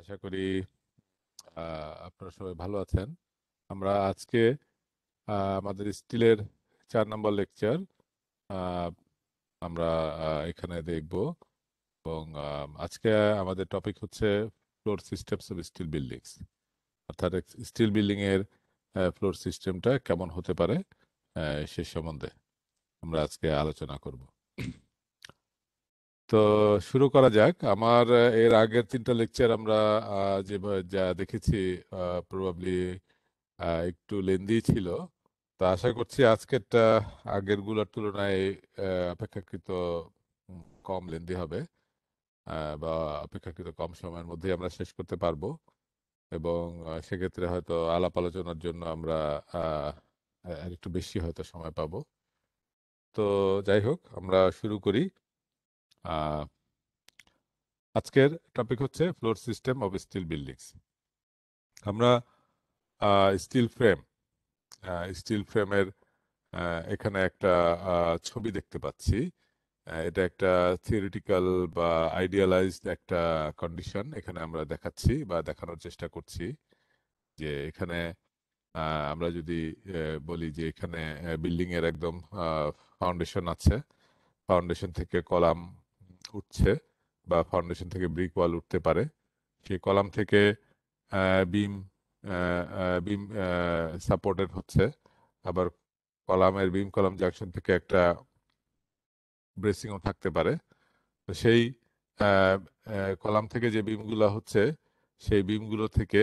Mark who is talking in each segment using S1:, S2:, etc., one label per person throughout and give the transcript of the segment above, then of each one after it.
S1: আশা করি আপনারা সবাই ভালো আছেন আমরা আজকে আমাদের স্টিলের চার নম্বর লেকচার আমরা এখানে দেখব এবং আজকে আমাদের টপিক হচ্ছে floor systems of steel buildings অর্থাৎ স্টিল বিল্ডিং এর ফ্লোর সিস্টেমটা কেমন হতে পারে সে সম্বন্ধে আমরা আজকে আলোচনা করবো তো শুরু করা যাক আমার এর আগের তিনটা লেকচার আমরা যে যা দেখেছি প্রবাবলি একটু লেন্দি ছিল তা আশা করছি আজকেরটা আগের গুলার তুলনায় অপেক্ষাকৃত কম লেন্দি হবে বা অপেক্ষাকৃত কম সময়ের মধ্যে আমরা শেষ করতে পারবো এবং সেক্ষেত্রে হয়তো আলাপ আলোচনার জন্য আমরা একটু বেশি হয়তো সময় পাবো তো যাই হোক আমরা শুরু করি আজকের টপিক হচ্ছে floor system of steel buildings আমরা স্টিল ফ্রেম স্টিল ফ্রেমের এখানে একটা ছবি দেখতে পাচ্ছি এটা একটা থিওরিটিক্যাল বা আইডিয়ালাইজড একটা কন্ডিশন এখানে আমরা দেখাচ্ছি বা দেখানোর চেষ্টা করছি যে এখানে আমরা যদি বলি যে এখানে বিল্ডিং এর একদম ফাউন্ডেশন আছে ফাউন্ডেশন থেকে কলাম উঠছে বা ফাউন্ডেশন থেকে ব্রিক ওয়াল উঠতে পারে সেই কলাম থেকে বিম বিম সাপোর্টেড হচ্ছে আবার কলামের বিম কলাম জাংশন থেকে একটা ব্রেসিংও থাকতে পারে তো সেই কলাম থেকে যে বিমগুলো হচ্ছে সেই বিমগুলো থেকে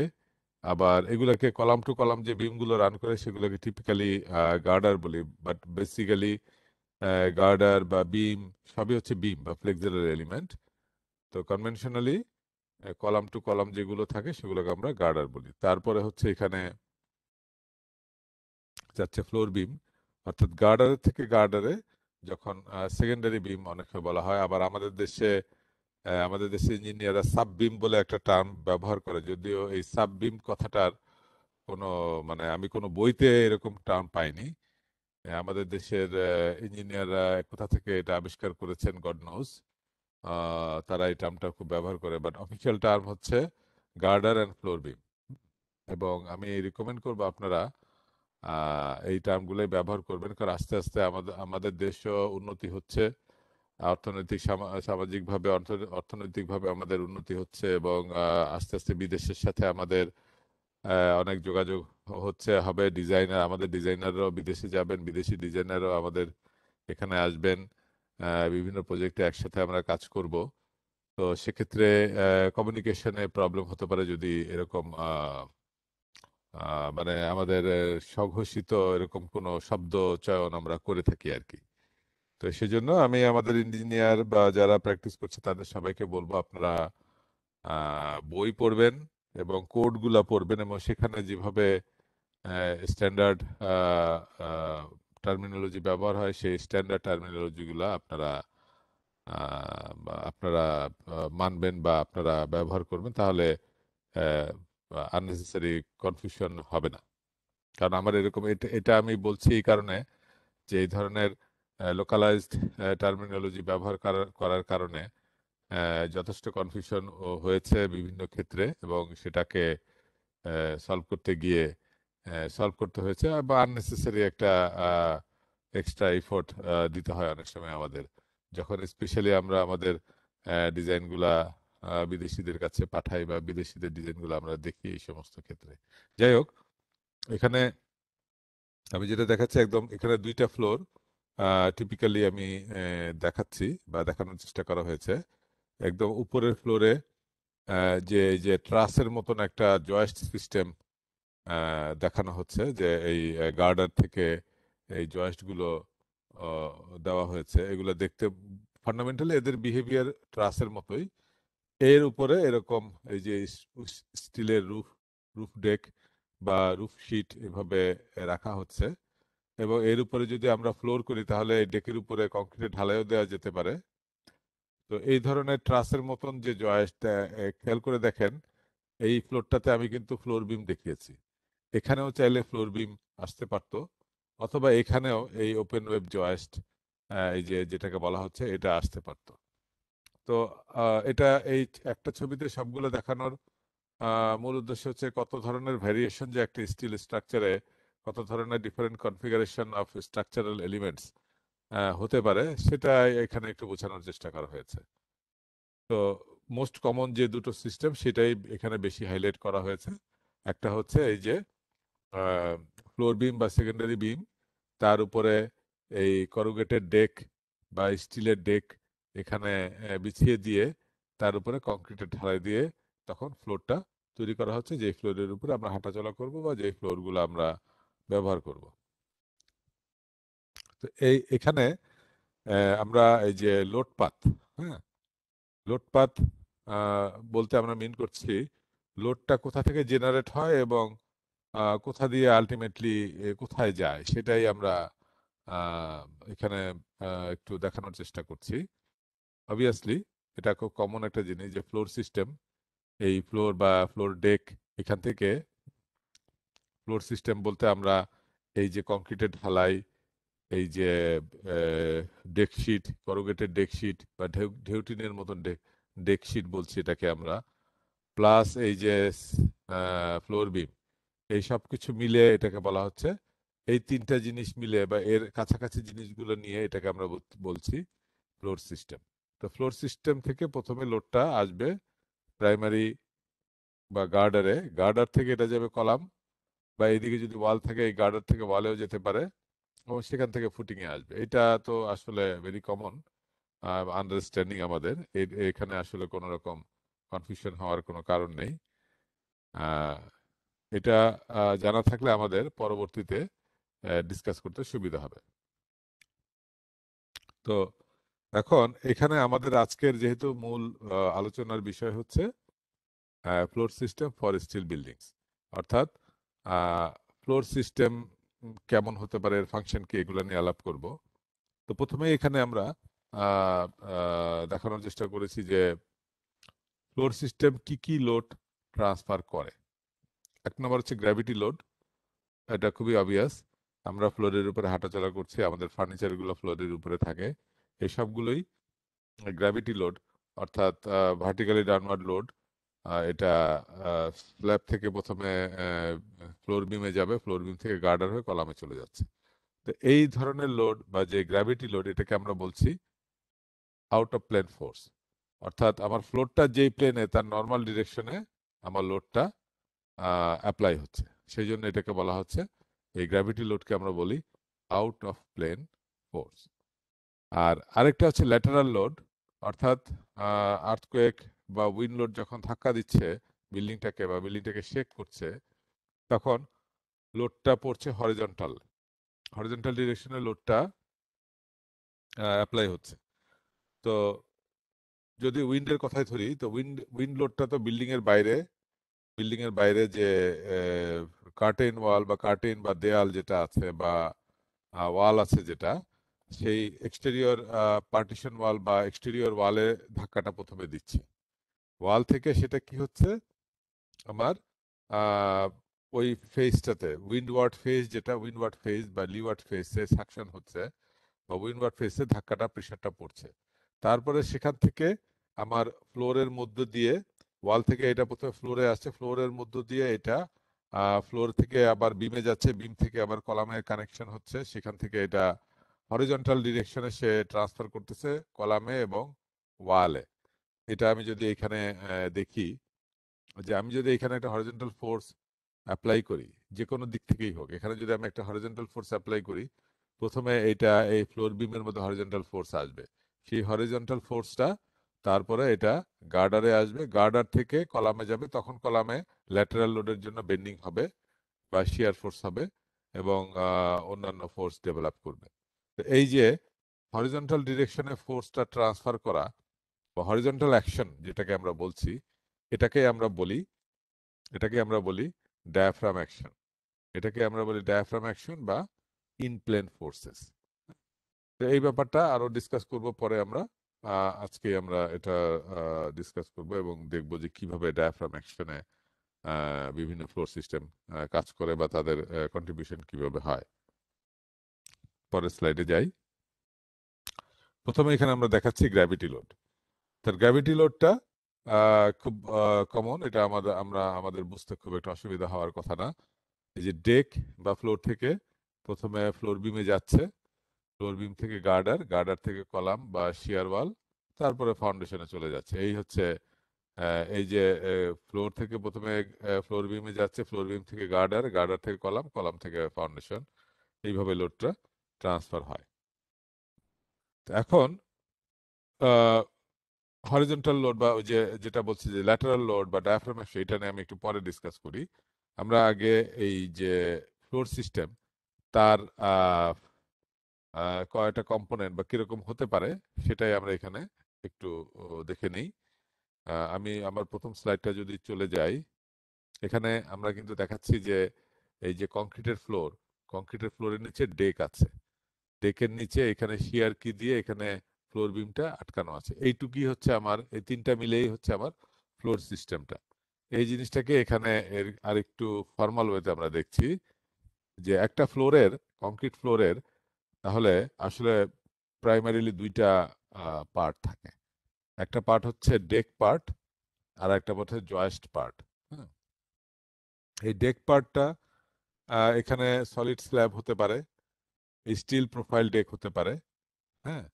S1: আবার এগুলাকে কলাম টু কলাম যে বিমগুলো রান করে সেগুলোকে টিপিক্যালি গার্ডার বলি বাট বেসিক্যালি গার্ডার বা বিম সবই হচ্ছে বিম বা ফ্লেক্সারের এলিমেন্ট তো কনভেনশনালি কলাম টু কলাম যেগুলো থাকে সেগুলোকে আমরা গার্ডার বলি তারপরে হচ্ছে এখানে যাচ্ছে ফ্লোর বিম অর্থাৎ গার্ডারের থেকে গার্ডারে যখন সেকেন্ডারি বিম অনেক বলা হয় আবার আমাদের দেশে আমাদের দেশে ইঞ্জিনিয়াররা সাব বিম বলে একটা টার্ম ব্যবহার করে যদিও এই সাব বিম কথাটার কোনো মানে আমি কোনো বইতে এরকম টার্ম পাইনি হ্যাঁ, আমাদের দেশের ইঞ্জিনিয়াররা কোথা থেকে এটা আবিষ্কার করেছেন গড নোজ তারা এই টার্মটা খুব ব্যবহার করে বাট অফিসিয়াল টার্ম হচ্ছে গার্ডার অ্যান্ড ফ্লোর বিম এবং আমি রিকমেন্ড করবো আপনারা এই টার্মগুলোই ব্যবহার করবেন কারণ আস্তে আস্তে আমাদের আমাদের দেশও উন্নতি হচ্ছে অর্থনৈতিক সামাজিকভাবে অর্থনৈতিকভাবে আমাদের উন্নতি হচ্ছে এবং আস্তে আস্তে বিদেশের সাথে আমাদের অনেক যোগাযোগ হচ্ছে হবে ডিজাইনার আমাদের ডিজাইনাররাও বিদেশে যাবেন বিদেশি ডিজাইনাররাও আমাদের এখানে আসবেন বিভিন্ন প্রজেক্টে একসাথে আমরা কাজ করব তো সেক্ষেত্রে কমিউনিকেশনে প্রবলেম হতে পারে যদি এরকম মানে আমাদের স্বঘোষিত এরকম কোনো শব্দ চয়ন আমরা করে থাকি আর কি তো সেজন্য আমি আমাদের ইঞ্জিনিয়ার বা যারা প্র্যাকটিস করছে তাদের সবাইকে বলবো আপনারা বই পড়বেন এবং কোডগুলা পড়বেন এবং সেখানে যেভাবে স্ট্যান্ডার্ড টার্মিনোলজি ব্যবহার হয় সেই স্ট্যান্ডার্ড টার্মিনোলজিগুলো আপনারা আপনারা মানবেন বা আপনারা ব্যবহার করবেন তাহলে আননেসেসারি কনফিউশন হবে না কারণ আমার এরকম এটা আমি বলছি এই কারণে যে এই ধরনের লোকালাইজড টার্মিনোলজি ব্যবহার করার কারণে যথেষ্ট কনফিউশন হয়েছে বিভিন্ন ক্ষেত্রে এবং সেটাকে সলভ করতে গিয়ে সলভ করতে হয়েছে বা আননেসেসারি একটা এক্সট্রা এফোর্ট দিতে হয় অনেক সময় আমাদের যখন স্পেশালি আমরা আমাদের ডিজাইনগুলা বিদেশিদের কাছে পাঠাই বা বিদেশিদের ডিজাইনগুলো আমরা দেখি এই সমস্ত ক্ষেত্রে যাই হোক এখানে আমি যেটা দেখাচ্ছি একদম এখানে দুইটা ফ্লোর টিপিক্যালি আমি দেখাচ্ছি বা দেখানোর চেষ্টা করা হয়েছে একদম উপরের ফ্লোরে যে যে ট্রাসের মতন একটা জয়েস্ট সিস্টেম দেখানো হচ্ছে যে এই গার্ডার থেকে এই জয়েস্টগুলো দেওয়া হয়েছে এগুলো দেখতে ফান্ডামেন্টালি এদের বিহেভিয়ার ট্রাসের মতোই এর উপরে এরকম এই যে স্টিলের রুফ রুফ ডেক বা রুফ শিট এভাবে রাখা হচ্ছে এবং এর উপরে যদি আমরা ফ্লোর করি তাহলে ডেকের উপরে কংক্রিটের ঢালাইও দেওয়া যেতে পারে তো এই ধরনের ট্রাসের মতন যে জয়েসটা খেয়াল করে দেখেন এই ফ্লোরটাতে আমি কিন্তু ফ্লোর বিম দেখিয়েছি এখানেও চাইলে ফ্লোর বিম আসতে পারতো অথবা এখানেও এই ওপেন ওয়েব জয়েস্ট এই যে যেটাকে বলা হচ্ছে এটা আসতে পারত তো এটা এই একটা ছবিতে সবগুলো দেখানোর মূল উদ্দেশ্য হচ্ছে কত ধরনের ভ্যারিয়েশন যে একটা স্টিল স্ট্রাকচারে কত ধরনের different configuration of structural elements হতে পারে সেটা এখানে একটু বোঝানোর চেষ্টা করা হয়েছে তো মোস্ট কমন যে দুটো সিস্টেম সেটাই এখানে বেশি হাইলাইট করা হয়েছে একটা হচ্ছে এই যে ফ্লোর বিম বা সেকেন্ডারি বিম তার উপরে এই করুগেটের ডেক বা স্টিলের ডেক এখানে বিছিয়ে দিয়ে তার উপরে কংক্রিটের ঢালাই দিয়ে তখন ফ্লোরটা তৈরি করা হচ্ছে যে ফ্লোরের উপরে আমরা হাঁটাচলা করব বা যে ফ্লোরগুলো আমরা ব্যবহার করব তো এই এখানে আমরা এই যে লোটপাত হ্যাঁ লোটপাত বলতে আমরা মিন করছি লোডটা কোথা থেকে জেনারেট হয় এবং কোথা দিয়ে আলটিমেটলি কোথায় যায় সেটাই আমরা এখানে একটু দেখানোর চেষ্টা করছি অবভিয়াসলি এটা খুব কমন একটা জিনিস যে ফ্লোর সিস্টেম এই ফ্লোর বা ফ্লোর ডেক এখান থেকে ফ্লোর সিস্টেম বলতে আমরা এই যে কংক্রিটের ঢালাই এই যে ডেকশিট করোগেটেড ডেকশিট বা ঢেউটিনের মতন ডেকশিট বলছি এটাকে আমরা প্লাস এই যে ফ্লোর বিম এই সব কিছু মিলে এটাকে বলা হচ্ছে এই তিনটা জিনিস মিলে বা এর কাছাকাছি জিনিসগুলো নিয়ে এটাকে আমরা বলছি ফ্লোর সিস্টেম তো ফ্লোর সিস্টেম থেকে প্রথমে লোডটা আসবে প্রাইমারি বা গার্ডারে গার্ডার থেকে এটা যাবে কলাম বা এদিকে যদি ওয়াল থাকে এই গার্ডার থেকে ওয়ালেও যেতে পারে এবং সেখান থেকে ফুটিং এ আসবে এটা তো আসলে ভেরি কমন আন্ডারস্ট্যান্ডিং আমাদের এখানে আসলে কোনো রকম কনফিউশন হওয়ার কোনো কারণ নেই এটা জানা থাকলে আমাদের পরবর্তীতে ডিসকাস করতে সুবিধা হবে তো এখন এখানে আমাদের আজকের যেহেতু মূল আলোচনার বিষয় হচ্ছে floor system for steel buildings অর্থাৎ ফ্লোর সিস্টেম কেমন হতে পারে এর ফাংশন কি এগুলো নিয়ে আলাপ করব তো প্রথমে এখানে আমরা দেখানোর চেষ্টা করেছি যে লোড সিস্টেম কি কি লোড ট্রান্সফার করে এক নম্বর হচ্ছে গ্র্যাভিটি লোড এটা খুবই অবভিয়াস আমরা ফ্লোরের উপরে হাঁটাচলা করছি আমাদের ফার্নিচারগুলো ফ্লোরের উপরে থাকে এসবগুলোই গ্র্যাভিটি লোড অর্থাৎ ভার্টিক্যালি ডাউনওয়ার্ড লোড এটা স্ল্যাব থেকে প্রথমে ফ্লোর বিমে যাবে ফ্লোর বিম থেকে গার্ডার হয়ে কলামে চলে যাচ্ছে তো এই ধরনের লোড বা যে গ্র্যাভিটি লোড এটাকে আমরা বলছি আউট অফ প্লেন ফোর্স অর্থাৎ আমার ফ্লোরটা যেই প্লেনে তার নর্মাল ডিরেকশনে আমার লোডটা অ্যাপ্লাই হচ্ছে সেই জন্য এটাকে বলা হচ্ছে এই গ্র্যাভিটি লোডকে আমরা বলি আউট অফ প্লেন ফোর্স আর আরেকটা হচ্ছে ল্যাটারাল লোড অর্থাৎ আর্থকোয়েক বা উইন্ডলোড যখন ধাক্কা দিচ্ছে বিল্ডিংটাকে বা বিল্ডিংটাকে শেক করছে তখন লোডটা পড়ছে হরিজন্টাল হরিজন্টাল ডিরেকশনে লোডটা অ্যাপ্লাই হচ্ছে তো যদি উইন্ডের কথাই ধরি তো উইন্ড উইন্ড লোডটা তো বিল্ডিংয়ের বাইরে বিল্ডিংয়ের বাইরে যে কার্টেন ওয়াল বা কার্টেন বা দেয়াল যেটা আছে বা ওয়াল আছে যেটা সেই এক্সটেরিয়র পার্টিশন ওয়াল বা এক্সটেরিয়র ওয়ালে ধাক্কাটা প্রথমে দিচ্ছে ওয়াল থেকে সেটা কি হচ্ছে আমার ওই ফেজটাতে উইন্ডওয়ার্ড ফেজ যেটা উইন্ডওয়ার্ড ফেজ বা লিওয়ার্ড ফেসে সাকশন হচ্ছে বা উইন্ডওয়ার্ড ফেসে ধাক্কাটা প্রেশারটা পড়ছে তারপরে সেখান থেকে আমার ফ্লোরের মধ্য দিয়ে ওয়াল থেকে এটা প্রথমে ফ্লোরে আসছে ফ্লোরের মধ্য দিয়ে এটা ফ্লোর থেকে আবার বিমে যাচ্ছে বিম থেকে আবার কলামের কানেকশন হচ্ছে সেখান থেকে এটা হরিজন্টাল ডিরেকশনে সে ট্রান্সফার করতেছে কলামে এবং ওয়ালে এটা আমি যদি এখানে দেখি যে আমি যদি এখানে একটা হরিজেন্টাল ফোর্স অ্যাপ্লাই করি যে কোনো দিক থেকেই হোক এখানে যদি আমি একটা হরিজেন্টাল ফোর্স অ্যাপ্লাই করি প্রথমে এটা এই ফ্লোর বিমের মধ্যে হরিজেন্টাল ফোর্স আসবে সেই হরিজেন্টাল ফোর্সটা তারপরে এটা গার্ডারে আসবে গার্ডার থেকে কলামে যাবে তখন কলামে ল্যাটারাল লোডের জন্য বেন্ডিং হবে বা শিয়ার ফোর্স হবে এবং অন্যান্য ফোর্স ডেভেলপ করবে এই যে হরিজেন্টাল ডিরেকশনে ফোর্সটা ট্রান্সফার করা বা হরিজন্টাল অ্যাকশন যেটাকে আমরা বলছি এটাকে আমরা বলি এটাকে আমরা বলি ডায়াফ্রাম অ্যাকশন এটাকে আমরা বলি ডায়াফ্রাম অ্যাকশন বা ইনপ্লেন ফোর্সেস তো এই ব্যাপারটা আরো ডিসকাস করব পরে আমরা আজকে আমরা এটা ডিসকাস করব এবং দেখব যে কিভাবে ডায়াফ্রাম অ্যাকশনে বিভিন্ন ফ্লোর সিস্টেম কাজ করে বা তাদের কন্ট্রিবিউশন কিভাবে হয় পরের স্লাইডে যাই প্রথমে এখানে আমরা দেখাচ্ছি গ্র্যাভিটি লোড তার গ্র্যাভিটি লোডটা খুব কমন এটা আমাদের আমরা আমাদের বুঝতে খুব একটা অসুবিধা হওয়ার কথা না এই যে ডেক বা ফ্লোর থেকে প্রথমে ফ্লোর বিমে যাচ্ছে ফ্লোর বিম থেকে গার্ডার গার্ডার থেকে কলাম বা শিয়ার ওয়াল তারপরে ফাউন্ডেশনে চলে যাচ্ছে এই হচ্ছে এই যে ফ্লোর থেকে প্রথমে ফ্লোর বিমে যাচ্ছে ফ্লোর বিম থেকে গার্ডার গার্ডার থেকে কলাম কলাম থেকে ফাউন্ডেশন এইভাবে লোডটা ট্রান্সফার হয় এখন হরিজন্টাল লোড বা ওই যে যেটা বলছি যে ল্যাটারাল লোড বা ডায়াফ্রামের সেটা নিয়ে আমি একটু পরে ডিসকাস করি আমরা আগে এই যে ফ্লোর সিস্টেম তার কয়টা কম্পোনেন্ট বা কিরকম হতে পারে সেটাই আমরা এখানে একটু দেখে নিই আমি আমার প্রথম স্লাইডটা যদি চলে যাই এখানে আমরা কিন্তু দেখাচ্ছি যে এই যে কংক্রিটের ফ্লোর কংক্রিটের ফ্লোরের নিচে ডেক আছে ডেকের নিচে এখানে শিয়ার কি দিয়ে এখানে ফ্লোর বিমটা আটকানো আছে এইটুকুই হচ্ছে আমার এই তিনটা মিলেই হচ্ছে আমার ফ্লোর সিস্টেমটা এই জিনিসটাকে এখানে এর আর একটু ফর্মাল ওয়েতে আমরা দেখছি যে একটা ফ্লোরের কংক্রিট ফ্লোরের তাহলে আসলে প্রাইমারিলি দুইটা পার্ট থাকে একটা পার্ট হচ্ছে ডেক পার্ট আর একটা হচ্ছে জয়েস্ট পার্ট হ্যাঁ এই ডেক পার্টটা এখানে সলিড স্ল্যাব হতে পারে স্টিল প্রোফাইল ডেক হতে পারে হ্যাঁ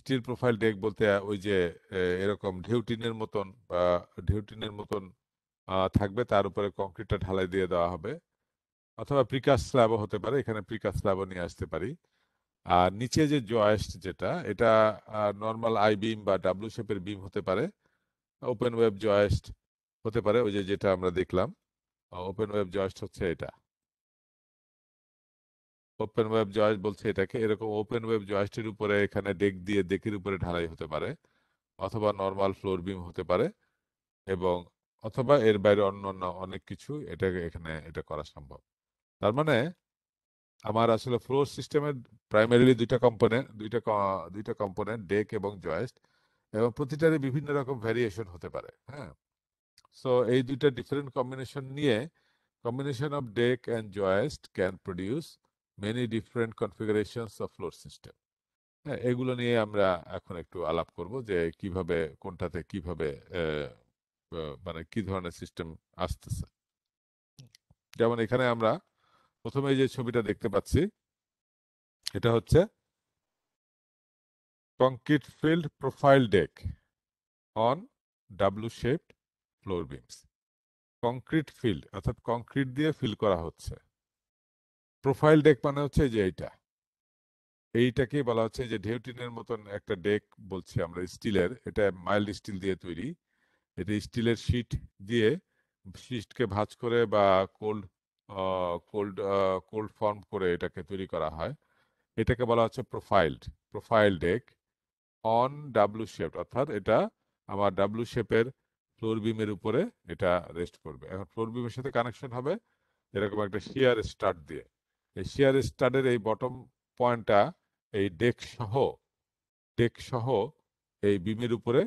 S1: স্টিল প্রোফাইল ডেক বলতে ওই যে এরকম ঢেউটিনের মতন বা ঢেউটিনের মতন থাকবে তার উপরে কংক্রিটটা ঢালাই দিয়ে দেওয়া হবে অথবা প্রিকাস স্ল্যাবও হতে পারে এখানে প্রিকাস স্ল্যাবও নিয়ে আসতে পারি আর নিচে যে জয়েস্ট যেটা এটা নর্মাল আই বিম বা ডাব্লু শেপের বিম হতে পারে ওপেন ওয়েব জয়েস্ট হতে পারে ওই যে যেটা আমরা দেখলাম ওপেন ওয়েব জয়েস্ট হচ্ছে এটা ওপেন ওয়েব জয়েস বলছে এটাকে এরকম ওপেন ওয়েব জয়েস্টের উপরে এখানে ডেক দিয়ে ডেকের উপরে ঢালাই হতে পারে অথবা নর্মাল ফ্লোর বিম হতে পারে এবং অথবা এর বাইরে অন্য অন্য অনেক কিছু এটাকে এখানে এটা করা সম্ভব তার মানে আমার আসলে ফ্লোর সিস্টেমের প্রাইমারিলি দুইটা কম্পোনেন্ট দুইটা দুইটা কম্পোনেন্ট ডেক এবং জয়েস্ট এবং প্রতিটারই বিভিন্ন রকম ভ্যারিয়েশন হতে পারে হ্যাঁ সো এই দুইটা ডিফারেন্ট কম্বিনেশন নিয়ে combination of deck and joist can produce many different configurations of floor system হ্যাঁ এগুলো নিয়ে আমরা এখন একটু আলাপ করব যে কিভাবে কোনটাতে কিভাবে মানে কি ধরনের সিস্টেম আসতেছে যেমন এখানে আমরা প্রথমে যে ছবিটা দেখতে পাচ্ছি এটা হচ্ছে concrete filled profile deck on W shaped floor beams concrete filled অর্থাৎ কংক্রিট দিয়ে ফিল করা হচ্ছে প্রোফাইল ডেক মানে হচ্ছে যে এইটা এইটাকে বলা হচ্ছে যে ঢেউটিনের মতন একটা ডেক বলছি আমরা স্টিলের এটা মাইল্ড স্টিল দিয়ে তৈরি এটা স্টিলের শিট দিয়ে শিটকে ভাঁজ করে বা কোল্ড কোল্ড কোল্ড ফর্ম করে এটাকে তৈরি করা হয় এটাকে বলা হচ্ছে profiled profile deck on W shape অর্থাৎ এটা আমার ডাব্লু শেপের ফ্লোর বিমের উপরে এটা রেস্ট করবে এখন ফ্লোর বিমের সাথে কানেকশন হবে এরকম একটা শিয়ার স্টার্ট দিয়ে এই শেয়ার স্টারের এই বটম পয়েন্টটা এই ডেক সহ ডেক সহ এই বিমের উপরে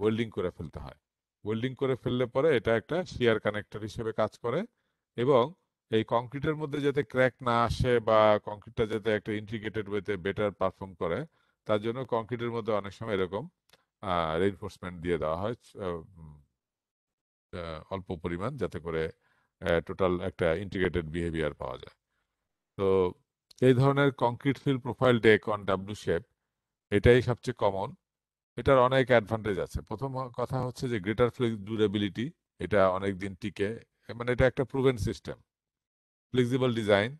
S1: ওয়েল্ডিং করে ফেলতে হয় ওয়েল্ডিং করে ফেললে পরে এটা একটা শিয়ার কানেক্টর হিসেবে কাজ করে এবং এই কংক্রিটের মধ্যে যাতে ক্র্যাক না আসে বা কংক্রিটটা যাতে একটা ইন্টিগ্রেটেড ওয়েতে বেটার পারফর্ম করে তার জন্য কংক্রিটের মধ্যে অনেক সময় এরকম রেইনফোর্সমেন্ট দিয়ে দেওয়া হয় অল্প পরিমাণ যাতে করে টোটাল একটা ইন্টিগ্রেটেড বিহেভিয়ার পাওয়া যায় তো এই ধরনের concrete fill profile deck on W shape এটাই সবচেয়ে কমন এটার অনেক অ্যাডভান্টেজ আছে প্রথম কথা হচ্ছে যে গ্রেটার ডিউরেবিলিটি এটা অনেক দিন টিকে মানে এটা একটা প্রুভেন সিস্টেম ফ্লেক্সিবল ডিজাইন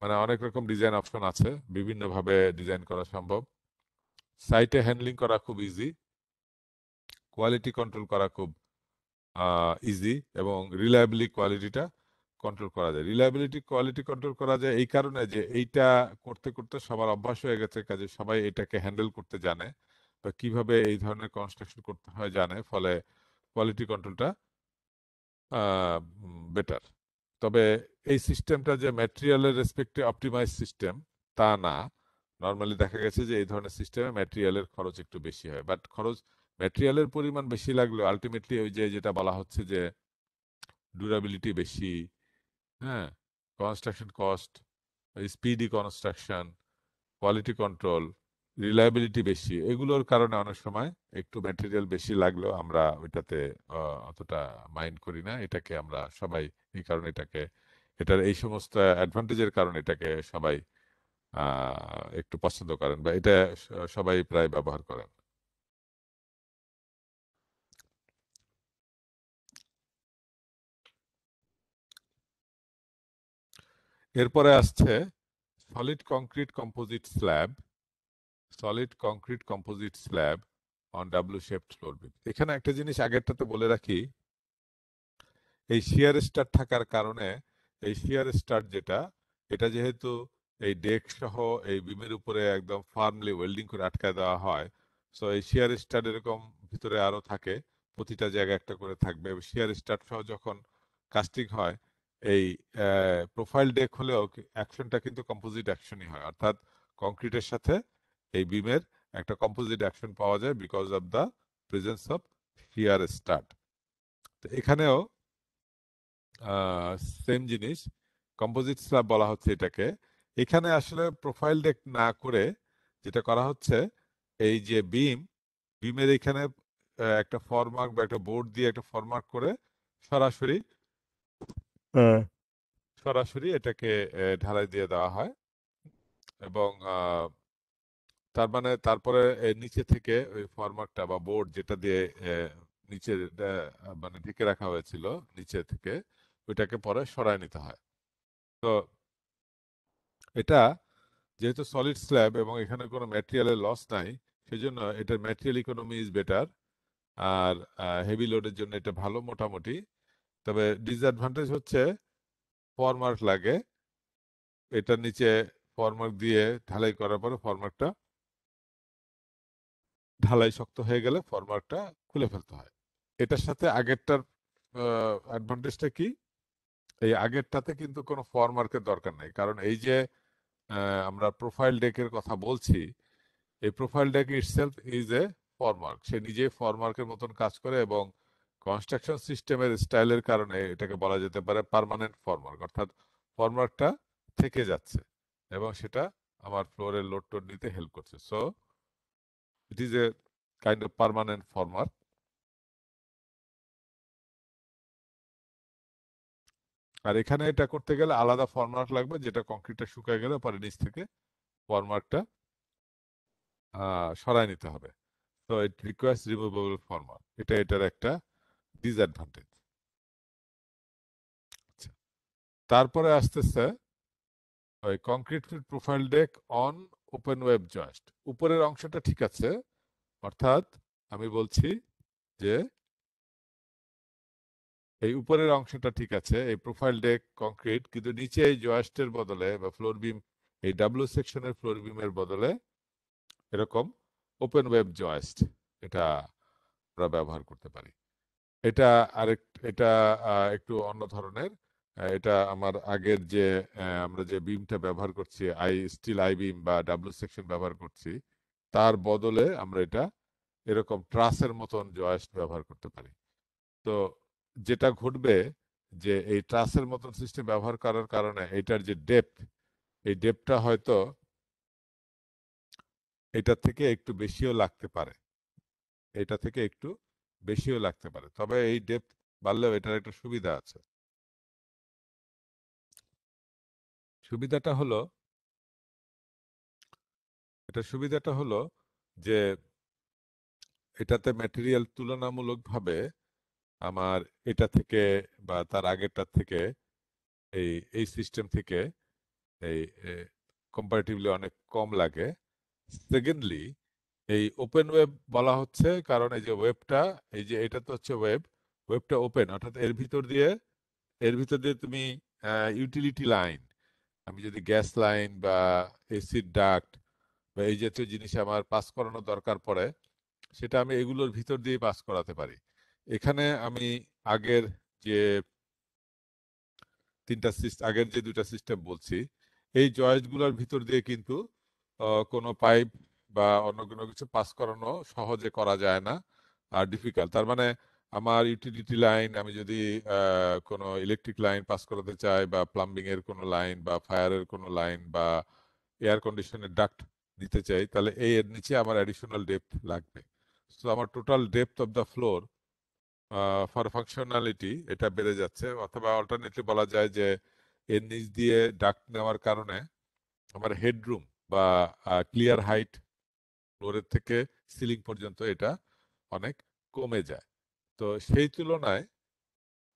S1: মানে অনেক রকম ডিজাইন অপশন আছে বিভিন্নভাবে ডিজাইন করা সম্ভব সাইটে হ্যান্ডলিং করা খুব ইজি কোয়ালিটি কন্ট্রোল করা খুব ইজি এবং রিলায়েবলি কোয়ালিটিটা কন্ট্রোল করা যায় রিলায়েবিলিটি কোয়ালিটি কন্ট্রোল করা যায় এই কারণে যে এইটা করতে করতে সবার অভ্যাস হয়ে গেছে কাজে সবাই এটাকে হ্যান্ডেল করতে জানে বা কিভাবে এই ধরনের কনস্ট্রাকশন করতে হয় জানে ফলে কোয়ালিটি কন্ট্রোলটা বেটার তবে এই সিস্টেমটা যে ম্যাটেরিয়ালের রেসপেক্টে অপটিমাইজ সিস্টেম তা না নর্মালি দেখা গেছে যে এই ধরনের সিস্টেমে ম্যাটেরিয়ালের খরচ একটু বেশি হয় বাট খরচ ম্যাটেরিয়ালের পরিমাণ বেশি লাগলেও আলটিমেটলি ওই যে যেটা বলা হচ্ছে যে ডিউরাবিলিটি বেশি হ্যাঁ construction cost speedy construction quality control reliability বেশি এগুলোর কারণে অনেক সময় একটু ম্যাটেরিয়াল বেশি লাগলেও আমরা ওইটাতে অতটা মাইন্ড করি না এটাকে আমরা সবাই এই কারণে এটাকে এটার এই সমস্ত অ্যাডভান্টেজের কারণে এটাকে সবাই একটু পছন্দ করেন বা এটা সবাই
S2: প্রায় ব্যবহার করেন
S1: এরপরে আসছে solid concrete composite slab solid concrete composite slab on W shaped floor beam এখানে একটা জিনিস আগেরটাতে বলে রাখি এই শিয়ার স্টার থাকার কারণে এই শিয়ার স্টার যেটা এটা যেহেতু এই ডেক সহ এই বিমের উপরে একদম ফার্মলি ওয়েল্ডিং করে আটকায় দেওয়া হয় সো এই শিয়ার স্টার এরকম ভিতরে আরও থাকে প্রতিটা জায়গায় একটা করে থাকবে শিয়ার স্টার সহ যখন কাস্টিং হয় এই প্রোফাইল ডেক হলেও অ্যাকশনটা কিন্তু কম্পোজিট অ্যাকশনই হয় অর্থাৎ কংক্রিটের সাথে এই বিমের একটা কম্পোজিট অ্যাকশন পাওয়া যায় because of the presence of shear stud তো এখানেও সেম জিনিস কম্পোজিট স্ল্যাব বলা হচ্ছে এটাকে এখানে আসলে প্রোফাইল ডেক না করে যেটা করা হচ্ছে এই যে বিম বিমের এখানে একটা ফরমার্ক বা একটা বোর্ড দিয়ে একটা ফরমার্ক করে সরাসরি হ্যাঁ সরাসরি এটাকে ঢালাই দিয়ে দেওয়া হয় এবং আহ, তার মানে তারপরে নিচে থেকে ওই ফরমাটটা বা বোর্ড যেটা দিয়ে নিচে মানে ঢেকে রাখা হয়েছিল নিচে থেকে ওইটাকে পরে সরায় নিতে হয় তো এটা যেহেতু সলিড স্ল্যাব এবং এখানে কোনো ম্যাটেরিয়ালের লস নাই সেজন্য এটার ম্যাটেরিয়াল ইকোনমি ইজ বেটার আর হেভি লোডের জন্য এটা ভালো মোটামুটি তবে ডিসঅ্যাডভান্টেজ হচ্ছে ফরমার্ক লাগে এটা নিচে ফরমার্ক দিয়ে ঢালাই করার পরে ফরমার্কটা ঢালাই শক্ত হয়ে গেলে ফরমার্কটা খুলে ফেলতে হয় এটার সাথে আগেরটার অ্যাডভান্টেজটা কি এই আগেরটাতে কিন্তু কোনো ফরমার্কের দরকার নেই কারণ এই যে আমরা প্রোফাইল ডেকের কথা বলছি এই profile deck itself is a formwork সে নিজে ফরমার্কের মতন কাজ করে এবং কনস্ট্রাকশন সিস্টেমের স্টাইলের কারণে এটাকে বলা যেতে পারে পারমানেন্ট ফর্মওয়ার্ক অর্থাৎ ফর্মওয়ার্কটা থেকে যাচ্ছে এবং সেটা আমার ফ্লোরের লোড টোড নিতে হেল্প করছে so
S2: it is a kind of permanent formwork আর এখানে এটা করতে গেলে আলাদা ফর্মওয়ার্ক লাগবে
S1: যেটা কংক্রিটটা শুকায় গেলে পরে নিচ থেকে ফর্মওয়ার্কটা সরায় নিতে হবে তো ইট রিকোয়েস্ট রিমুভেবল ফর্মওয়ার্ক এটা এটার একটা ডিসঅ্যাডভান্টেজ আচ্ছা। তারপরে আসতেছে ওই concrete filled profile deck on open web joist উপরের অংশটা ঠিক আছে অর্থাৎ আমি বলছি যে এই উপরের অংশটা ঠিক আছে এই প্রোফাইল ডেক কংক্রিট কিন্তু নিচে এই জয়েস্টের বদলে বা ফ্লোর বিম এই ডাব্লু সেকশনের ফ্লোর বিমের বদলে এরকম ওপেন ওয়েব জয়েস্ট এটা আমরা ব্যবহার করতে পারি এটা আরেক এটা একটু অন্য ধরনের এটা আমার আগের যে আমরা যে বিমটা ব্যবহার করছি আই স্টিল আই বিম বা ডাব্লু সেকশন ব্যবহার করছি তার বদলে আমরা এটা এরকম ট্রাসের মতন জয়েস্ট ব্যবহার করতে পারি তো যেটা ঘটবে যে এই ট্রাসের মতন সিস্টেম ব্যবহার করার কারণে এটার যে ডেপথ এই ডেপটা হয়তো এটা থেকে একটু বেশিও লাগতে পারে এটা থেকে একটু বেশিও লাগতে পারে তবে এই ডেপথ
S2: বাড়লেও এটার একটা সুবিধা আছে সুবিধাটা হলো এটা সুবিধাটা হলো যে
S1: এটাতে ম্যাটেরিয়াল তুলনামূলকভাবে আমার এটা থেকে বা তার আগেরটার থেকে এই এই সিস্টেম থেকে এই কম্পারেটিভলি অনেক কম লাগে সেকেন্ডলি এই ওপেন ওয়েব বলা হচ্ছে কারণ এই যে ওয়েবটা এই যে এটা তো হচ্ছে ওয়েব ওয়েবটা ওপেন অর্থাৎ এর ভিতর দিয়ে এর ভিতর দিয়ে তুমি ইউটিলিটি লাইন আমি যদি গ্যাস লাইন বা এসির ডাক্ট বা এই জাতীয় জিনিস আমার পাস করানো দরকার পড়ে সেটা আমি এগুলোর ভিতর দিয়ে পাস করাতে পারি এখানে আমি আগের যে তিনটা আগের যে দুটা সিস্টেম বলছি এই জয়েন্টগুলোর ভিতর দিয়ে কিন্তু কোনো পাইপ বা অন্য কোনো কিছু পাস করানো সহজে করা যায় না আর ডিফিকাল্ট তার মানে আমার ইউটিলিটি লাইন আমি যদি কোনো ইলেকট্রিক লাইন পাস করাতে চাই বা প্লাম্বিং এর কোনো লাইন বা ফায়ারের কোনো লাইন বা এয়ার কন্ডিশনের ডাক্ট দিতে চাই তাহলে এই এর নিচে আমার অ্যাডিশনাল ডেপথ লাগবে সো আমার total depth of the floor for functionality এটা বেড়ে যাচ্ছে অথবা অল্টারনেটলি বলা যায় যে এর নিচ দিয়ে ডাক নেওয়ার কারণে আমার হেডরুম বা ক্লিয়ার হাইট ফ্লোরের থেকে সিলিং পর্যন্ত এটা অনেক কমে যায় তো সেই তুলনায়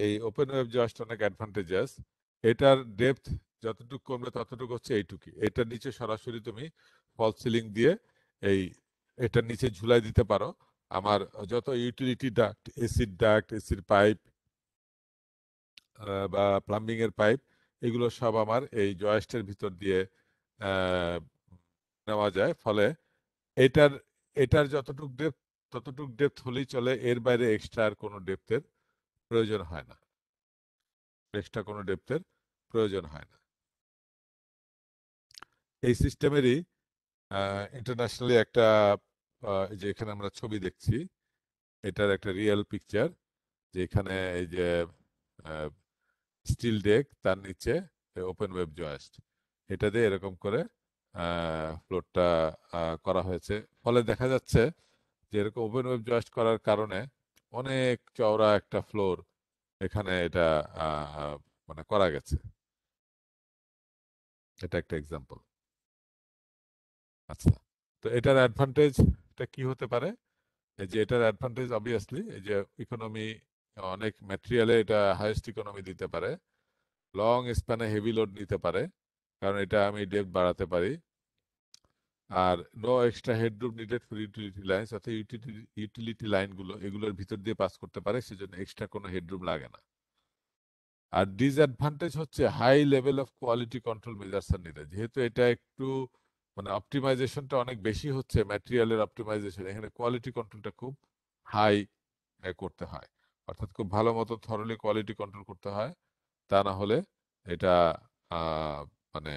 S1: এই ওপেন ওয়েব জাস্ট অনেক অ্যাডভান্টেজাস এটার ডেপথ যতটুকু কমবে ততটুকু হচ্ছে এইটুকু এটার নিচে সরাসরি তুমি ফল সিলিং দিয়ে এই এটার নিচে ঝুলাই দিতে পারো আমার যত ইউটিলিটি ডাক্ট এসির ডাক্ট এসির পাইপ বা প্লাম্বিং এর পাইপ এগুলো সব আমার এই জয়েস্টের ভিতর দিয়ে নেওয়া যায় ফলে এটার এটার যতটুক ডেপথ ততটুক ডেপথ হলেই চলে এর বাইরে এক্সট্রা আর কোনো ডেপথের প্রয়োজন হয় না এক্সট্রা কোনো ডেপথের প্রয়োজন হয় না এই সিস্টেমেরই ইন্টারন্যাশনালি একটা যে এখানে আমরা ছবি দেখছি এটার একটা রিয়েল পিকচার যে এখানে এই যে স্টিল ডেক তার নিচে ওপেন ওয়েব জয়েস্ট এটা দিয়ে এরকম করে ফ্লোরটা করা হয়েছে ফলে দেখা যাচ্ছে যে এরকম ওপেন ওয়েব জয়েস্ট করার কারণে অনেক চওড়া একটা ফ্লোর
S2: এখানে এটা মানে করা গেছে এটা একটা এক্সাম্পল আচ্ছা তো এটার অ্যাডভান্টেজটা
S1: কি হতে পারে এই যে এটার অ্যাডভান্টেজ অবভিয়াসলি এই যে ইকোনমি অনেক ম্যাটেরিয়ালে এটা হাইয়েস্ট ইকোনমি দিতে পারে লং স্প্যানে হেভি লোড নিতে পারে কারণ এটা আমি ডেপ বাড়াতে পারি আর no extra headroom needed for utility line অর্থাৎ ইউটিলিটি ইউটিলিটি লাইনগুলো এগুলোর ভিতর দিয়ে পাস করতে পারে সেজন্য এক্সট্রা কোনো হেডরুম লাগে না আর ডিসঅ্যাডভান্টেজ হচ্ছে high level of quality control আর নিলে যেহেতু এটা একটু মানে অপটিমাইজেশনটা অনেক বেশি হচ্ছে ম্যাটেরিয়ালের অপটিমাইজেশন এখানে কোয়ালিটি কন্ট্রোলটা খুব হাই করতে হয় অর্থাৎ খুব ভালো মতো থরলি কোয়ালিটি কন্ট্রোল করতে হয় তা না হলে এটা মানে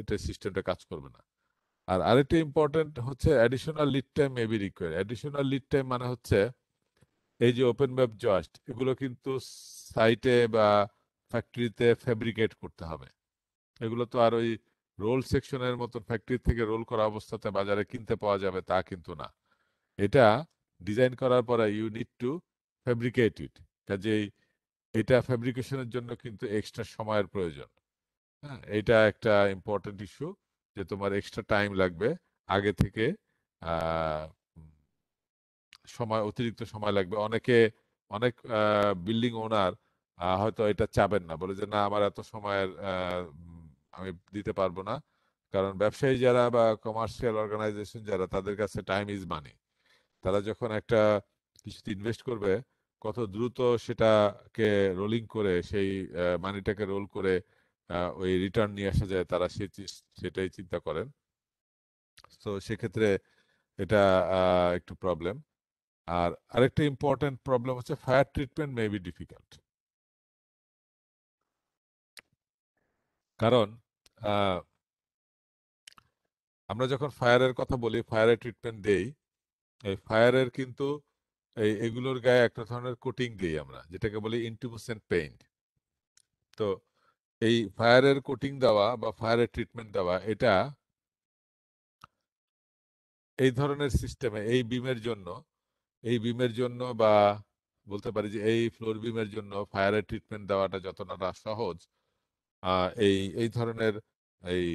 S1: এটা সিস্টেমটা কাজ করবে না আর আরেকটা ইম্পর্টেন্ট হচ্ছে additional lead time may be require additional lead time মানে হচ্ছে এই যে ওপেন ম্যাপ জাস্ট এগুলো কিন্তু সাইটে বা ফ্যাক্টরিতে ফ্যাব্রিকেট করতে হবে এগুলো তো আর ওই রোল সেকশনের মতো ফ্যাক্টরি থেকে রোল করা অবস্থাতে বাজারে কিনতে পাওয়া যাবে তা কিন্তু না এটা ডিজাইন করার পরে you need to fabricate it কাজেই এটা ফ্যাব্রিকেশনের জন্য কিন্তু এক্সট্রা সময়ের প্রয়োজন হ্যাঁ এটা একটা ইম্পর্টেন্ট ইস্যু যে তোমার এক্সট্রা টাইম লাগবে আগে থেকে সময় অতিরিক্ত সময় লাগবে অনেকে অনেক বিল্ডিং ওনার হয়তো এটা চাবেন না বলে যে না আমার এত সময়ের আমি দিতে পারবো না কারণ ব্যবসায়ী যারা বা কমার্শিয়াল অর্গানাইজেশন যারা তাদের কাছে টাইম ইজ মানি তারা যখন একটা কিছুতে ইনভেস্ট করবে কত দ্রুত সেটাকে রোলিং করে সেই মানিটাকে রোল করে ওই রিটার্ন নিয়ে আসা যায় তারা সে সেটাই চিন্তা করেন তো সেক্ষেত্রে এটা একটু প্রবলেম আর আরেকটা ইম্পর্টেন্ট প্রবলেম হচ্ছে fire treatment may be difficult কারণ আমরা যখন ফায়ারের কথা বলি ফায়ারের ট্রিটমেন্ট দেই এই ফায়ারের কিন্তু এই এগুলোর গায়ে একটা ধরনের কোটিং দিই আমরা যেটাকে বলি ইন্টিবুসেন্ট পেইন্ট তো এই ফায়ারের কোটিং দেওয়া বা ফায়ারের ট্রিটমেন্ট দেওয়া এটা এই ধরনের সিস্টেমে এই বিমের জন্য এই বিমের জন্য বা বলতে পারি যে এই ফ্লোর বিমের জন্য ফায়ারের ট্রিটমেন্ট দেওয়াটা যতটা সহজ এই এই ধরনের এই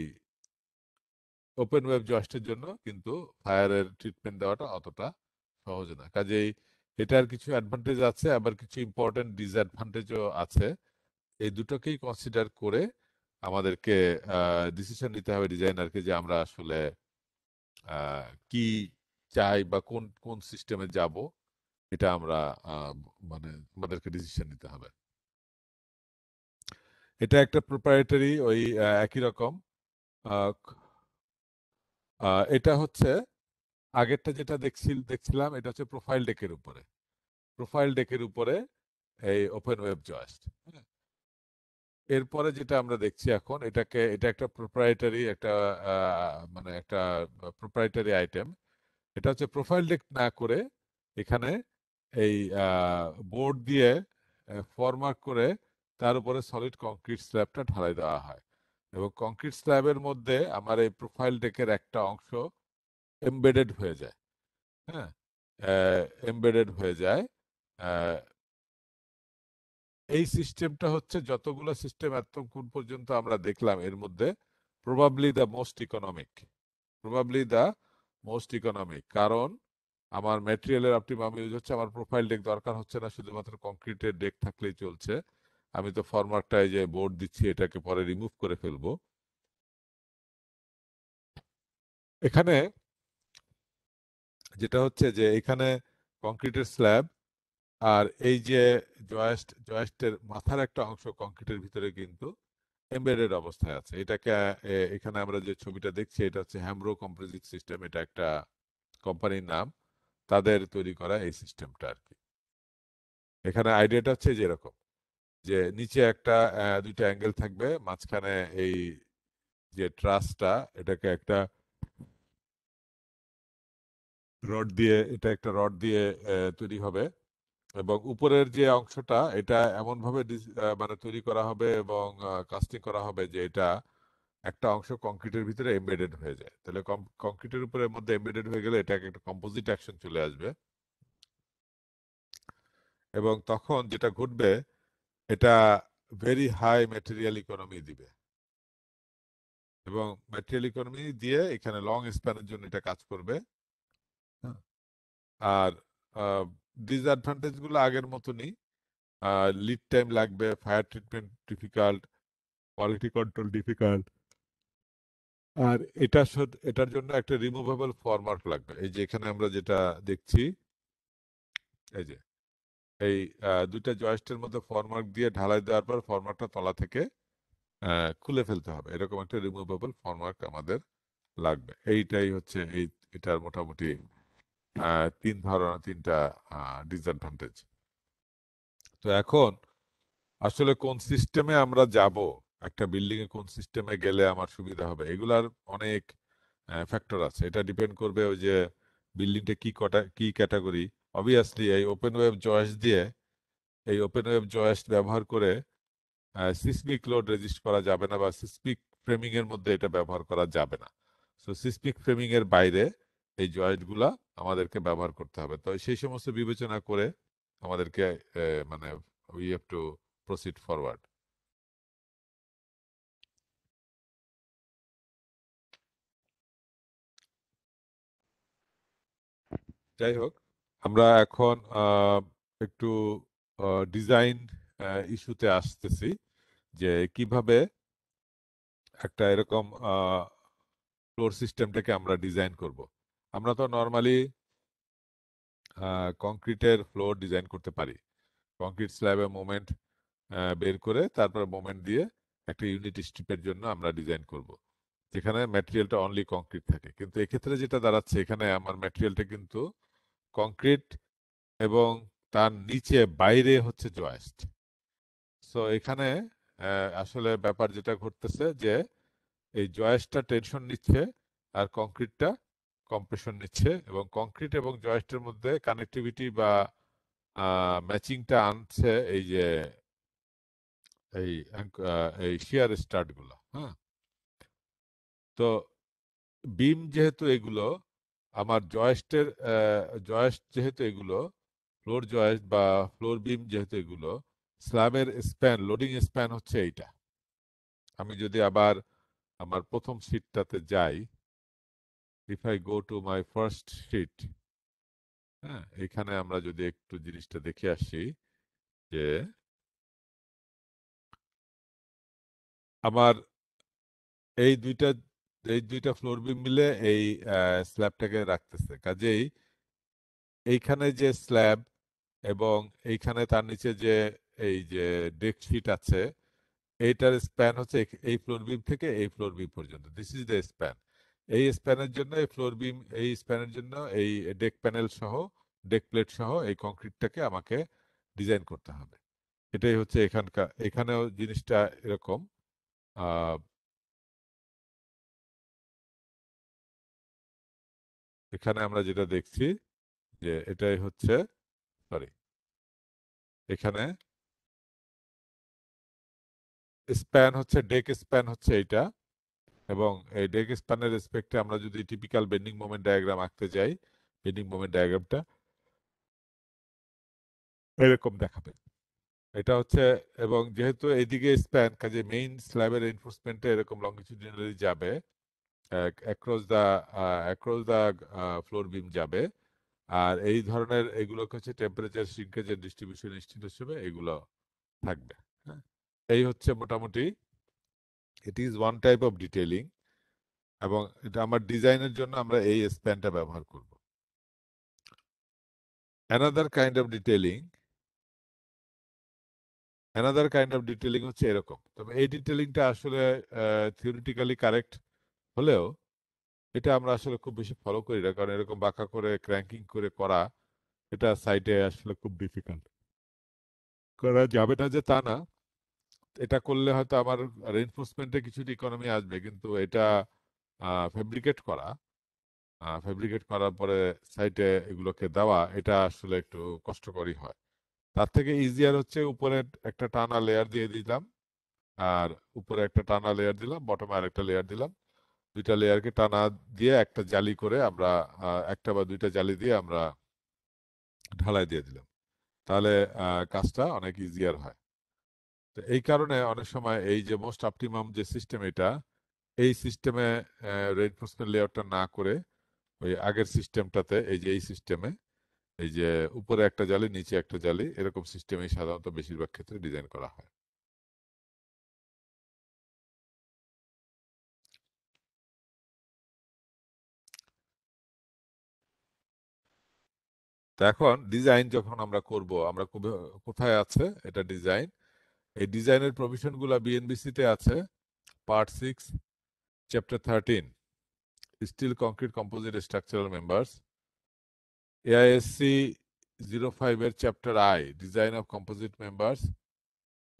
S1: ওপেন ওয়েব জয়েস্টের জন্য কিন্তু ফায়ারের ট্রিটমেন্ট দেওয়াটা অতটা সহজ না কাজেই এটার কিছু অ্যাডভান্টেজ আছে আবার কিছু ইম্পর্টেন্ট ডিসঅ্যাডভান্টেজও আছে এই দুটোকেই কনসিডার করে আমাদেরকে ডিসিশন নিতে হবে ডিজাইনারকে যে আমরা আসলে কি চাই বা কোন কোন সিস্টেমে যাব এটা আমরা মানে আমাদেরকে ডিসিশন নিতে হবে এটা একটা প্রোপারেটারি ওই একই রকম এটা হচ্ছে আগেরটা যেটা দেখছিল দেখছিলাম এটা হচ্ছে প্রোফাইল ডেকের উপরে প্রোফাইল ডেকের উপরে এই ওপেন ওয়েব জয়েস্ট হ্যাঁ এরপরে যেটা আমরা দেখছি এখন এটাকে এটা একটা প্রোপ্রাইটারি একটা মানে একটা প্রোপ্রাইটারি আইটেম এটা হচ্ছে প্রোফাইল ডেক না করে এখানে এই বোর্ড দিয়ে ফরমার্ক করে তার উপরে সলিড কংক্রিট স্ল্যাবটা ঢালাই দেওয়া হয় এবং কংক্রিট স্ল্যাবের মধ্যে আমার এই প্রোফাইল ডেকের একটা অংশ এমবেডেড হয়ে যায় হ্যাঁ এমবেডেড হয়ে যায় এই সিস্টেমটা হচ্ছে যতগুলো সিস্টেম এতক্ষণ পর্যন্ত আমরা দেখলাম এর মধ্যে probably the most economic probably the most economic কারণ আমার ম্যাটেরিয়ালের অপটিমাম ইউজ হচ্ছে আমার প্রোফাইল ডেক দরকার হচ্ছে না শুধুমাত্র কংক্রিটের ডেক থাকলেই চলছে আমি তো ফরমার্কটায় যে বোর্ড দিচ্ছি এটাকে পরে রিমুভ করে ফেলব এখানে যেটা হচ্ছে যে এখানে কংক্রিটের স্ল্যাব আর এই যে জয়েস্ট জয়েস্টের মাথার একটা অংশ কংক্রিটের ভিতরে কিন্তু এমবেডেড অবস্থায় আছে এটাকে এখানে আমরা যে ছবিটা দেখছি এটা হচ্ছে হ্যামরো কম্পোজিট সিস্টেম এটা একটা কোম্পানির নাম তাদের তৈরি করা এই সিস্টেমটা আর কি এখানে আইডিয়াটা হচ্ছে যেরকম যে নিচে একটা দুইটা অ্যাঙ্গেল থাকবে মাঝখানে এই যে ট্রাসটা এটাকে একটা রড দিয়ে এটা একটা রড দিয়ে তৈরি হবে এবং উপরের যে অংশটা এটা ভাবে মানে তৈরি করা হবে এবং কাস্টিং করা হবে যে এটা একটা অংশ কংক্রিটের ভিতরে এমবেডেড হয়ে যায় তাহলে কংক্রিটের উপরে মধ্যে এমবেডেড হয়ে গেলে এটা একটা কম্পোজিট অ্যাকশন চলে আসবে এবং তখন যেটা ঘটবে এটা ভেরি হাই ম্যাটেরিয়াল ইকোনমি দিবে এবং ম্যাটেরিয়াল ইকোনমি দিয়ে এখানে লং স্প্যানের জন্য এটা কাজ করবে হ্যাঁ? আর ডিসঅ্যাডভান্টেজ গুলো আগের মতনই লিড টাইম লাগবে fire treatment difficult quality control difficult আর এটা এটার জন্য একটা রিমুভেবল ফরম্যাট লাগবে এই যে এখানে আমরা যেটা দেখছি এই যে এই দুইটা জয়েস্টের মধ্যে ফরম্যাট দিয়ে ঢালাই দেওয়ার পর ফরম্যাটটা তলা থেকে খুলে ফেলতে হবে এরকম একটা রিমুভেবল ফরম্যাট আমাদের লাগবে এইটাই হচ্ছে এই এটার মোটামুটি তিন ধরনের তিনটা ডিসঅ্যাডভান্টেজ তো এখন আসলে কোন সিস্টেমে আমরা যাব একটা বিল্ডিং এ কোন সিস্টেমে গেলে আমার সুবিধা হবে এগুলার অনেক ফ্যাক্টর আছে এটা ডিপেন্ড করবে ওই যে বিল্ডিংটা কি কটা কি ক্যাটাগরি অবভিয়াসলি এই ওপেন ওয়েব জয়েস দিয়ে এই ওপেন ওয়েব জয়েস ব্যবহার করে সিসমিক লোড রেজিস্ট করা যাবে না বা সিসমিক ফ্রেমিং এর মধ্যে এটা ব্যবহার করা যাবে না সো সিসমিক ফ্রেমিং এর বাইরে এই জয়েন্টগুলা আমাদেরকে ব্যবহার করতে হবে তো সেই সমস্ত বিবেচনা করে আমাদেরকে
S2: মানে we have to proceed forward যাই হোক আমরা এখন একটু
S1: ডিজাইন ইস্যুতে আসতেছি যে কিভাবে একটা এরকম ফ্লোর সিস্টেমটাকে আমরা ডিজাইন করব আমরা তো নর্মালি কংক্রিটের ফ্লোর ডিজাইন করতে পারি কংক্রিট স্ল্যাবে মোমেন্ট বের করে তারপর মোমেন্ট দিয়ে একটা ইউনিট স্ট্রিপের জন্য আমরা ডিজাইন করব যেখানে ম্যাটেরিয়ালটা অনলি কংক্রিট থাকে কিন্তু এক্ষেত্রে যেটা দাঁড়াচ্ছে এখানে আমার ম্যাটেরিয়ালটা কিন্তু কংক্রিট এবং তার নিচে বাইরে হচ্ছে জয়েস্ট সো এখানে আসলে ব্যাপার যেটা ঘটতেছে যে এই জয়েস্টটা টেনশন নিচ্ছে আর কংক্রিটটা কম্প্রেশন নিচ্ছে এবং কংক্রিট এবং জয়েস্টের মধ্যে কানেক্টিভিটি বা ম্যাচিংটা আনছে এই যে এই এই শিয়ার স্টার্টগুলো হ্যাঁ তো বিম যেহেতু এগুলো আমার জয়েস্টের জয়েস্ট যেহেতু এগুলো ফ্লোর জয়েস্ট বা ফ্লোর বিম যেহেতু এগুলো স্ল্যাবের স্প্যান লোডিং স্প্যান হচ্ছে এইটা আমি যদি আবার আমার প্রথম সিটটাতে যাই if I go to my first
S2: sheet হ্যাঁ এখানে আমরা যদি একটু জিনিসটা দেখে আসি যে আমার এই দুইটা এই দুইটা ফ্লোর বিম মিলে এই স্ল্যাবটাকে রাখতেছে
S1: কাজেই এইখানে যে স্ল্যাব এবং এইখানে তার নিচে যে এই যে ডেক শিট আছে এইটার স্প্যান হচ্ছে এই ফ্লোর বিম থেকে এই ফ্লোর বিম পর্যন্ত দিস ইজ দ্য স্প্যান এই স্প্যানের জন্য এই ফ্লোর বিম এই স্প্যানের জন্য এই ডেক প্যানেল সহ ডেক প্লেট সহ এই কংক্রিটটাকে আমাকে ডিজাইন করতে
S2: হবে এটাই হচ্ছে এখানকার এখানেও জিনিসটা এরকম এখানে আমরা যেটা দেখছি যে এটাই হচ্ছে সরি এখানে স্প্যান হচ্ছে ডেক স্প্যান হচ্ছে
S1: এটা এবং এই ডেক স্পানের রেসপেক্টে আমরা যদি টিপিক্যাল বেন্ডিং মোমেন্ট ডায়াগ্রাম আঁকতে যাই বেন্ডিং মোমেন্ট ডায়াগ্রামটা এরকম দেখাবে এটা হচ্ছে এবং যেহেতু এইদিকে স্প্যান কাজে মেইন স্ল্যাবের এনফোর্সমেন্টে এরকম লঙ্গিটিউডিনালি যাবে across the across the floor beam যাবে আর এই ধরনের এগুলো হচ্ছে টেম্পারেচার সিঙ্কেজের ডিস্ট্রিবিউশন ইনস্টিটিউট হিসেবে এগুলো থাকবে হ্যাঁ এই হচ্ছে মোটামুটি it is one type of detailing এবং এটা আমার ডিজাইনের জন্য আমরা এই স্প্যানটা ব্যবহার করব another kind of detailing another kind of detailing হচ্ছে এরকম তবে এই ডিটেলিংটা আসলে থিওরিটিক্যালি কারেক্ট হলেও এটা আমরা আসলে খুব বেশি ফলো করি না কারণ এরকম বাঁকা করে ক্র্যাঙ্কিং করে করা এটা সাইটে আসলে খুব ডিফিকাল্ট করা যাবে না যে তা না এটা করলে হয়তো আমার রেনফোর্সমেন্টে কিছু ইকোনমি আসবে কিন্তু এটা ফেব্রিকেট করা ফেব্রিকেট করার পরে সাইটে এগুলোকে দেওয়া এটা আসলে একটু কষ্টকরই হয় তার থেকে ইজিয়ার হচ্ছে উপরে একটা টানা লেয়ার দিয়ে দিলাম আর উপরে একটা টানা লেয়ার দিলাম বটমে আর একটা লেয়ার দিলাম দুইটা লেয়ারকে টানা দিয়ে একটা জালি করে আমরা একটা বা দুইটা জালি দিয়ে আমরা ঢালাই দিয়ে দিলাম তাহলে কাজটা অনেক ইজিয়ার হয় তো এই কারণে অনেক সময় এই যে মোস্ট অপটিমাম যে সিস্টেম এটা এই সিস্টেমে রেইনফোর্সমেন্ট লেয়ারটা না করে ওই আগের সিস্টেমটাতে এই যে এই সিস্টেমে এই যে উপরে একটা জালি নিচে একটা জালি এরকম সিস্টেমে সাধারণত
S2: বেশিরভাগ ক্ষেত্রে ডিজাইন করা হয় এখন ডিজাইন যখন আমরা করব আমরা কোথায়
S1: আছে এটা ডিজাইন এই ডিজাইনের প্রভিশনগুলো বিএনবিসিতে আছে part six chapter thirteen steel concrete composite structural members AISC zero ফাইভের chapter I design of composite members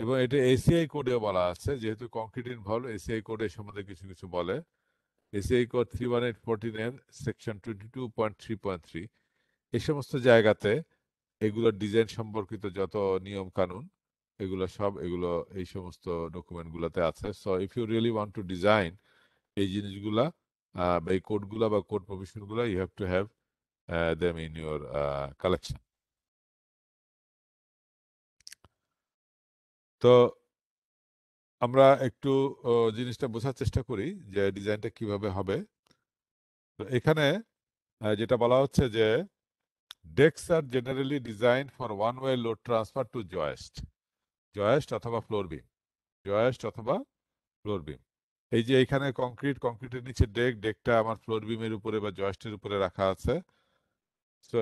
S1: এবং এটা এসিআই কোডেও বলা আছে যেহেতু কংক্রিট ইনভলভ এসিআই কোডে সম্বন্ধে কিছু কিছু বলে ACI code three one eight ফোরটিনের section twenty two point three point three এই সমস্ত জায়গাতে এগুলোর ডিজাইন সম্পর্কিত যত নিয়ম কানুন এগুলো সব এগুলো এই সমস্ত ডকুমেন্ট গুলাতে আছে so if you really want to design এই জিনিসগুলা বা এই কোডগুলা বা কোড গুলা you have to have
S2: them in your collection তো আমরা একটু জিনিসটা বোঝার
S1: চেষ্টা করি যে ডিজাইনটা কিভাবে হবে তো এখানে যেটা বলা হচ্ছে যে decks are generally design for one way load transfer to joist joist অথবা ফ্লোর বিম জয়েস্ট অথবা ফ্লোর বিম এই যে এখানে কংক্রিট কংক্রিটের নিচে ডেক ডেকটা আমার ফ্লোর বিমের উপরে বা জয়েস্টের উপরে রাখা আছে তো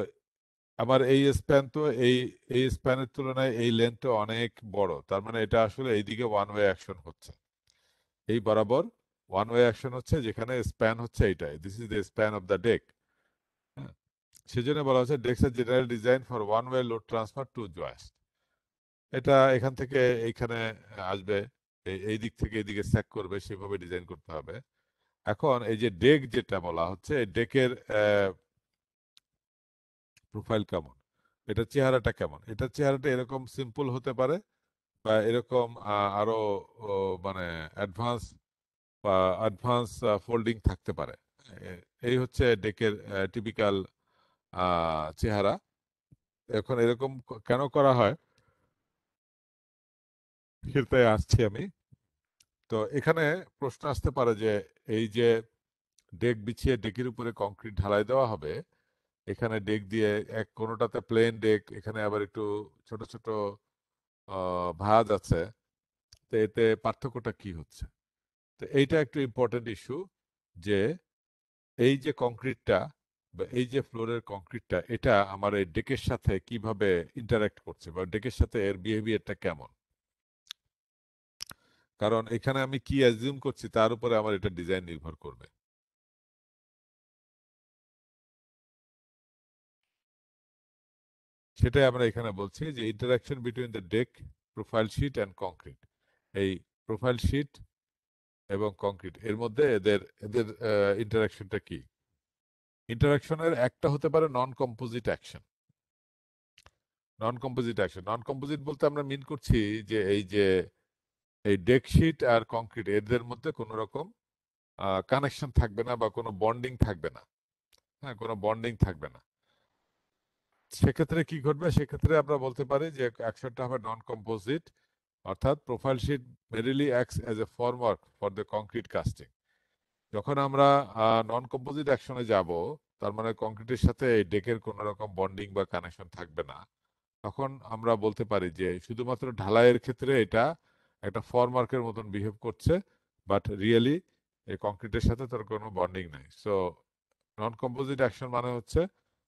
S1: আমার এই স্প্যান তো এই এই স্প্যানের তুলনায় এই লেন্থটা অনেক বড় তার মানে এটা আসলে এইদিকে ওয়ান ওয়ে অ্যাকশন হচ্ছে এই বরাবর ওয়ান ওয়ে অ্যাকশন হচ্ছে যেখানে স্প্যান হচ্ছে এটাই this is the span of the deck সেজন্য বলা হচ্ছে decks are general design for one way load transfer to joist এটা এখান থেকে এইখানে আসবে এই দিক থেকে এদিকে স্যাক করবে সেভাবে ডিজাইন করতে হবে এখন এই যে ডেক যেটা বলা হচ্ছে ডেকের প্রোফাইল কেমন এটা চেহারাটা কেমন এটা চেহারাটা এরকম সিম্পল হতে পারে বা এরকম আরো মানে অ্যাডভান্স বা অ্যাডভান্স ফোল্ডিং থাকতে পারে এই হচ্ছে ডেকের টিপিক্যাল চেহারা এখন এরকম কেন করা হয় ফিরতে আসছি আমি তো এখানে প্রশ্ন আসতে পারে যে এই যে ডেক বিছিয়ে ডেকের উপরে কংক্রিট ঢালাই দেওয়া হবে এখানে ডেক দিয়ে এক কোনোটাতে প্লেন ডেক এখানে আবার একটু ছোট ছোট ভাজ আছে তো এতে পার্থক্যটা কি হচ্ছে তো এইটা একটু ইম্পর্টেন্ট ইস্যু যে এই যে কংক্রিটটা বা এই যে ফ্লোরের কংক্রিটটা এটা আমার এই ডেকের সাথে কিভাবে ইন্টারাক্ট করছে বা ডেকের সাথে এর
S2: বিহেভিয়ারটা কেমন কারণ এখানে আমি কি অ্যাজিউম করছি তার উপরে আমার এটা ডিজাইন নির্ভর করবে সেটাই আমরা এখানে বলছি যে interaction between the
S1: deck profile sheet and concrete এই প্রোফাইল শিট এবং কংক্রিট এর মধ্যে এদের এদের ইন্টারাকশনটা কি ইন্টারাকশনের একটা হতে পারে non composite action non composite action non composite বলতে আমরা মিন করছি যে এই যে এই ডেকশিট আর কংক্রিট এদের মধ্যে কোনো রকম কানেকশন থাকবে না বা কোনো বন্ডিং থাকবে না হ্যাঁ কোনো বন্ডিং থাকবে না সেক্ষেত্রে কি ঘটবে সেক্ষেত্রে আমরা বলতে পারি যে একশোটা হবে নন কম্পোজিট অর্থাৎ profile sheet merely acts as a formwork for the concrete casting যখন আমরা নন কম্পোজিট অ্যাকশনে যাব তার মানে কংক্রিটের সাথে এই ডেকের কোনো রকম বন্ডিং বা কানেকশন থাকবে না তখন আমরা বলতে পারি যে শুধুমাত্র ঢালাইয়ের ক্ষেত্রে এটা একটা ফরমার্কের মতন বিহেভ করছে বাট রিয়েলি এই কংক্রিটের সাথে তার কোনো বন্ডিং নাই সো নন কম্পোজিট অ্যাকশন মানে হচ্ছে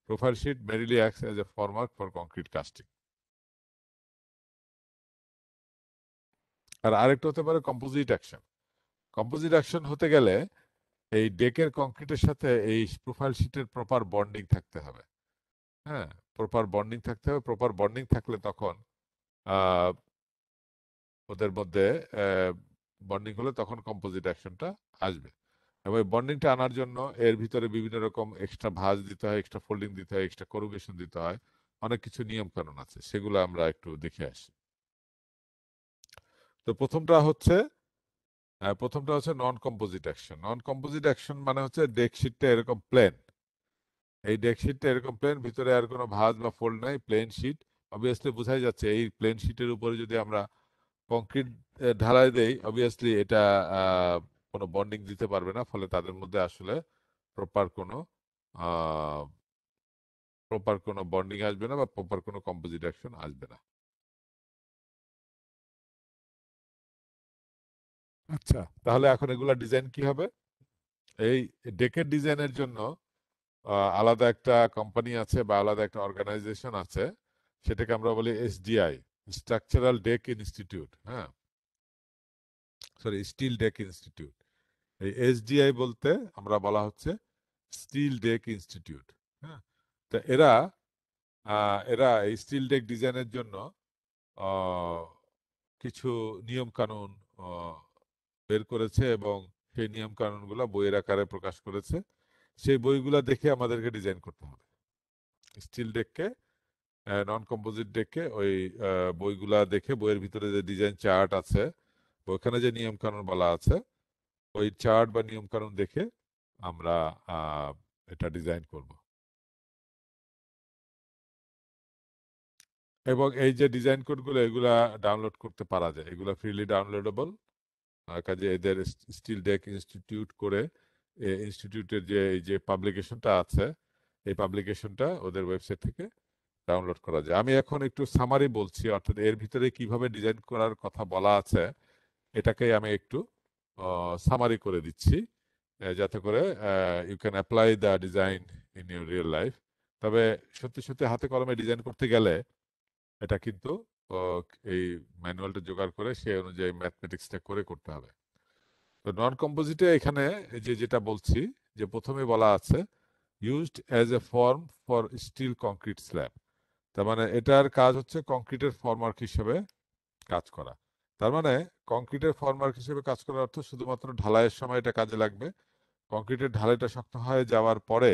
S1: profile sheet merely acts as a formwork for concrete casting আর আরেকটা হতে পারে কম্পোজিট অ্যাকশন কম্পোজিট অ্যাকশন হতে গেলে এই ডেকের কংক্রিটের সাথে এই প্রোফাইল শিটের প্রপার বন্ডিং থাকতে হবে হ্যাঁ প্রপার বন্ডিং থাকতে হবে প্রপার বন্ডিং থাকলে তখন ওদের মধ্যে বন্ডিং হলে তখন কম্পোজিট অ্যাকশনটা আসবে এবং এই বন্ডিংটা আনার জন্য এর ভিতরে বিভিন্ন রকম এক্সট্রা ভাজ দিতে হয় এক্সট্রা ফোল্ডিং দিতে হয় এক্সট্রা করুগেশন দিতে হয় অনেক কিছু নিয়ম কানুন আছে সেগুলো আমরা একটু দেখে আসি তো প্রথমটা হচ্ছে প্রথমটা হচ্ছে non composite action non composite action মানে হচ্ছে ডেকশিটটা এরকম প্লেন এই ডেকশিটটা এরকম প্লেন ভিতরে আর কোনো ভাঁজ বা ফোল্ড নাই প্লেন শিট অবভিয়াসলি বোঝাই যাচ্ছে এই প্লেন শিটের উপরে যদি আমরা কংক্রিট ঢালাই দেই অবভিয়াসলি এটা কোনো বন্ডিং দিতে পারবে না ফলে তাদের মধ্যে আসলে প্রপার কোনো
S2: প্রপার কোনো বন্ডিং আসবে না বা প্রপার কোনো কম্পোজিট অ্যাকশন আসবে না আচ্ছা তাহলে এখন এগুলা ডিজাইন কি হবে এই ডেকের ডিজাইনের জন্য আলাদা একটা
S1: কোম্পানি আছে বা আলাদা একটা অর্গানাইজেশন আছে সেটাকে আমরা বলি এসডিআই স্ট্রাকচারাল ডেক ইনস্টিটিউট হ্যাঁ সরি স্টিল ডেক ইনস্টিটিউট এই এসডিআই বলতে আমরা বলা হচ্ছে স্টিল ডেক ইনস্টিটিউট হ্যাঁ তা এরা এরা এই স্টিল ডেক ডিজাইনের জন্য কিছু নিয়ম কানুন বের করেছে এবং সেই নিয়ম কানুনগুলো বইয়ের আকারে প্রকাশ করেছে সেই বইগুলো দেখে আমাদেরকে ডিজাইন করতে হবে স্টিল ডেককে নন কম্পোজিট ডেকে ওই বইগুলা দেখে বইয়ের ভিতরে যে ডিজাইন চার্ট আছে ওইখানে যে নিয়ম কানুন বলা আছে ওই
S2: চার্ট বা নিয়ম কানুন দেখে আমরা এটা ডিজাইন করব এবং এই যে ডিজাইন কোডগুলো
S1: এগুলা ডাউনলোড করতে পারা যায় এগুলা ফ্রিলি ডাউনলোডেবল কাজে এদের স্টিল ডেক ইনস্টিটিউট করে ইনস্টিটিউটের যে এই যে পাবলিকেশনটা আছে এই পাবলিকেশনটা ওদের ওয়েবসাইট থেকে ডাউনলোড করা যায় আমি এখন একটু সামারি বলছি অর্থাৎ এর ভিতরে কিভাবে ডিজাইন করার কথা বলা আছে এটাকে আমি একটু সামারি করে দিচ্ছি যাতে করে you can apply the design in your real life তবে সত্যি সত্যি হাতে কলমে ডিজাইন করতে গেলে এটা কিন্তু এই ম্যানুয়ালটা জোগাড় করে সে অনুযায়ী ম্যাথমেটিক্সটা করে করতে হবে তো নন কম্পোজিটে এখানে যে যেটা বলছি যে প্রথমে বলা আছে used as a form for steel concrete slab তার মানে এটার কাজ হচ্ছে কংক্রিটের ফর্মার্ক হিসেবে কাজ করা তার মানে কংক্রিটের ফর্মার্ক হিসেবে কাজ করার অর্থ শুধুমাত্র ঢালাইয়ের সময় এটা কাজে লাগবে কংক্রিটের ঢালাইটা শক্ত হয়ে যাওয়ার পরে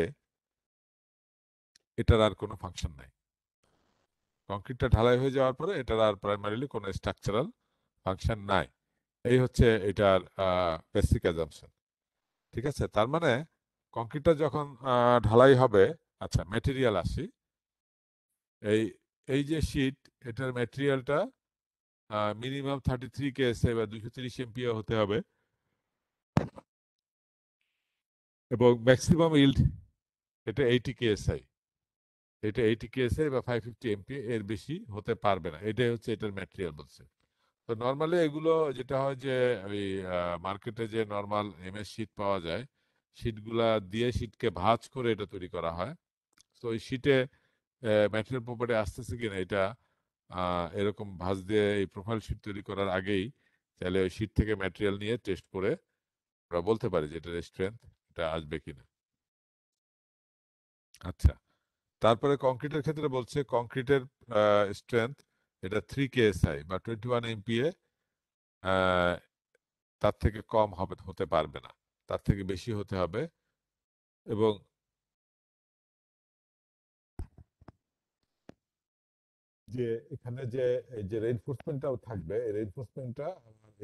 S1: এটার আর কোনো ফাংশন নাই কংক্রিটটা ঢালাই হয়ে যাওয়ার পরে এটার আর প্রাইমারিলি কোনো স্ট্রাকচারাল ফাংশন নাই এই হচ্ছে এটার বেসিক অ্যাজামশন ঠিক আছে তার মানে কংক্রিটটা যখন ঢালাই হবে আচ্ছা মেটেরিয়াল আসি এই এই যে শীট এটার ম্যাটেরিয়ালটা মিনিমাম থার্টি থ্রি কে এসে বা দুশো তিরিশ এমপিও হতে হবে এবং ম্যাক্সিমাম ইল্ড এটা এইটি কে আই এটা এইটি কে আই বা ফাইভ ফিফটি এমপি এর বেশি হতে পারবে না এটাই হচ্ছে এটার ম্যাটেরিয়াল বলছে তো নর্মালি এগুলো যেটা হয় যে ওই মার্কেটে যে নর্মাল এম এস শীট পাওয়া যায় শীটগুলা দিয়ে শীটকে ভাজ করে এটা তৈরি করা হয় তো ওই শীটে ম্যাটেরিয়াল প্রপার্টি আসতেছে কিনা এটা এরকম ভাঁজ দিয়ে এই প্রোফাইল শিট তৈরি করার আগেই তাহলে ওই শিট থেকে ম্যাটেরিয়াল নিয়ে টেস্ট করে আমরা বলতে পারি যে এটার স্ট্রেংথ এটা আসবে কিনা আচ্ছা তারপরে কংক্রিটের ক্ষেত্রে বলছে কংক্রিটের স্ট্রেংথ এটা থ্রি কেএসআই বা টোয়েন্টি ওয়ান এমপিএ তার থেকে কম হবে হতে পারবে
S2: না তার থেকে বেশি হতে হবে এবং যে এখানে যে যে
S1: রেইনফোর্সমেন্টটাও থাকবে এই রেইনফোর্সমেন্টটা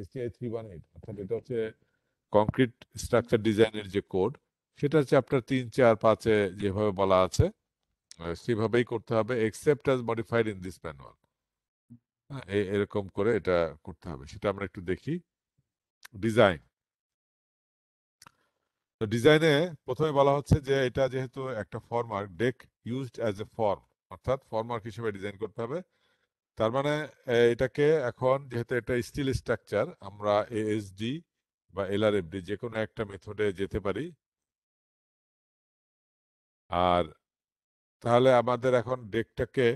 S1: এসিআই থ্রি ওয়ান এইট অর্থাৎ এটা হচ্ছে কংক্রিট স্ট্রাকচার ডিজাইনের যে কোড সেটা চ্যাপ্টার তিন চার পাঁচে যেভাবে বলা আছে সেভাবেই করতে হবে except as modified in this manual এরকম করে এটা করতে হবে সেটা আমরা একটু দেখি ডিজাইন ডিজাইনে প্রথমে বলা হচ্ছে যে এটা যেহেতু একটা ফর্ম আর deck used as a form অর্থাৎ ফর্মার্ক হিসেবে ডিজাইন করতে হবে তার মানে এটাকে এখন যেহেতু এটা স্টিল স্ট্রাকচার আমরা এএসডি বা এলআরএফডি যে কোনো একটা মেথডে যেতে পারি আর তাহলে আমাদের এখন ডেকটাকে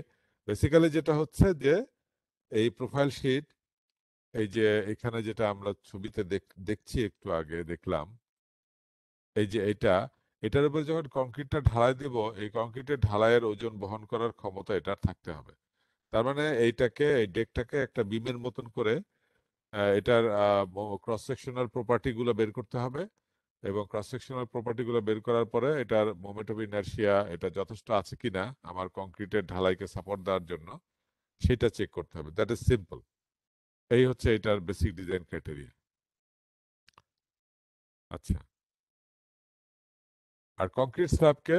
S1: বেসিক্যালি যেটা হচ্ছে যে এই প্রোফাইল শিট এই যে এখানে যেটা আমরা ছবিতে দেখছি একটু আগে দেখলাম এই যে এটা এটার উপরে যখন কংক্রিটটা ঢালাই দিব এই কংক্রিটের ঢালাইয়ের ওজন বহন করার ক্ষমতা এটার থাকতে হবে তার মানে এইটাকে এই ডেকটাকে একটা বিমের মতন করে এটার ক্রস সেকশনাল প্রপার্টিগুলো বের করতে হবে এবং ক্রস সেকশনাল প্রপার্টিগুলো বের করার পরে এটার মোমেন্ট অফ ইনার্শিয়া এটা যথেষ্ট আছে কিনা আমার কংক্রিটের ঢালাইকে সাপোর্ট দেওয়ার জন্য সেটা চেক করতে হবে দ্যাট ইজ সিম্পল
S2: এই হচ্ছে এটার বেসিক ডিজাইন ক্রাইটেরিয়া আচ্ছা আর কংক্রিট স্ল্যাবকে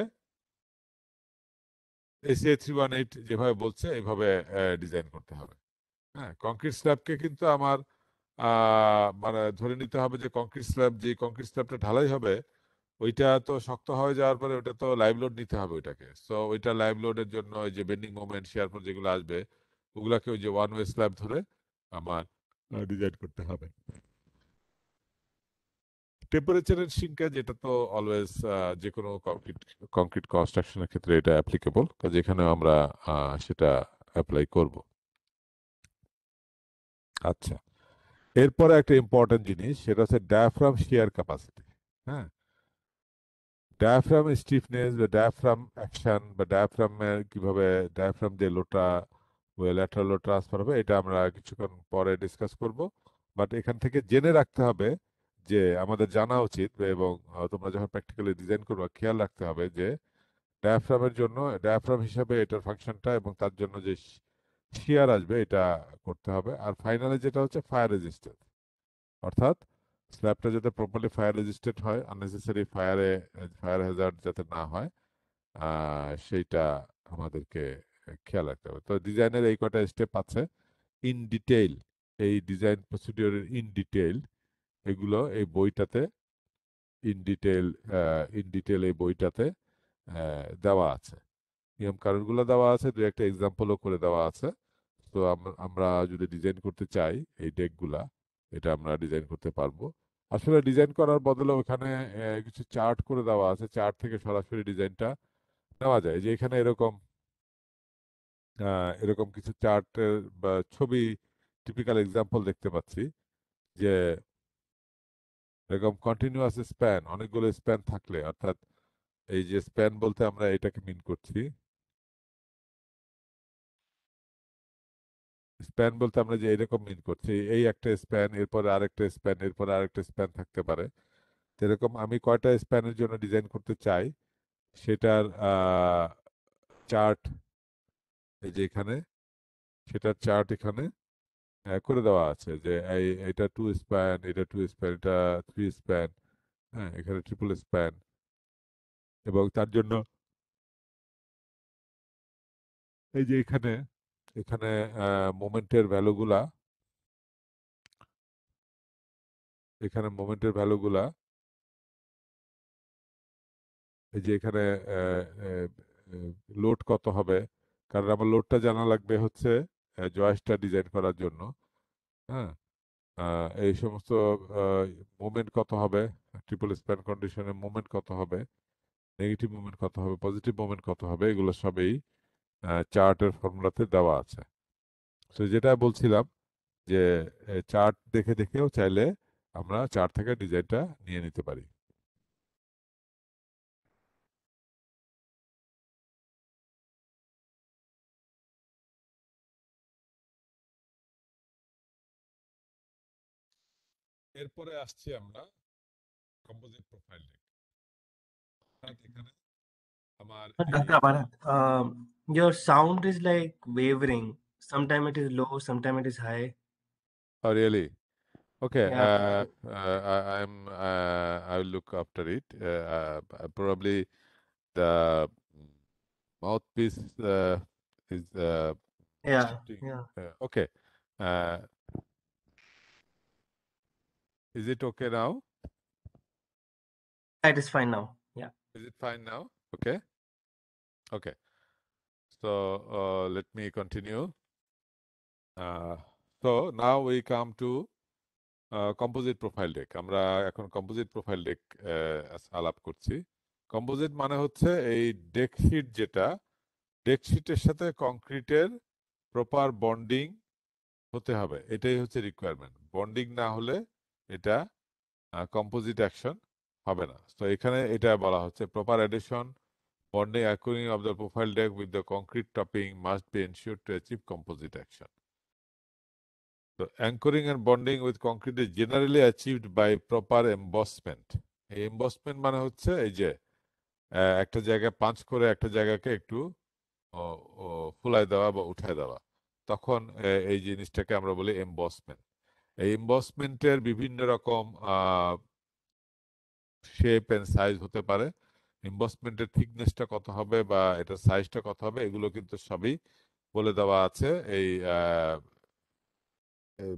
S2: এসিএ থ্রি ওয়ান এইট যেভাবে বলছে এইভাবে ডিজাইন করতে হবে হ্যাঁ
S1: কংক্রিট স্ল্যাবকে কিন্তু আমার মানে ধরে নিতে হবে যে কংক্রিট স্ল্যাব যে কংক্রিট স্ল্যাবটা ঢালাই হবে ওইটা তো শক্ত হয়ে যাওয়ার পরে ওইটা তো লাইভ লোড নিতে হবে ওইটাকে সো ওইটা লাইভ লোডের জন্য ওই যে বেন্ডিং মোমেন্ট শেয়ার পর যেগুলো আসবে ওগুলাকে ওই যে ওয়ান ওয়ে স্ল্যাব ধরে আমার ডিজাইন করতে হবে টেম্পারেচারের সিঙ্কা যেটা তো অলওয়েজ যে কোনো কংক্রিট কংক্রিট কনস্ট্রাকশনের ক্ষেত্রে এটা অ্যাপ্লিকেবল কাজে এখানেও আমরা সেটা অ্যাপ্লাই করব আচ্ছা এরপরে একটা ইম্পর্টেন্ট জিনিস সেটা হচ্ছে ডায়াফ্রাম শিয়ার ক্যাপাসিটি হ্যাঁ ডায়াফ্রাম স্টিফনেস বা ডায়াফ্রাম অ্যাকশন বা ডায়াফ্রামের কিভাবে ডায়াফ্রাম দিয়ে লোটা ল্যাটারাল ট্রান্সফার হবে এটা আমরা কিছুক্ষণ পরে ডিসকাস করব বাট এখান থেকে জেনে রাখতে হবে যে আমাদের জানা উচিত এবং তোমরা যখন প্র্যাকটিক্যালি ডিজাইন করবা খেয়াল রাখতে হবে যে ডায়াফ্রামের জন্য ডায়াফ্রাম হিসাবে এটার ফাংশনটা এবং তার জন্য যে শিয়ার আসবে এটা করতে হবে আর ফাইনালি যেটা হচ্ছে ফায়ার রেজিস্ট্যান্স অর্থাৎ স্ল্যাবটা যাতে প্রপারলি ফায়ার রেজিস্টেন্ট হয় আননেসেসারি ফায়ারে ফায়ার হ্যাজার্ড যাতে না হয় সেইটা আমাদেরকে খেয়াল রাখতে হবে তো ডিজাইনের এই কটা স্টেপ আছে ইন ডিটেইল এই ডিজাইন প্রসিডিওর ইন ডিটেইল এগুলো এই বইটাতে ইন ডিটেল ইন ডিটেল এই বইটাতে দেওয়া আছে নিয়ম কারণগুলো দেওয়া আছে দু একটা এক্সাম্পলও করে দেওয়া আছে তো আমরা যদি ডিজাইন করতে চাই এই ডেকগুলা এটা আমরা ডিজাইন করতে পারবো আসলে ডিজাইন করার বদলে ওখানে কিছু চার্ট করে দেওয়া আছে চার্ট থেকে সরাসরি ডিজাইনটা নেওয়া যায় যে এখানে এরকম এরকম কিছু চার্টের বা ছবি টিপিক্যাল এক্সাম্পল দেখতে পাচ্ছি যে এরকম কন্টিনিউয়াস স্প্যান অনেকগুলো স্প্যান থাকলে অর্থাৎ এই যে স্প্যান বলতে আমরা এটাকে মিন করছি স্প্যান বলতে আমরা যে এরকম মিন করছি এই একটা স্প্যান এরপরে আরেকটা স্প্যান এরপরে আরেকটা স্প্যান থাকতে পারে এরকম আমি কয়টা স্প্যানের জন্য ডিজাইন করতে চাই সেটার চার্ট এই যে এখানে সেটার চার্ট এখানে হ্যাঁ, করে দেওয়া আছে যে এই এটা টু স্প্যান এটা টু স্প্যান এটা থ্রি স্প্যান হ্যাঁ এখানে ট্রিপল স্প্যান এবং তার জন্য
S2: এই যে এখানে এখানে মোমেন্টের ভ্যালুগুলা এখানে মোমেন্টের ভ্যালুগুলা এই যে এখানে
S1: লোড কত হবে কারণ আমার লোডটা জানা লাগবে হচ্ছে জয়েসটা ডিজাইন করার জন্য হ্যাঁ এই সমস্ত মুভমেন্ট কত হবে ট্রিপল স্প্যান কন্ডিশনের মুভমেন্ট কত হবে নেগেটিভ মুভমেন্ট কত হবে পজিটিভ মুভমেন্ট কত হবে এগুলো সবই চার্টের ফর্মুলাতে দেওয়া আছে তো যেটা বলছিলাম যে চার্ট দেখে দেখেও চাইলে আমরা চার্ট থেকে ডিজাইনটা নিয়ে
S2: নিতে পারি এরপরে আসছি আমরা কম্পোজিট প্রোফাইল এখানে আমার
S3: um, your sound is like wavering. Sometime it is low, sometime it is high.
S1: Oh, really? Okay. Yeah. Uh,
S3: uh, I, am I uh,
S1: will look after it. Uh, uh, probably the mouthpiece is. yeah. Shifting. Yeah. okay. Is it okay now? It is fine now. Yeah. Is it fine now? Okay. Okay. So uh, let me continue. Uh, so now we come to composite profile deck আমরা এখন composite profile day আলাপ করছি composite মানে হচ্ছে এই day sheet যেটা day শিটের সাথে কংক্রিটের প্রপার বন্ডিং হতে হবে এটাই হচ্ছে রিকোয়ারমেন্ট বন্ডিং না হলে এটা কম্পোজিট অ্যাকশন হবে না তো এখানে এটা বলা হচ্ছে প্রপার এডিশন বন্ডিং অ্যাকুইং of the profile deck with the concrete topping must be ensure to achieve composite action তো anchoring and bonding with concrete is generally achieved by proper embossment এই এম্বসমেন্ট মানে হচ্ছে এই যে একটা জায়গায় পাঁচ করে একটা জায়গাকে একটু ফুলাই দেওয়া বা উঠাই দেওয়া তখন এই জিনিসটাকে আমরা বলি এম্বসমেন্ট এই এম্বসমেন্টের বিভিন্ন রকম শেপ অ্যান্ড সাইজ হতে পারে এম্বসমেন্টের থিকনেসটা কত হবে বা এটার সাইজটা কত হবে এগুলো কিন্তু সবই বলে দেওয়া আছে এই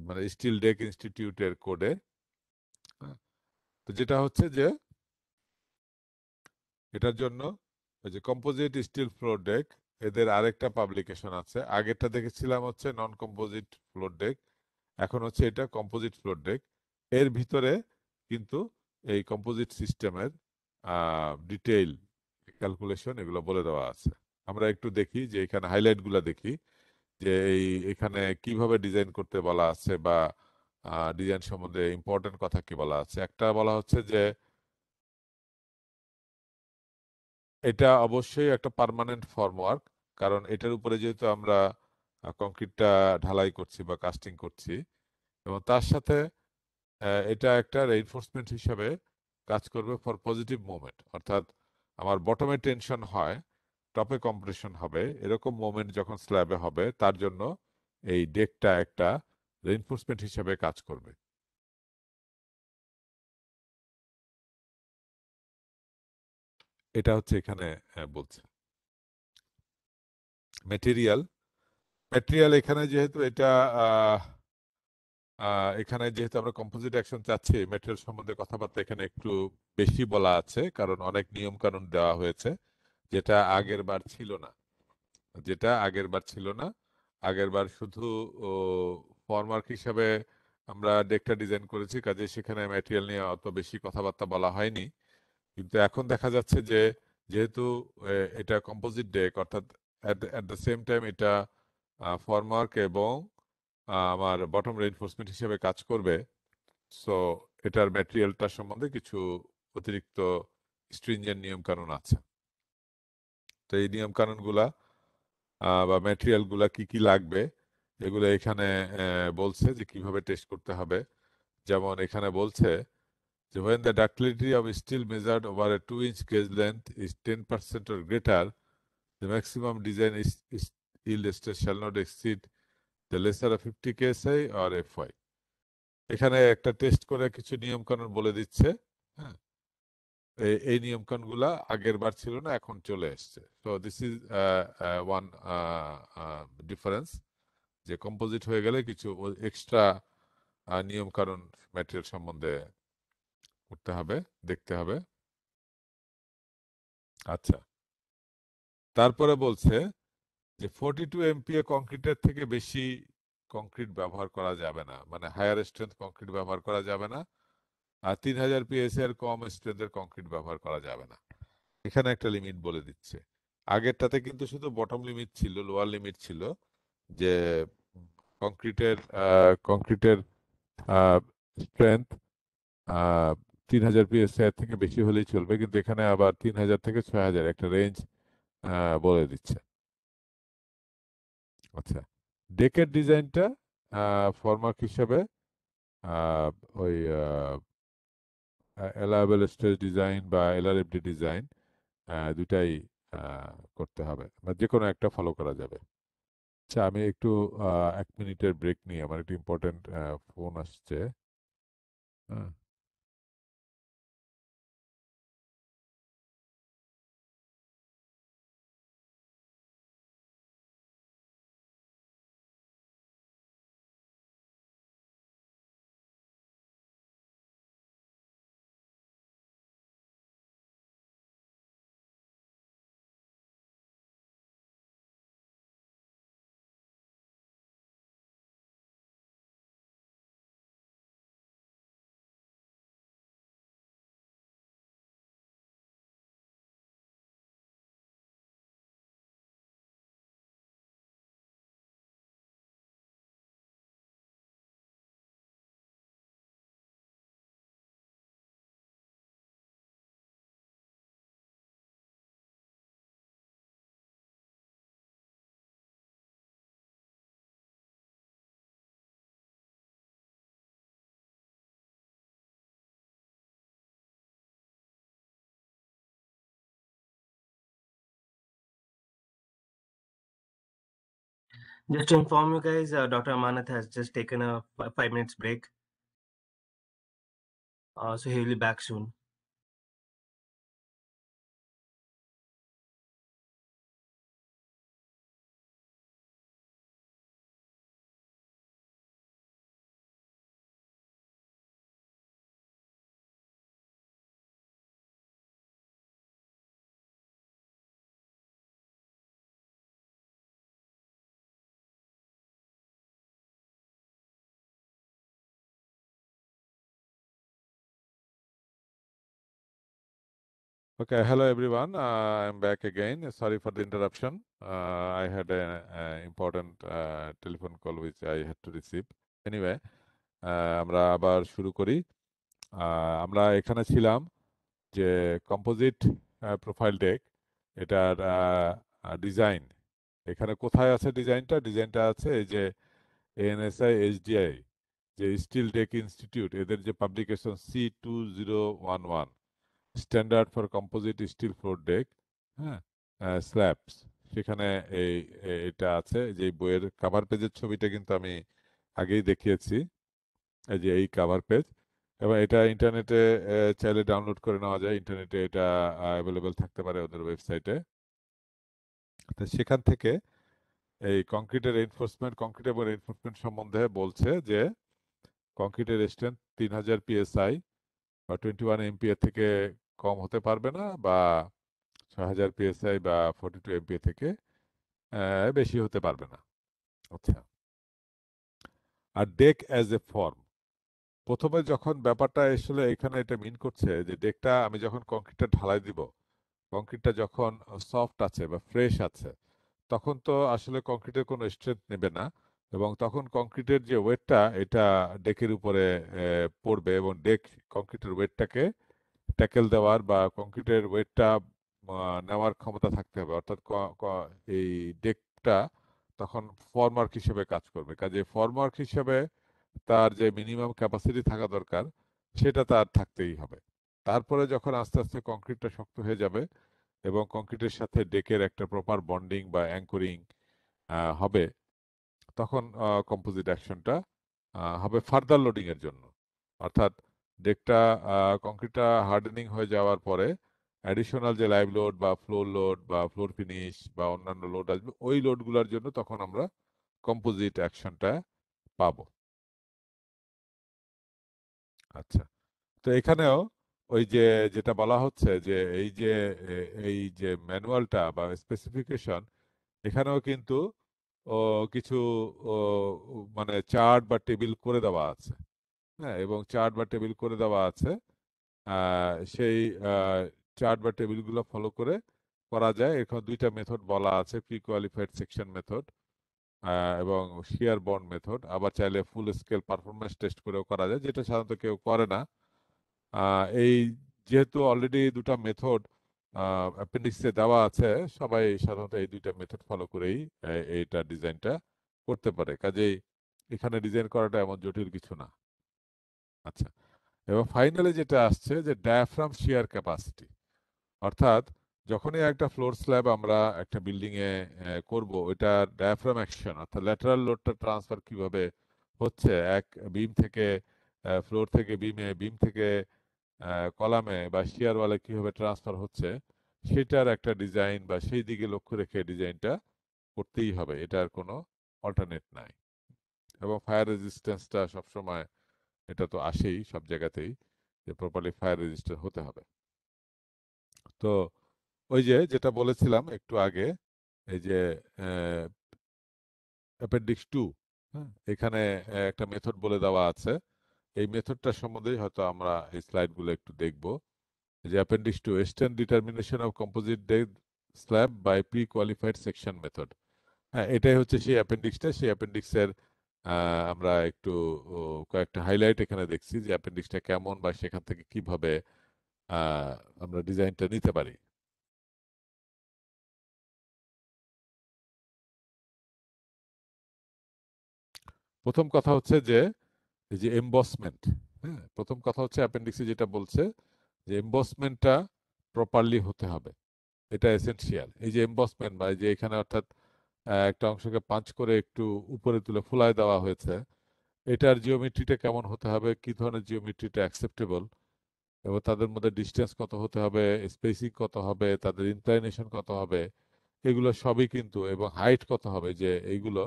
S1: মানে স্টিল ডেক ইনস্টিটিউটের কোডে তো যেটা হচ্ছে যে এটার জন্য ওই যে কম্পোজিট স্টিল ফ্লোর ডেক এদের আরেকটা পাবলিকেশন আছে আগেরটা দেখেছিলাম হচ্ছে নন কম্পোজিট ফ্লোর ডেক এখন হচ্ছে এটা কম্পোজিট ফ্লোর ডেক এর ভিতরে কিন্তু এই কম্পোজিট সিস্টেমের ডিটেইল ক্যালকুলেশন এগুলো বলে দেওয়া আছে আমরা একটু দেখি যে এখানে হাইলাইটগুলো দেখি যে এই এখানে কিভাবে ডিজাইন করতে বলা আছে বা ডিজাইন সম্বন্ধে ইম্পর্টেন্ট কথা কি বলা আছে একটা বলা হচ্ছে যে এটা অবশ্যই একটা পারমানেন্ট ফর্মওয়ার্ক কারণ এটার উপরে যেহেতু আমরা কংক্রিটটা ঢালাই করছি বা কাস্টিং করছি এবং তার সাথে এটা একটা রেইনফোর্সমেন্ট হিসাবে কাজ করবে ফর পজিটিভ মুভমেন্ট অর্থাৎ আমার বটমে টেনশন হয় টপে কম্প্রেশন হবে এরকম মোমেন্ট যখন স্ল্যাবে হবে তার জন্য এই ডেকটা একটা
S2: রেইনফোর্সমেন্ট হিসাবে কাজ করবে এটা হচ্ছে এখানে বলছে
S1: মেটেরিয়াল ম্যাটেরিয়াল এখানে যেহেতু এটা এখানে যেহেতু আমরা কম্পোজিট অ্যাকশন চাচ্ছি ম্যাটেরিয়াল সম্বন্ধে কথাবার্তা এখানে একটু বেশি বলা আছে কারণ অনেক নিয়ম কানুন দেওয়া হয়েছে যেটা আগের বার ছিল না যেটা আগের বার ছিল না আগের বার শুধু ফর্মার্ক হিসাবে আমরা ডেকটা ডিজাইন করেছি কাজে সেখানে ম্যাটেরিয়াল নিয়ে অত বেশি কথাবার্তা বলা হয়নি কিন্তু এখন দেখা যাচ্ছে যে যেহেতু এটা কম্পোজিট ডেক অর্থাৎ অ্যাট দ্য সেম টাইম এটা ফর্মওয়ার্ক এবং আমার বটম রেইনফোর্সমেন্ট হিসেবে কাজ করবে সো এটার ম্যাটেরিয়ালটা সম্বন্ধে কিছু অতিরিক্ত স্ট্রিঞ্জেন্ট নিয়মকানুন আছে তো এই নিয়মকানুনগুলা বা ম্যাটেরিয়ালগুলা কি কি লাগবে এগুলো এখানে বলছে যে কিভাবে টেস্ট করতে হবে যেমন এখানে বলছে যে when the ductility of steel measured over a two inch gauge length is ten percent or greater the maximum design yield estate shall the lesser the lesser of 50 আর এফ ওয়াই এখানে একটা test করে কিছু নিয়ম কানুন বলে দিচ্ছে হ্যাঁ এই নিয়ম গুলা আগের বার ছিল না এখন চলে এসছে তো দিস ইজ ওয়ান ডিফারেন্স যে কম্পোজিট হয়ে গেলে কিছু এক্সট্রা নিয়ম কানুন ম্যাটেরিয়াল সম্বন্ধে করতে হবে দেখতে হবে আচ্ছা তারপরে বলছে যে ফোর্টি টু এমপিএ কংক্রিটের থেকে বেশি কংক্রিট ব্যবহার করা যাবে না মানে হায়ার স্ট্রেংথ কংক্রিট ব্যবহার করা যাবে না আর তিন হাজার এর কম স্ট্রেংথের কংক্রিট ব্যবহার করা যাবে না এখানে একটা লিমিট বলে দিচ্ছে আগেরটাতে কিন্তু শুধু বটম লিমিট ছিল লোয়ার লিমিট ছিল যে কংক্রিটের কংক্রিটের স্ট্রেংথ তিন হাজার এর থেকে বেশি হলেই চলবে কিন্তু এখানে আবার তিন হাজার থেকে ছয় হাজার একটা রেঞ্জ বলে দিচ্ছে আচ্ছা ডেকের ডিজাইনটা ফরমার্ক হিসাবে ওই অ্যালাবেল স্টেজ ডিজাইন বা এলআরএফডি ডিজাইন দুটাই করতে হবে বা যে কোনো একটা ফলো করা যাবে আচ্ছা আমি একটু এক মিনিটের ব্রেক নিই আমার একটু
S2: ইম্পর্টেন্ট ফোন আসছে হ্যাঁ Just to inform you guys, uh, Dr. Amanath has just taken a five minutes break. Uh, so he'll be back soon. Okay, hello everyone. Uh, I'm back again. Sorry for the interruption.
S1: Uh, I had an important uh, telephone call which I had to receive. Anyway, আমরা আবার শুরু করি আমরা এখানে ছিলাম যে composite profile deck এটার design এখানে কোথায় আছে ডিজাইনটা ডিজাইনটা আছে এই যে এনএসআই এসডিআই যে স্টিল ডেক ইনস্টিটিউট এদের যে publication C two zero one one standard for composite steel floor deck হ্যাঁ স্ল্যাবস সেখানে এই এটা আছে যে বইয়ের কাভার পেজের ছবিটা কিন্তু আমি আগেই দেখিয়েছি এই যে এই কাভার পেজ এবং এটা ইন্টারনেটে চাইলে ডাউনলোড করে নেওয়া যায় ইন্টারনেটে এটা অ্যাভেলেবেল থাকতে পারে ওদের ওয়েবসাইটে তো সেখান থেকে এই কংক্রিটের এনফোর্সমেন্ট কংক্রিট এবং এনফোর্সমেন্ট সম্বন্ধে বলছে যে কংক্রিটের স্ট্রেন্থ তিন হাজার পিএসআই বা টোয়েন্টি ওয়ান এমপিএ থেকে কম হতে পারবে না বা ছয় হাজার পিএসআই বা ফোরটি টু এমপি থেকে বেশি হতে পারবে না আচ্ছা আর ডেক অ্যাজ এ ফর্ম প্রথমে যখন ব্যাপারটা আসলে এখানে এটা মিন করছে যে ডেকটা আমি যখন কংক্রিটটা ঢালাই দিব কংক্রিটটা যখন সফট আছে বা ফ্রেশ আছে তখন তো আসলে কংক্রিটের কোনো স্ট্রেংথ নেবে না এবং তখন কংক্রিটের যে ওয়েটটা এটা ডেকের উপরে পড়বে এবং ডেক কংক্রিটের ওয়েটটাকে ট্যাকেল দেওয়ার বা কংক্রিটের ওয়েটটা নেওয়ার ক্ষমতা থাকতে হবে অর্থাৎ এই ডেকটা তখন ফর্মওয়ার্ক হিসেবে কাজ করবে কাজে ফর্মওয়ার্ক হিসেবে তার যে মিনিমাম ক্যাপাসিটি থাকা দরকার সেটা তার থাকতেই হবে তারপরে যখন আস্তে আস্তে কংক্রিটটা শক্ত হয়ে যাবে এবং কংক্রিটের সাথে ডেকের একটা প্রপার বন্ডিং বা অ্যাঙ্করিং হবে তখন কম্পোজিট অ্যাকশনটা হবে ফার্দার লোডিংয়ের জন্য অর্থাৎ ডেকটা কংক্রিটটা হার্ডেনিং হয়ে যাওয়ার পরে অ্যাডিশনাল যে লাইভ লোড বা ফ্লোর লোড বা ফ্লোর ফিনিশ বা অন্যান্য লোড আসবে ওই লোডগুলোর জন্য তখন আমরা কম্পোজিট অ্যাকশনটা পাব আচ্ছা তো এখানেও ওই যে যেটা বলা হচ্ছে যে এই যে এই যে ম্যানুয়ালটা বা স্পেসিফিকেশন এখানেও কিন্তু কিছু মানে চার্ট বা টেবিল করে দেওয়া আছে হ্যাঁ এবং চার্ট বা টেবিল করে দেওয়া আছে সেই চার্ট বা টেবিলগুলো ফলো করে করা যায় এখন দুইটা মেথড বলা আছে প্রি কোয়ালিফাইড সেকশন মেথড এবং শেয়ার বন্ড মেথড আবার চাইলে ফুল স্কেল পারফরমেন্স টেস্ট করেও করা যায় যেটা সাধারণত কেউ করে না এই যেহেতু অলরেডি দুটা মেথড অ্যাপেন্ডিক্সে দেওয়া আছে সবাই সাধারণত এই দুইটা মেথড ফলো করেই এইটা ডিজাইনটা করতে পারে কাজেই এখানে ডিজাইন করাটা এমন জটিল কিছু না আচ্ছা এবং ফাইনালি যেটা আসছে যে ডায়াফ্রাম শিয়ার ক্যাপাসিটি অর্থাৎ যখনই একটা ফ্লোর স্ল্যাব আমরা একটা বিল্ডিং এ করব ওইটা ডায়াফ্রাম অ্যাকশন অর্থাৎ ল্যাটারাল লোডটা ট্রান্সফার কিভাবে হচ্ছে এক বিম থেকে ফ্লোর থেকে বিমে বিম থেকে কলামে বা শিয়ার ওয়ালে কিভাবে ট্রান্সফার হচ্ছে সেটার একটা ডিজাইন বা সেই দিকে লক্ষ্য রেখে ডিজাইনটা করতেই হবে এটার কোনো অল্টারনেট নাই এবং ফায়ার রেজিস্ট্যান্সটা সবসময় এটা তো আসেই সব জায়গাতেই যে প্রপারলি ফায়ার রেজিস্টার হতে হবে তো ওই যে যেটা বলেছিলাম একটু আগে এই যে অ্যাপেন্ডিক্স টু এখানে একটা মেথড বলে দেওয়া আছে এই মেথডটার সম্বন্ধেই হয়তো আমরা এই স্লাইডগুলো একটু দেখব যে appendix two western determination of composite deck slab by pre qualified section method হ্যাঁ এটাই হচ্ছে সেই অ্যাপেন্ডিক্সটা সেই অ্যাপেন্ডিক্সের আমরা একটু কয়েকটা হাইলাইট এখানে দেখছি যে অ্যাপেন্ডিক্সটা কেমন বা সেখান থেকে কিভাবে
S2: আমরা ডিজাইনটা নিতে পারি প্রথম কথা হচ্ছে
S1: যে যে এমবসমেন্ট হ্যাঁ প্রথম কথা হচ্ছে অ্যাপেন্ডিক্সে যেটা বলছে যে এমবসমেন্টটা প্রপারলি হতে হবে এটা এসেন্সিয়াল এই যে এমবসমেন্ট বা এই যে এখানে অর্থাৎ একটা অংশকে পাঁচ করে একটু উপরে তুলে ফুলায় দেওয়া হয়েছে এটার জিওমেট্রিটা কেমন হতে হবে কি ধরনের জিওমেট্রিটা অ্যাকসেপ্টেবল এবং তাদের মধ্যে ডিস্টেন্স কত হতে হবে স্পেসিং কত হবে তাদের ইনক্লাইনেশন কত হবে এগুলো সবই কিন্তু এবং হাইট কত হবে যে এইগুলো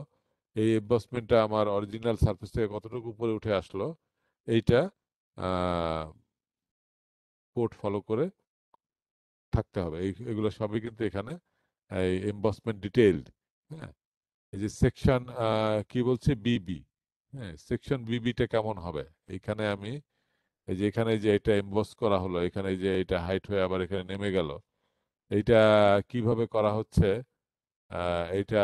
S1: এই এম্বসমেন্টটা আমার অরিজিনাল সার্ফেস থেকে কতটুকু উপরে উঠে আসলো এইটা কোড ফলো করে থাকতে হবে এগুলো সবই কিন্তু এখানে এম্বসমেন্ট ডিটেইলড হ্যাঁ এই যে সেকশন কি বলছে বিবি হ্যাঁ সেকশন বিবিটা কেমন হবে এখানে আমি এই যে এখানে যে এটা এমবস করা হলো এখানে যে এটা হাইট হয়ে আবার এখানে নেমে গেল এইটা কিভাবে করা হচ্ছে এইটা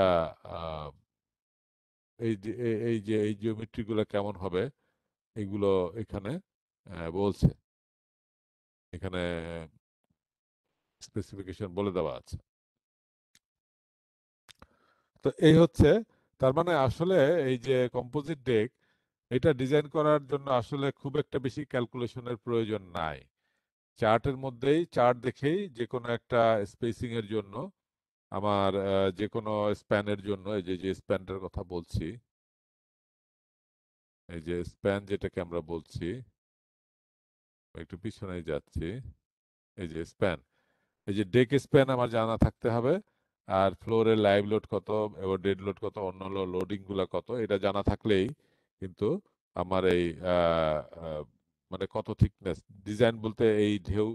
S1: এই যে এই যে এই কেমন হবে এগুলো এখানে বলছে এখানে স্পেসিফিকেশন বলে দেওয়া আছে তো এই হচ্ছে তার মানে আসলে এই যে কম্পোজিট ডেক এটা ডিজাইন করার জন্য আসলে খুব একটা বেশি ক্যালকুলেশনের প্রয়োজন নাই চার্টের মধ্যেই চার্ট দেখেই যে কোনো একটা স্পেসিং এর জন্য আমার যে কোনো স্প্যানের জন্য এই যে যে স্প্যানটার কথা বলছি এই যে স্প্যান যেটাকে আমরা বলছি একটু পিছনে যাচ্ছি এই যে স্প্যান এই যে ডেক স্প্যান আমার জানা থাকতে হবে আর ফ্লোরের লাইভ লোড কত এবং ডেড লোড কত অন্য লোডিংগুলো কত এটা জানা থাকলেই কিন্তু আমার এই মানে কত থিকনেস ডিজাইন বলতে এই ঢেউ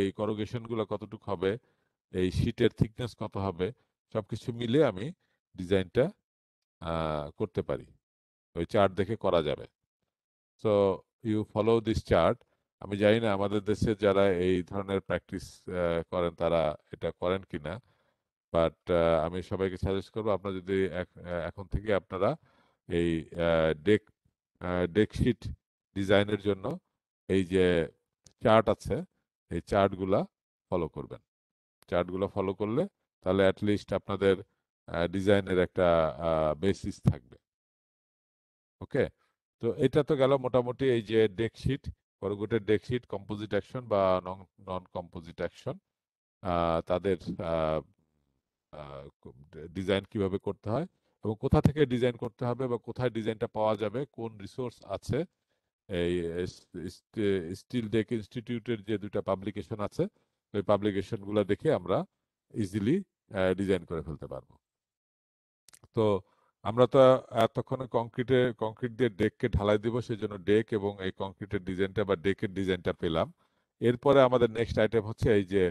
S1: এই করোগেশনগুলো কতটুকু হবে এই শিটের থিকনেস কত হবে সব কিছু মিলে আমি ডিজাইনটা করতে পারি ওই চার্ট দেখে করা যাবে so you follow this chart আমি জানি না আমাদের দেশে যারা এই ধরনের প্র্যাকটিস করেন তারা এটা করেন কিনা বাট uh, আমি সবাইকে সাজেস্ট করবো আপনার যদি এখন থেকে আপনারা এই ডেক ডেকশিট ডিজাইনের জন্য এই যে চার্ট আছে এই চার্টগুলা ফলো করবেন চার্টগুলো ফলো করলে তাহলে অ্যাটলিস্ট আপনাদের ডিজাইনের একটা বেসিস থাকবে ওকে তো এটা তো গেল মোটামুটি এই যে ডেকশিট করগুটের ডেকশিট কম্পোজিট অ্যাকশন বা নন নন কম্পোজিট অ্যাকশন তাদের ডিজাইন কিভাবে করতে হয় এবং কোথা থেকে ডিজাইন করতে হবে বা কোথায় ডিজাইনটা পাওয়া যাবে কোন রিসোর্স আছে এই স্টিল ডেক ইনস্টিটিউটের যে দুটা পাবলিকেশন আছে ওই পাবলিকেশনগুলো দেখে আমরা ইজিলি ডিজাইন করে ফেলতে পারবো তো আমরা তো এতক্ষণে কংক্রিটে কংক্রিট দিয়ে ডেককে ঢালাই দিব সেই জন্য ডেক এবং এই কংক্রিটের ডিজাইনটা বা ডেকের ডিজাইনটা পেলাম এরপরে আমাদের নেক্সট আইটেম হচ্ছে এই যে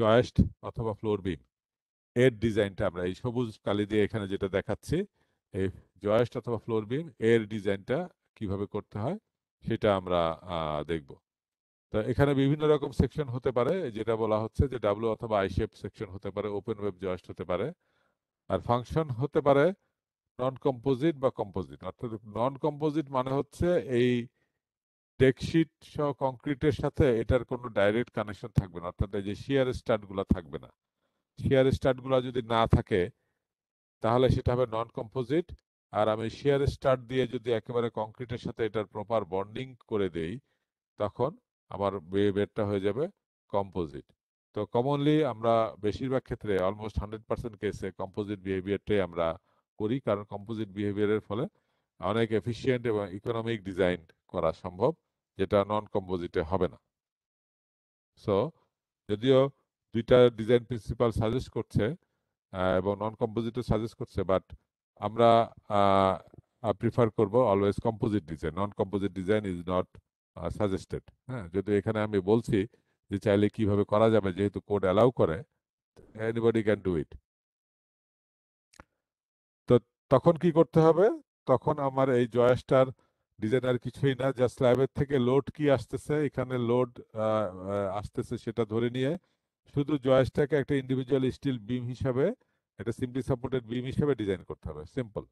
S1: জয়েস্ট অথবা ফ্লোর বিম এর ডিজাইনটা আমরা এই সবুজ কালি দিয়ে এখানে যেটা দেখাচ্ছি এই জয়েস্ট অথবা ফ্লোর বিম এর ডিজাইনটা কিভাবে করতে হয় সেটা আমরা দেখব তো এখানে বিভিন্ন রকম সেকশন হতে পারে যেটা বলা হচ্ছে যে ডাব্লু অথবা আই শেপ সেকশন হতে পারে ওপেন ওয়েব জয়েস্ট হতে পারে আর ফাংশন হতে পারে নন কম্পোজিট বা কম্পোজিট অর্থাৎ নন কম্পোজিট মানে হচ্ছে এই ডেকশিট সহ কংক্রিটের সাথে এটার কোনো ডাইরেক্ট কানেকশন থাকবে না অর্থাৎ এই যে শিয়ার স্টার্টগুলো থাকবে না শেয়ার স্টার্টগুলো যদি না থাকে তাহলে সেটা হবে নন কম্পোজিট আর আমি শেয়ার স্টার্ট দিয়ে যদি একেবারে কংক্রিটের সাথে এটার প্রপার বন্ডিং করে দেই তখন আমার বেডটা হয়ে যাবে কম্পোজিট তো কমনলি আমরা বেশিরভাগ ক্ষেত্রে অলমোস্ট হান্ড্রেড পার্সেন্ট কেসে কম্পোজিট বিহেভিয়ারটাই আমরা করি কারণ কম্পোজিট বিহেভিয়ারের ফলে অনেক এফিসিয়েন্ট এবং ইকোনমিক ডিজাইন করা সম্ভব যেটা নন কম্পোজিটে হবে না সো যদিও দুইটা ডিজাইন প্রিন্সিপাল সাজেস্ট করছে এবং নন কম্পোজিটও সাজেস্ট করছে বাট আমরা প্রিফার করব always composite design non composite design is not suggested হ্যাঁ যদি এখানে আমি বলছি যে চাইলে কিভাবে করা যাবে যেহেতু কোড অ্যালাউ করে এনিবডি ক্যান ডু ইট তো তখন কি করতে হবে তখন আমার এই জয়েসটার ডিজাইন আর কিছুই না জাস্ট স্ল্যাবের থেকে লোড কি আসতেছে এখানে লোড আসতেছে সেটা ধরে নিয়ে শুধু জয়েসটাকে একটা ইন্ডিভিজুয়াল স্টিল বিম হিসাবে এটা সিম্পলি
S2: সাপোর্টেড বিম হিসাবে ডিজাইন করতে হবে সিম্পল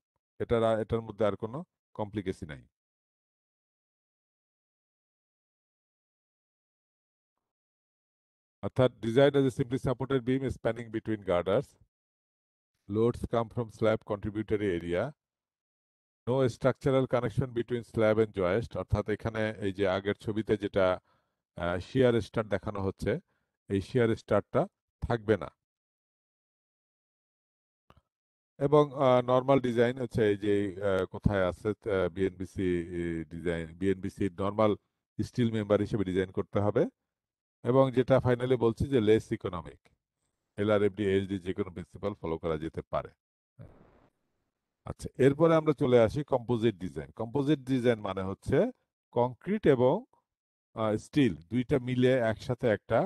S2: এটার এটার মধ্যে আর কোনো কমপ্লিকেশন নাই অর্থাৎ design as a simply supported beam spanning between girders
S1: loads come from slab contributory area no structural connection between slab and joist অর্থাৎ এখানে এই যে আগের ছবিতে যেটা শিয়ার স্টার দেখানো হচ্ছে এই শেয়ার স্টারটা থাকবে না এবং নর্মাল ডিজাইন হচ্ছে এই যে কোথায় আছে BNBC design BNBC normal steel member হিসেবে ডিজাইন করতে হবে এবং যেটা ফাইনালি বলছি যে লেস ইকোনমিক এলআরএফডি এসডি যে কোনো প্রিন্সিপাল ফলো করা যেতে পারে আচ্ছা এরপরে আমরা চলে আসি কম্পোজিট ডিজাইন কম্পোজিট ডিজাইন মানে হচ্ছে কংক্রিট এবং স্টিল দুইটা মিলে একসাথে একটা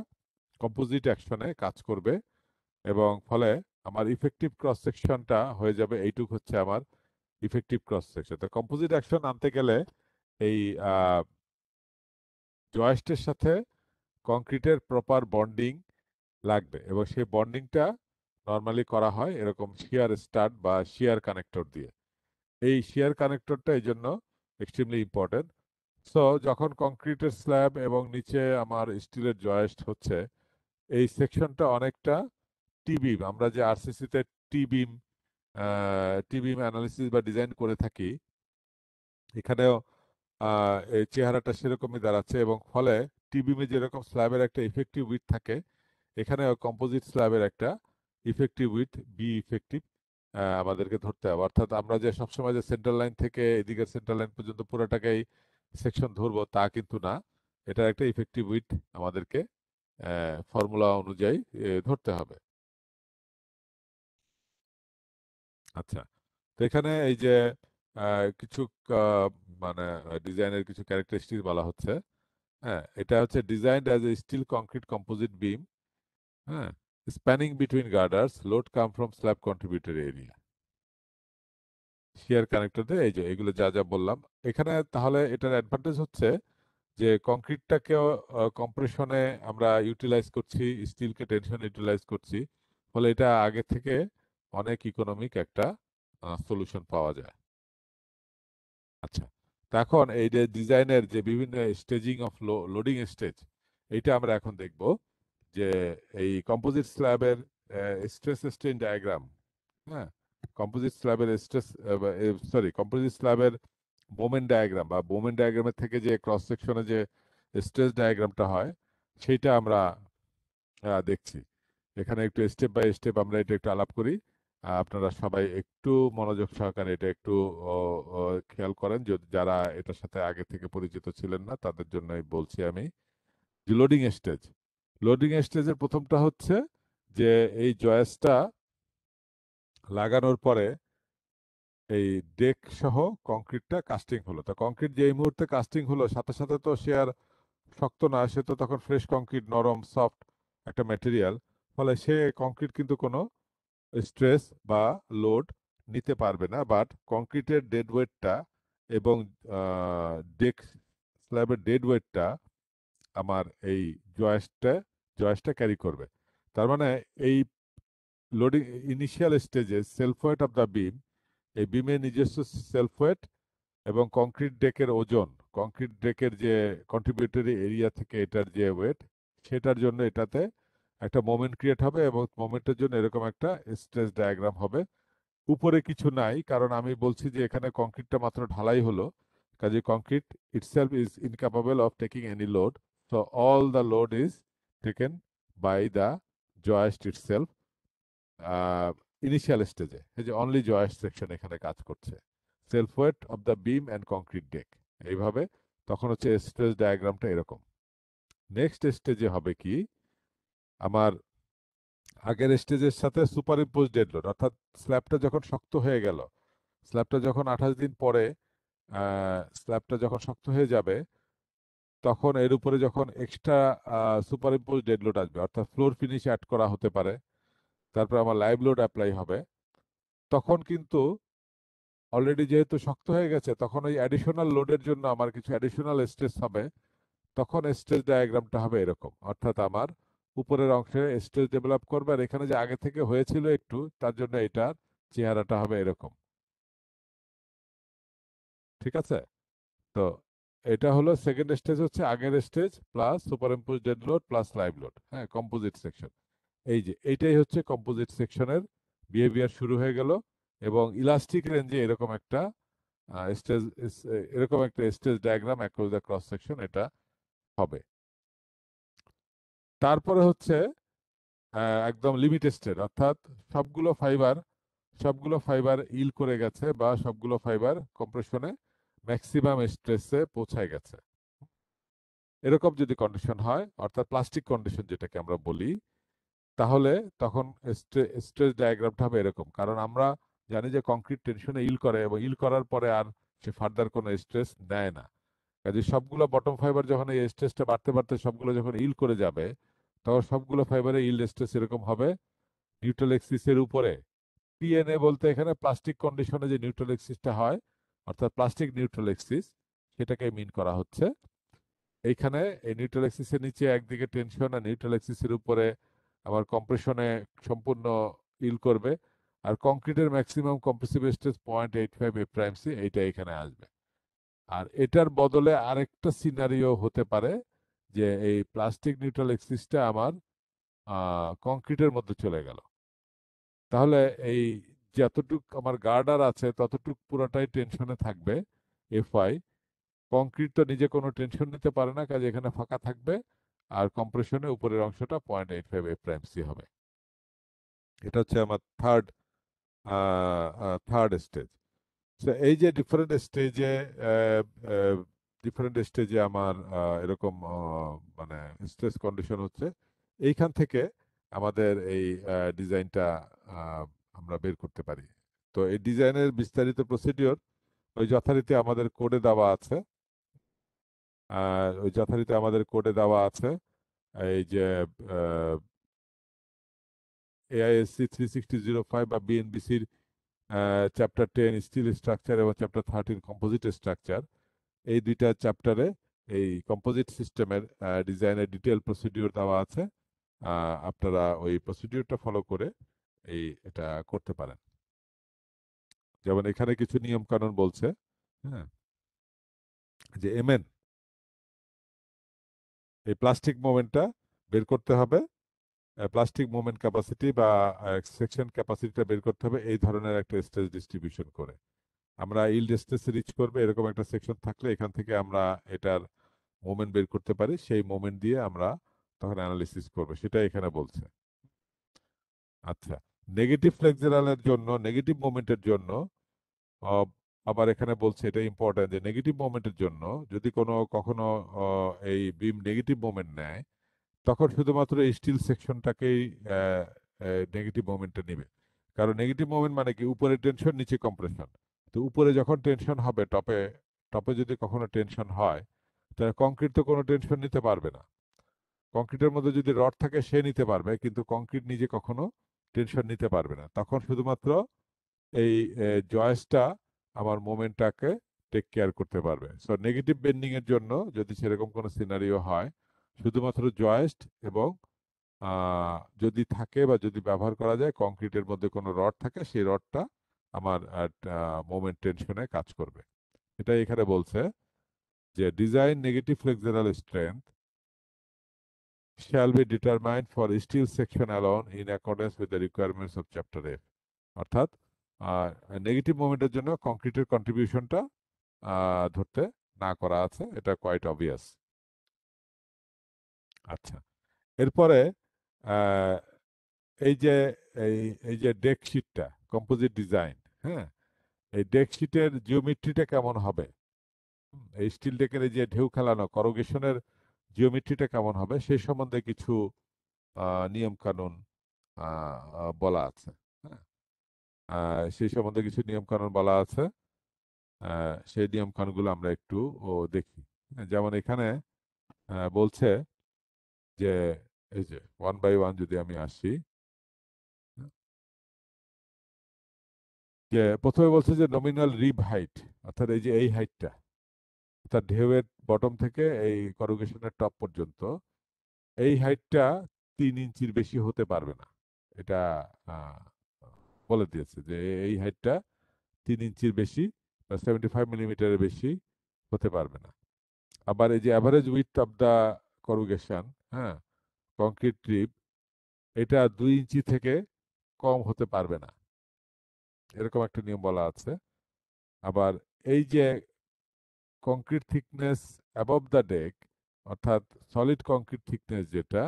S1: কম্পোজিট অ্যাকশনে কাজ করবে এবং ফলে আমার ইফেক্টিভ ক্রস সেকশনটা হয়ে যাবে এইটুক হচ্ছে আমার ইফেক্টিভ ক্রস সেকশন তো কম্পোজিট অ্যাকশন আনতে গেলে এই জয়েস্টের সাথে কংক্রিটের প্রপার বন্ডিং লাগবে এবং সেই বন্ডিংটা নর্মালি করা হয় এরকম শিয়ার স্টার্ট বা শিয়ার কানেক্টর দিয়ে এই শিয়ার কানেক্টরটা এই জন্য এক্সট্রিমলি ইম্পর্টেন্ট সো যখন কংক্রিটের স্ল্যাব এবং নিচে আমার স্টিলের জয়েস্ট হচ্ছে এই সেকশনটা অনেকটা টিবি আমরা যে আরসিসিতে টিবিম টিবিম অ্যানালিসিস বা ডিজাইন করে থাকি এখানেও এই চেহারাটা সেরকমই দাঁড়াচ্ছে এবং ফলে টিবিমে যেরকম স্ল্যাবের একটা ইফেক্টিভ উইথ থাকে এখানে কম্পোজিট স্ল্যাবের একটা ইফেক্টিভ উইথ বি ইফেক্টিভ আমাদেরকে ধরতে হবে অর্থাৎ আমরা যে সবসময় যে সেন্ট্রাল লাইন থেকে এদিকে সেন্ট্রাল লাইন পর্যন্ত পুরোটাকেই সেকশন ধরবো তা কিন্তু না এটা একটা ইফেক্টিভ উইথ আমাদেরকে ফর্মুলা অনুযায়ী ধরতে হবে আচ্ছা তো এখানে এই যে কিছু মানে ডিজাইনের কিছু ক্যারেক্টারিস্টিক বলা হচ্ছে হ্যাঁ এটা হচ্ছে design as a steel concrete composite beam হ্যাঁ spanning between girders load come from slab contributor area shear কানেক্টরে এই যে এগুলো যা যা বললাম এখানে তাহলে এটার অ্যাডভান্টেজ হচ্ছে যে কংক্রিটটাকেও কম্প্রেশনে আমরা ইউটিলাইজ করছি স্টিলকে টেনশন ইউটিলাইজ করছি ফলে এটা আগে থেকে অনেক ইকোনমিক একটা সলিউশন পাওয়া যায় আচ্ছা এখন এই যে ডিজাইনের যে বিভিন্ন স্টেজিং অফ লোডিং স্টেজ এটা আমরা এখন দেখব যে এই কম্পোজিট স্ল্যাবের স্ট্রেস স্টেন ডায়াগ্রাম হ্যাঁ কম্পোজিট স্ল্যাবের স্ট্রেস সরি কম্পোজিট স্ল্যাবের বোমেন ডায়াগ্রাম বা বোমেন ডায়াগ্রামের থেকে যে ক্রস সেকশনে যে স্ট্রেস ডায়াগ্রামটা হয় সেটা আমরা দেখছি এখানে একটু স্টেপ বাই স্টেপ আমরা এটা একটু আলাপ করি আপনারা সবাই একটু মনোযোগ সহকারে এটা একটু খেয়াল করেন যারা এটার সাথে আগে থেকে পরিচিত ছিলেন না তাদের জন্যই বলছি আমি যে লোডিং স্টেজ লোডিং স্টেজের প্রথমটা হচ্ছে যে এই জয়েসটা লাগানোর পরে এই ডেক সহ কংক্রিটটা কাস্টিং হলো তা কংক্রিট যে এই মুহূর্তে কাস্টিং হলো সাথে সাথে তো সে আর শক্ত না সে তো তখন ফ্রেশ কংক্রিট নরম সফট একটা ম্যাটেরিয়াল ফলে সে কংক্রিট কিন্তু কোনো স্ট্রেস বা লোড নিতে পারবে না বাট কংক্রিটের ডেড ওয়েটটা এবং ডেক স্ল্যাবের ডেড ওয়েটটা আমার এই জয়েসটা জয়েসটা ক্যারি করবে তার মানে এই লোডিং ইনিশিয়াল স্টেজে self weight of the beam এই বিমে নিজস্ব সেলফ ওয়েট এবং কংক্রিট ডেকের ওজন কংক্রিট ডেকের যে কন্ট্রিবিউটরি এরিয়া থেকে এটার যে ওয়েট সেটার জন্য এটাতে একটা মোমেন্ট ক্রিয়েট হবে এবং মোমেন্টের জন্য এরকম একটা স্ট্রেস ডায়াগ্রাম হবে উপরে কিছু নাই কারণ আমি বলছি যে এখানে কংক্রিটটা মাত্র ঢালাই হলো কাজে concrete itself is incapable of taking any load so all the load is taken by the joist self initial স্টেজে এই যে অনলি জয়েস্ট সেকশন এখানে কাজ করছে self weight of the beam and concrete deck এইভাবে তখন হচ্ছে স্ট্রেস ডায়াগ্রামটা এরকম নেক্সট স্টেজে হবে কি আমার আগের স্টেজের সাথে সুপার ইম্পোজ ডেড লোড অর্থাৎ স্ল্যাবটা যখন শক্ত হয়ে গেল স্ল্যাবটা যখন আঠাশ দিন পরে স্ল্যাবটা যখন শক্ত হয়ে যাবে তখন এর উপরে যখন extra superimpose dead load আসবে অর্থাৎ ফ্লোর ফিনিশ অ্যাড করা হতে পারে তারপর আমার লাইভ লোড অ্যাপ্লাই হবে তখন কিন্তু অলরেডি যেহেতু শক্ত হয়ে গেছে তখন ওই অ্যাডিশনাল লোডের জন্য আমার কিছু অ্যাডিশনাল স্ট্রেস হবে তখন স্ট্রেস ডায়াগ্রামটা হবে এরকম অর্থাৎ আমার উপরের অংশে স্ট্রেস ডেভেলপ করবে আর এখানে যে আগে থেকে হয়েছিল একটু তার জন্য এটার চেহারাটা হবে এরকম ঠিক আছে তো এটা হলো সেকেন্ড স্টেজ হচ্ছে আগের stage plus superimpose dead load plus live load হ্যাঁ কম্পোজিট সেকশন এই যে এটাই হচ্ছে কম্পোজিট সেকশনের বিহেভিয়ার শুরু হয়ে গেল এবং ইলাস্টিক রেঞ্জে এরকম একটা স্টেজ এরকম একটা stage diagram across the cross section এটা হবে তারপরে হচ্ছে একদম লিমিটেস্টেড অর্থাৎ সবগুলো ফাইবার সবগুলো ফাইবার ইল করে গেছে বা সবগুলো ফাইবার কম্প্রেশনে ম্যাক্সিমাম স্ট্রেসে পৌঁছায় গেছে এরকম যদি কন্ডিশন হয় অর্থাৎ প্লাস্টিক কন্ডিশন যেটাকে আমরা বলি তাহলে তখন স্ট্রেস ডায়াগ্রামটা হবে এরকম কারণ আমরা জানি যে কংক্রিট টেনশনে ইল করে এবং ইল করার পরে আর সে ফার্দার কোনো স্ট্রেস নেয় না কাজে সবগুলো বটম ফাইবার যখন এই স্ট্রেসটা বাড়তে বাড়তে সবগুলো যখন ইল করে যাবে তখন সবগুলো ফাইবারে ইল স্ট্রেস এরকম হবে নিউট্রালেক্সিসের উপরে পিএনএ বলতে এখানে প্লাস্টিক কন্ডিশনে যে এক্সিসটা হয় অর্থাৎ প্লাস্টিক নিউট্রালেক্সিস সেটাকে মিন করা হচ্ছে এইখানে এই নিউট্রালেক্সিসের নিচে একদিকে টেনশন আর নিউট্রালেক্সিসের উপরে আবার কম্প্রেশনে সম্পূর্ণ ইল করবে আর কংক্রিটের maximum compressive stress point eight five A prime C এইটা এখানে আসবে আর এটার বদলে আরেকটা সিনারিও হতে পারে যে এই প্লাস্টিক নিউট্রাল এক্সিসটা আমার কংক্রিটের মধ্যে চলে গেল তাহলে এই যতটুক আমার গার্ডার আছে ততটুক পুরোটাই টেনশনে থাকবে এফআই কংক্রিট তো নিজে কোনো টেনশন নিতে পারে না কাজে এখানে ফাঁকা থাকবে আর কম্প্রেশনে উপরের অংশটা point eight five F prime C হবে এটা হচ্ছে আমার থার্ড থার্ড স্টেজ এই যে ডিফারেন্ট স্টেজে ডিফারেন্ট স্টেজে আমার এরকম মানে স্ট্রেস কন্ডিশন হচ্ছে এইখান থেকে আমাদের এই ডিজাইনটা আমরা বের করতে পারি তো এই ডিজাইনের বিস্তারিত প্রসিডিওর ওই যথারীতি আমাদের কোডে দেওয়া আছে ওই যথারীতি আমাদের কোডে দেওয়া আছে এই যে AISC three sixty zero five বা বিএনবিসির চ্যাপ্টার টেন স্টিল স্ট্রাকচার এবং চ্যাপ্টার থার্টিন কম্পোজিট স্ট্রাকচার এই দুইটা চ্যাপ্টারে এই কম্পোজিট সিস্টেমের ডিজাইনের ডিটেল প্রসিডিওর দেওয়া আছে আপনারা ওই প্রসিডিওরটা ফলো করে এই এটা করতে পারেন
S2: যেমন এখানে কিছু নিয়ম কানুন বলছে হ্যাঁ যে এমএন এই প্লাস্টিক মোমেন্টটা বের করতে
S1: হবে প্লাস্টিক মুভমেন্ট ক্যাপাসিটি বা সেকশন ক্যাপাসিটিটা বের করতে হবে এই ধরনের একটা স্ট্রেস ডিস্ট্রিবিউশন করে আমরা ইল্ড স্ট্রেসে রিচ করবে এরকম একটা সেকশন থাকলে এখান থেকে আমরা এটার মোমেন্ট বের করতে পারি সেই মোমেন্ট দিয়ে আমরা তখন অ্যানালিসিস করবো সেটা এখানে বলছে আচ্ছা নেগেটিভ ফ্লেক্সারালের জন্য নেগেটিভ মুভমেন্টের জন্য আবার এখানে বলছে এটা ইম্পর্টেন্ট যে নেগেটিভ মোমেন্টের জন্য যদি কোনো কখনো এই বিম নেগেটিভ মোমেন্ট নেয় তখন শুধুমাত্র এই স্টিল সেকশনটাকেই নেগেটিভ মোমেন্টটা নেবে কারণ নেগেটিভ মোমেন্ট মানে কি উপরে টেনশন নিচে কম্প্রেশন তো উপরে যখন টেনশন হবে টপে টপে যদি কখনো টেনশন হয় তাহলে কংক্রিট তো কোনো টেনশন নিতে পারবে না কংক্রিটের মধ্যে যদি রড থাকে সে নিতে পারবে কিন্তু কংক্রিট নিজে কখনো টেনশন নিতে পারবে না তখন শুধুমাত্র এই জয়েসটা আমার মোমেন্টটাকে টেক কেয়ার করতে পারবে সো নেগেটিভ বেন্ডিং এর জন্য যদি সেরকম কোনো সিনারিও হয় শুধুমাত্র জয়েস্ট এবং যদি থাকে বা যদি ব্যবহার করা যায় কংক্রিটের মধ্যে কোনো রড থাকে সেই রডটা আমার মোমেন্ট টেনশনে কাজ করবে এটা এখানে বলছে যে design negative flexural strength shall be determined for steel section alone in accordance with the requirements of chapter F অর্থাৎ নেগেটিভ মুভমেন্টের জন্য কংক্রিটের কন্ট্রিবিউশনটা ধরতে না করা আছে এটা কোয়াইট অবভিয়াস আচ্ছা এরপরে এই যে এই এই যে ডেকশিটটা কম্পোজিট ডিজাইন হ্যাঁ এই ডেকশিটের শিটের জিওমেট্রিটা কেমন হবে এই স্টিল ডেকের এই যে ঢেউ খেলানো করোগেশনের জিওমেট্রিটা কেমন হবে সে সম্বন্ধে কিছু নিয়মকানুন বলা আছে সেই সম্বন্ধে কিছু নিয়মকানুন বলা আছে সেই নিয়মকানুনগুলো আমরা একটু
S2: দেখি যেমন এখানে বলছে যে এই যে ওয়ান বাই ওয়ান যদি আমি আসি যে প্রথমে বলছে যে নমিনাল রিব হাইট অর্থাৎ এই যে এই হাইটটা
S1: অর্থাৎ ঢেউয়ের বটম থেকে এই করুগেশনের টপ পর্যন্ত এই হাইটটা তিন ইঞ্চির বেশি হতে পারবে না এটা বলে দিয়েছে যে এই হাইটটা তিন ইঞ্চির বেশি বা সেভেন্টি ফাইভ মিলিমিটারের বেশি হতে পারবে না আবার এই যে average width of the corrugation হ্যাঁ কংক্রিট ট্রিপ এটা দুই ইঞ্চি থেকে কম হতে পারবে না এরকম একটা নিয়ম বলা আছে আবার এই যে concrete thickness above the deck অর্থাৎ সলিড কংক্রিট থিকনেস যেটা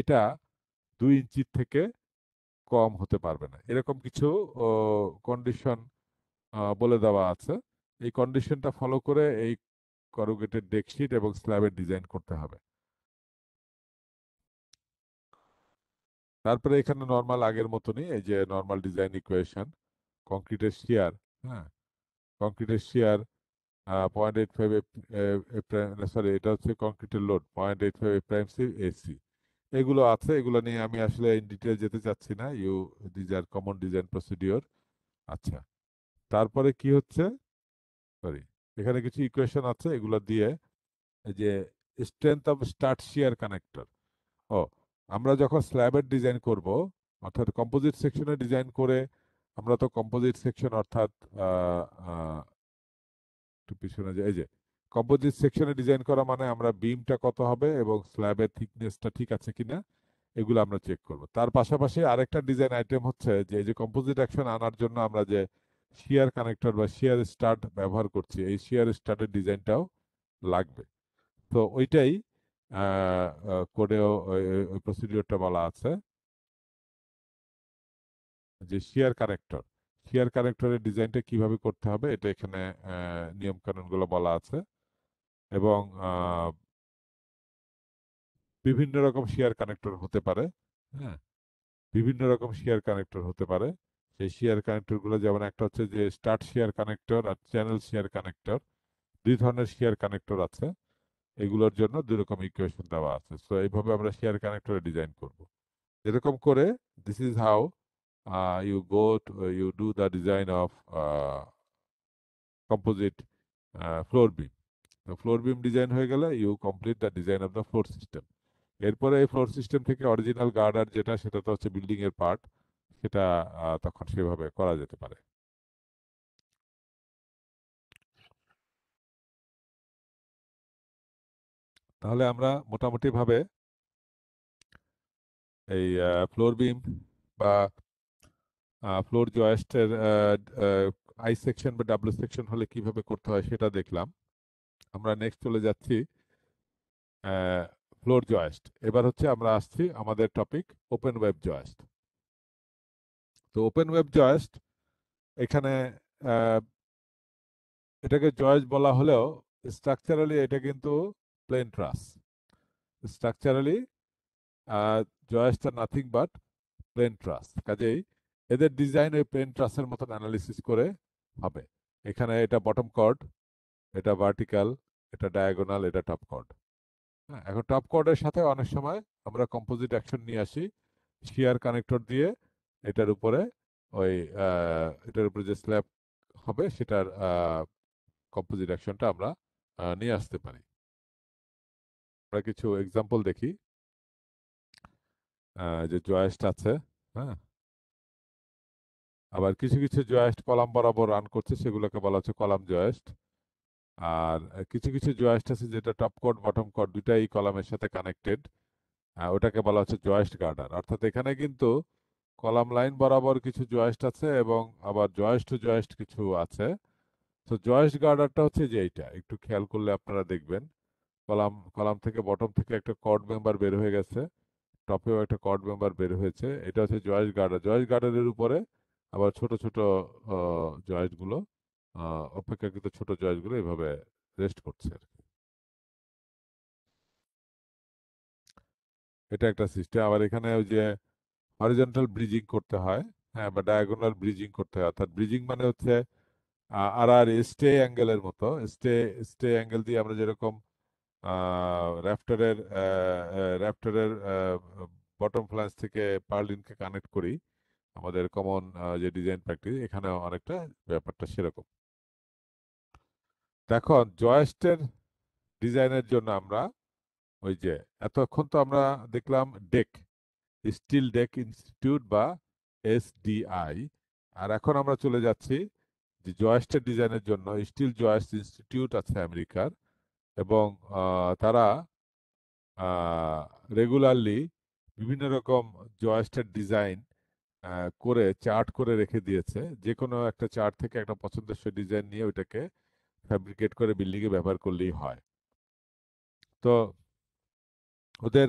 S1: এটা দুই ইঞ্চির থেকে কম হতে পারবে না এরকম কিছু কন্ডিশন বলে দেওয়া আছে এই কন্ডিশনটা ফলো করে এই করুগেটেড ডেকশিট এবং স্ল্যাবের ডিজাইন করতে হবে তারপরে এখানে নর্মাল আগের মতনই এই যে নর্মাল ডিজাইন ইকুয়েশন কংক্রিটের শিয়ার হ্যাঁ কংক্রিটের shear point eight five sorry এটা হচ্ছে কংক্রিটের load point eight five prime C AC এগুলো আছে এগুলো নিয়ে আমি আসলে ইন ডিটেল যেতে চাচ্ছি না you these are common design procedure আচ্ছা তারপরে কি হচ্ছে সরি এখানে কিছু ইকুয়েশন আছে এগুলো দিয়ে যে strength of stud shear connector ও আমরা যখন স্ল্যাবের ডিজাইন করব অর্থাৎ কম্পোজিট সেকশনে ডিজাইন করে আমরা তো কম্পোজিট সেকশন অর্থাৎ একটু পিছনে যে এই যে কম্পোজিট সেকশনে ডিজাইন করা মানে আমরা বিমটা কত হবে এবং স্ল্যাবের থিকনেসটা ঠিক আছে কিনা এগুলো আমরা চেক করব তার পাশাপাশি আরেকটা ডিজাইন আইটেম হচ্ছে যে এই যে কম্পোজিট অ্যাকশন আনার জন্য আমরা যে শিয়ার কানেক্টর বা শিয়ার স্টার্ট ব্যবহার করছি এই শিয়ার স্টার্টের ডিজাইনটাও লাগবে তো ওইটাই কোডেও ওই প্রসিডিওরটা বলা আছে যে শিয়ার কানেক্টর শিয়ার কানেক্টরের ডিজাইনটা কিভাবে করতে হবে এটা এখানে নিয়মকানুনগুলো বলা আছে এবং বিভিন্ন রকম শেয়ার কানেক্টর হতে পারে হ্যাঁ বিভিন্ন রকম শেয়ার কানেক্টর হতে পারে সেই শেয়ার কানেক্টরগুলো যেমন একটা হচ্ছে যে স্টার্ট শেয়ার কানেক্টর আর চ্যানেল শেয়ার কানেক্টর দুই ধরনের শেয়ার কানেক্টর আছে এগুলোর জন্য দুই রকম ইকুয়েশন দেওয়া আছে সো এইভাবে আমরা শেয়ার কানেক্টরে ডিজাইন করব এরকম করে this is how you go you do the design of composite floor beam floor beam design হয়ে গেলে you complete the design of the floor system এরপরে এই ফ্লোর সিস্টেম থেকে অরিজিনাল গার্ডার যেটা সেটা তো হচ্ছে বিল্ডিং এর পার্ট সেটা তখন সেভাবে করা যেতে
S2: পারে তাহলে আমরা মোটামুটি ভাবে এই ফ্লোর বিম বা ফ্লোর জয়েস্টের
S1: আই সেকশন বা ডাব্লু সেকশন হলে কিভাবে করতে হয় সেটা দেখলাম আমরা নেক্সট চলে যাচ্ছি ফ্লোর জয়েস্ট এবার হচ্ছে আমরা আসছি আমাদের টপিক ওপেন ওয়েব জয়েস্ট তো ওপেন ওয়েব জয়েস্ট এখানে এটাকে জয়েস বলা হলেও স্ট্রাকচারালি এটা কিন্তু plane truss structurally joist are nothing but plane truss কাজেই এদের ডিজাইন ওই প্লেন ট্রাসের মতন অ্যানালিসিস করে হবে এখানে এটা বটম কর্ড এটা ভার্টিক্যাল এটা ডায়াগোনাল এটা টপ কর্ড হ্যাঁ এখন টপ কর্ডের সাথে অনেক সময় আমরা কম্পোজিট অ্যাকশন নিয়ে আসি শিয়ার কানেক্টর দিয়ে এটার উপরে ওই এটার উপরে যে স্ল্যাব হবে সেটার কম্পোজিট অ্যাকশনটা আমরা
S2: নিয়ে আসতে পারি আমরা কিছু এক্সাম্পল দেখি যে জয়েস্ট আছে হ্যাঁ আবার কিছু
S1: কিছু জয়েস্ট কলাম বরাবর রান করছে সেগুলোকে বলা হচ্ছে কলাম জয়েস্ট আর কিছু কিছু জয়েস্ট আছে যেটা টপ কোর্ট বটম কোর্ট দুটাই কলামের সাথে কানেক্টেড ওটাকে বলা হচ্ছে জয়েস্ট গার্ডার অর্থাৎ এখানে কিন্তু কলাম লাইন বরাবর কিছু জয়েস্ট আছে এবং আবার জয়েস্ট জয়েস্ট কিছু আছে তো জয়েস্ট গার্ডারটা হচ্ছে যে এইটা একটু খেয়াল করলে আপনারা দেখবেন কলাম কলাম থেকে বটম থেকে একটা কর্ড মেম্বার বের হয়ে গেছে টপেও একটা কর্ড মেম্বার বের হয়েছে এটা হচ্ছে জয়েস্ট গার্ডার জয়েস্ট গার্ডারের উপরে আবার ছোট ছোট জয়েস্টগুলো অপেক্ষাকৃত ছোট চয়েসগুলো এভাবে রেস্ট করছে আর কি এটা একটা সিস্টেম আবার এখানে ওই যে হরিজন্টাল ব্রিজিং করতে হয় হ্যাঁ বা ডায়াগোনাল ব্রিজিং করতে হয় অর্থাৎ ব্রিজিং মানে হচ্ছে আর আর স্টে অ্যাঙ্গেলের মতো স্টে স্টে অ্যাঙ্গেল দিয়ে আমরা যেরকম র্যাফটারের র্যাফটারের বটম ফ্লান্স থেকে পার্লিনকে কানেক্ট করি আমাদের কমন যে ডিজাইন প্র্যাকটিস এখানেও অনেকটা ব্যাপারটা সেরকম দেখো জয়েস্টের ডিজাইনের জন্য আমরা ওই যে এতক্ষণ তো আমরা দেখলাম ডেক স্টিল ডেক ইনস্টিটিউট বা এসডিআই আর এখন আমরা চলে যাচ্ছি যে জয়েস্টের ডিজাইনের জন্য স্টিল জয়েস্ট ইনস্টিটিউট আছে আমেরিকার এবং তারা রেগুলারলি বিভিন্ন রকম জয়েস্টের ডিজাইন করে চার্ট করে রেখে দিয়েছে যে কোনো একটা চার্ট থেকে একটা পছন্দসই ডিজাইন নিয়ে ওইটাকে ফ্যাব্রিকেট করে বিল্ডিংয়ে ব্যবহার করলেই হয় তো ওদের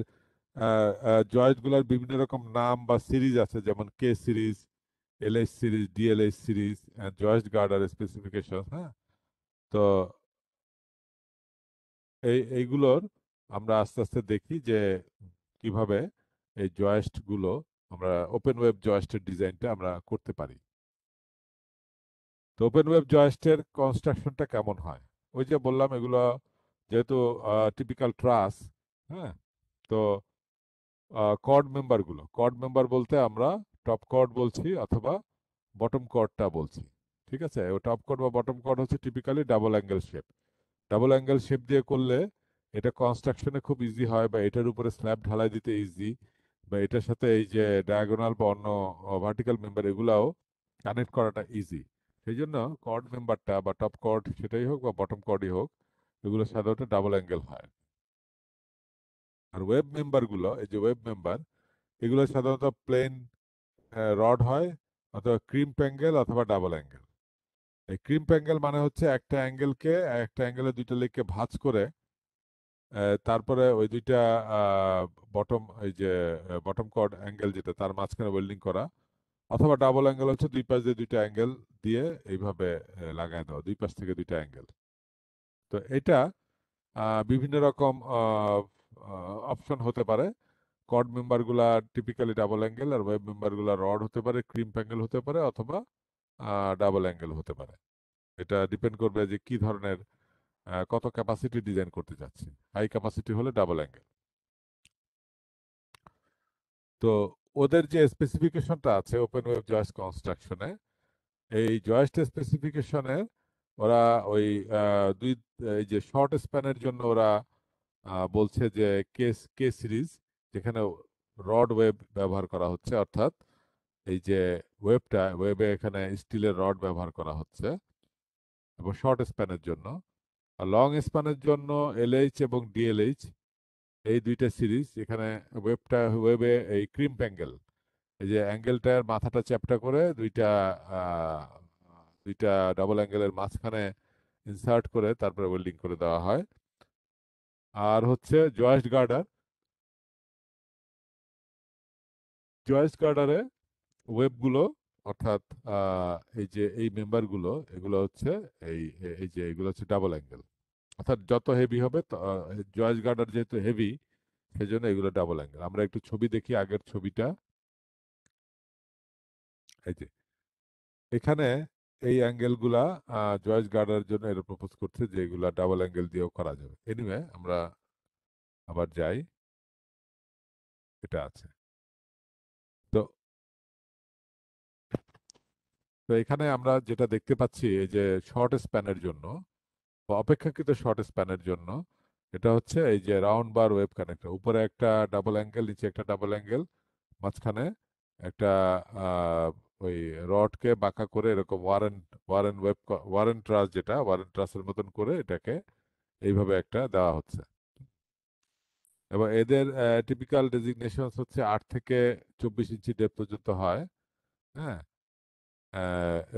S1: জয়েন্টগুলোর বিভিন্ন রকম নাম বা সিরিজ আছে যেমন K series LS series DLS series joist girder specification হ্যাঁ তো এই এইগুলোর আমরা আস্তে আস্তে দেখি যে কিভাবে এই জয়েস্টগুলো আমরা ওপেন ওয়েব জয়েস্টের ডিজাইনটা আমরা করতে পারি তো ওপেন ওয়েব জয়েস্টের কনস্ট্রাকশনটা কেমন হয় ওই যে বললাম এগুলো যেহেতু টিপিক্যাল ট্রাস হ্যাঁ তো কর্ড মেম্বারগুলো কর্ড মেম্বার বলতে আমরা টপ কর্ড বলছি অথবা বটম কর্ডটা বলছি ঠিক আছে ও টপ কর্ড বা বটম কর্ড হচ্ছে typically double angle shape double angle shape দিয়ে করলে এটা কনস্ট্রাকশনে খুব ইজি হয় বা এটার উপরে স্ল্যাব ঢালাই দিতে ইজি বা এটার সাথে এই যে ডায়াগোনাল বা অন্য ভার্টিক্যাল মেম্বার এগুলাও কানেক্ট করাটা ইজি সেই জন্য কর্ড মেম্বারটা বা টপ কর্ড সেটাই হোক বা বটম কর্ডই হোক এগুলো সাধারণত ডাবল অ্যাঙ্গেল হয় আর ওয়েব মেম্বারগুলো এই যে ওয়েব মেম্বার এগুলো সাধারণত প্লেন রড হয় অথবা ক্রিম প্যাঙ্গেল অথবা ডাবল অ্যাঙ্গেল এই ক্রিম প্যাঙ্গেল মানে হচ্ছে একটা অ্যাঙ্গেলকে একটা অ্যাঙ্গেলে দুইটা লেগকে ভাঁজ করে তারপরে ওই দুইটা বটম ওই যে বটম কর্ড অ্যাঙ্গেল যেটা তার মাঝখানে ওয়েল্ডিং করা অথবা ডাবল অ্যাঙ্গেল হচ্ছে দুই পাশ দিয়ে দুইটা অ্যাঙ্গেল দিয়ে এইভাবে লাগায় দেওয়া দুই পাশ থেকে দুইটা অ্যাঙ্গেল তো এটা বিভিন্ন রকম অপশন হতে পারে কর্ড মেম্বারগুলা টিপিক্যালি ডাবল অ্যাঙ্গেল আর ওয়েব মেম্বারগুলা রড হতে পারে ক্রিম্প অ্যাঙ্গেল হতে পারে অথবা ডাবল অ্যাঙ্গেল হতে পারে এটা ডিপেন্ড করবে যে কি ধরনের কত ক্যাপাসিটি ডিজাইন করতে চাচ্ছি হাই ক্যাপাসিটি হলে ডাবল অ্যাঙ্গেল তো ওদের যে স্পেসিফিকেশনটা আছে ওপেন ওয়েব জয়েস কনস্ট্রাকশনে এই জয়েস্ট স্পেসিফিকেশনের ওরা ওই দুই এই যে শর্ট স্প্যানের জন্য ওরা বলছে যে কেস কে সিরিজ যেখানে রড ওয়েব ব্যবহার করা হচ্ছে অর্থাৎ এই যে ওয়েবটা ওয়েবে এখানে স্টিলের রড ব্যবহার করা হচ্ছে এবং শর্ট স্প্যানের জন্য আর লং স্প্যানের জন্য এলএইচ এবং ডিএলএইচ এই দুইটা সিরিজ এখানে ওয়েবটা ওয়েবে এই ক্রিম প্যাঙ্গেল এই যে অ্যাঙ্গেলটার মাথাটা চ্যাপটা করে দুইটা দুইটা ডাবল অ্যাঙ্গেলের মাঝখানে ইনসার্ট করে তারপরে ওয়েল্ডিং করে দেওয়া হয়
S2: আর হচ্ছে জয়েস্ট গার্ডার জয়েস্ট গার্ডারে ওয়েবগুলো অর্থাৎ
S1: এই যে এই মেম্বারগুলো এগুলো হচ্ছে এই এই যে এগুলো হচ্ছে ডাবল অ্যাঙ্গেল অর্থাৎ যত হেভি হবে জয়েস গার্ডার যেহেতু হেভি সেজন্য এগুলো ডাবল অ্যাঙ্গেল আমরা একটু ছবি দেখি আগের ছবিটা এই যে এখানে এই অ্যাঙ্গেলগুলা জয়েস গার্ডার জন্য এটা প্রপোজ করছে যে এগুলা ডাবল অ্যাঙ্গেল দিয়েও
S2: করা যাবে এনিওয়ে আমরা আবার যাই এটা আছে তো তো এখানে
S1: আমরা যেটা দেখতে পাচ্ছি এই যে শর্ট স্প্যানের জন্য বা অপেক্ষাকৃত শর্ট স্প্যানের জন্য এটা হচ্ছে এই যে রাউন্ড বার ওয়েব কানেক্টার উপরে একটা ডাবল অ্যাঙ্গেল নিচে একটা ডাবল অ্যাঙ্গেল মাঝখানে একটা ওই রডকে বাঁকা করে এরকম warrant Warren web Warren truss যেটা ওয়ারেন ট্রাসের মতন করে এটাকে এইভাবে একটা দেওয়া হচ্ছে এবং এদের টিপিক্যাল ডেজিগনেশন হচ্ছে আট থেকে চব্বিশ ইঞ্চি ডেপ পর্যন্ত হয় হ্যাঁ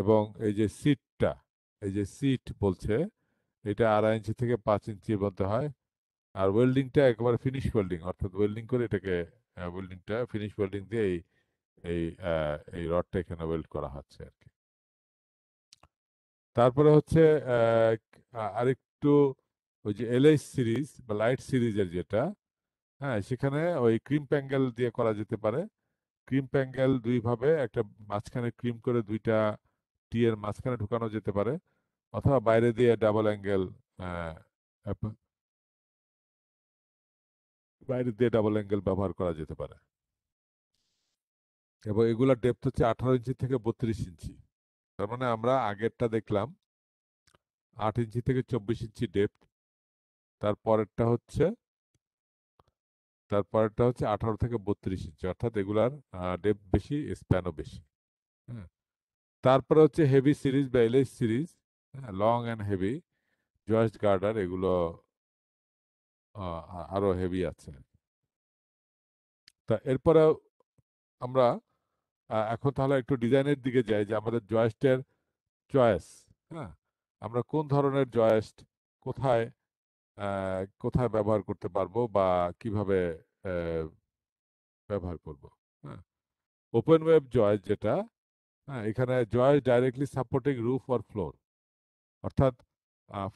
S1: এবং এই যে সিটটা এই যে সিট বলছে এটা আড়াই ইঞ্চি থেকে পাঁচ ইঞ্চি বলতে হয় আর ওয়েল্ডিংটা একবার ফিনিশ ওয়েল্ডিং অর্থাৎ ওয়েল্ডিং করে এটাকে ওয়েল্ডিংটা ফিনিশ ওয়েল্ডিং দিয়ে এই এই এই রডটা এখানে ওয়েল্ড করা হচ্ছে আর কি তারপরে হচ্ছে আরেকটু ওই যে এলএস সিরিজ বা লাইট সিরিজের যেটা হ্যাঁ সেখানে ওই ক্রিম প্যাঙ্গেল দিয়ে করা যেতে পারে ক্রিম প্যাঙ্গেল দুইভাবে একটা মাঝখানে ক্রিম করে দুইটা টি এর মাঝখানে ঢুকানো যেতে পারে অথবা বাইরে দিয়ে ডাবল অ্যাঙ্গেল বাইরে দিয়ে ডাবল অ্যাঙ্গেল ব্যবহার করা যেতে পারে এবং এগুলোর ডেপথ হচ্ছে আঠারো ইঞ্চি থেকে বত্রিশ ইঞ্চি তার মানে আমরা আগেরটা দেখলাম আট ইঞ্চি থেকে চব্বিশ ইঞ্চি ডেপথ তারপরেরটা হচ্ছে তারপরেরটা হচ্ছে আঠারো থেকে বত্রিশ ইঞ্চি অর্থাৎ এগুলার ডেপ বেশি স্প্যানও বেশি হ্যাঁ তারপরে হচ্ছে হেভি সিরিজ বা LS series long and heavy joist girder এগুলো আরো হেভি আছে তা এরপরে আমরা এখন তাহলে একটু ডিজাইনের দিকে যাই যে আমাদের জয়েস্টের চয়েস হ্যাঁ আমরা কোন ধরনের জয়েস্ট কোথায় কোথায় ব্যবহার করতে পারবো বা কিভাবে ব্যবহার করব হ্যাঁ ওপেন ওয়েব জয়েস যেটা হ্যাঁ এখানে joist directly supporting roof or floor অর্থাৎ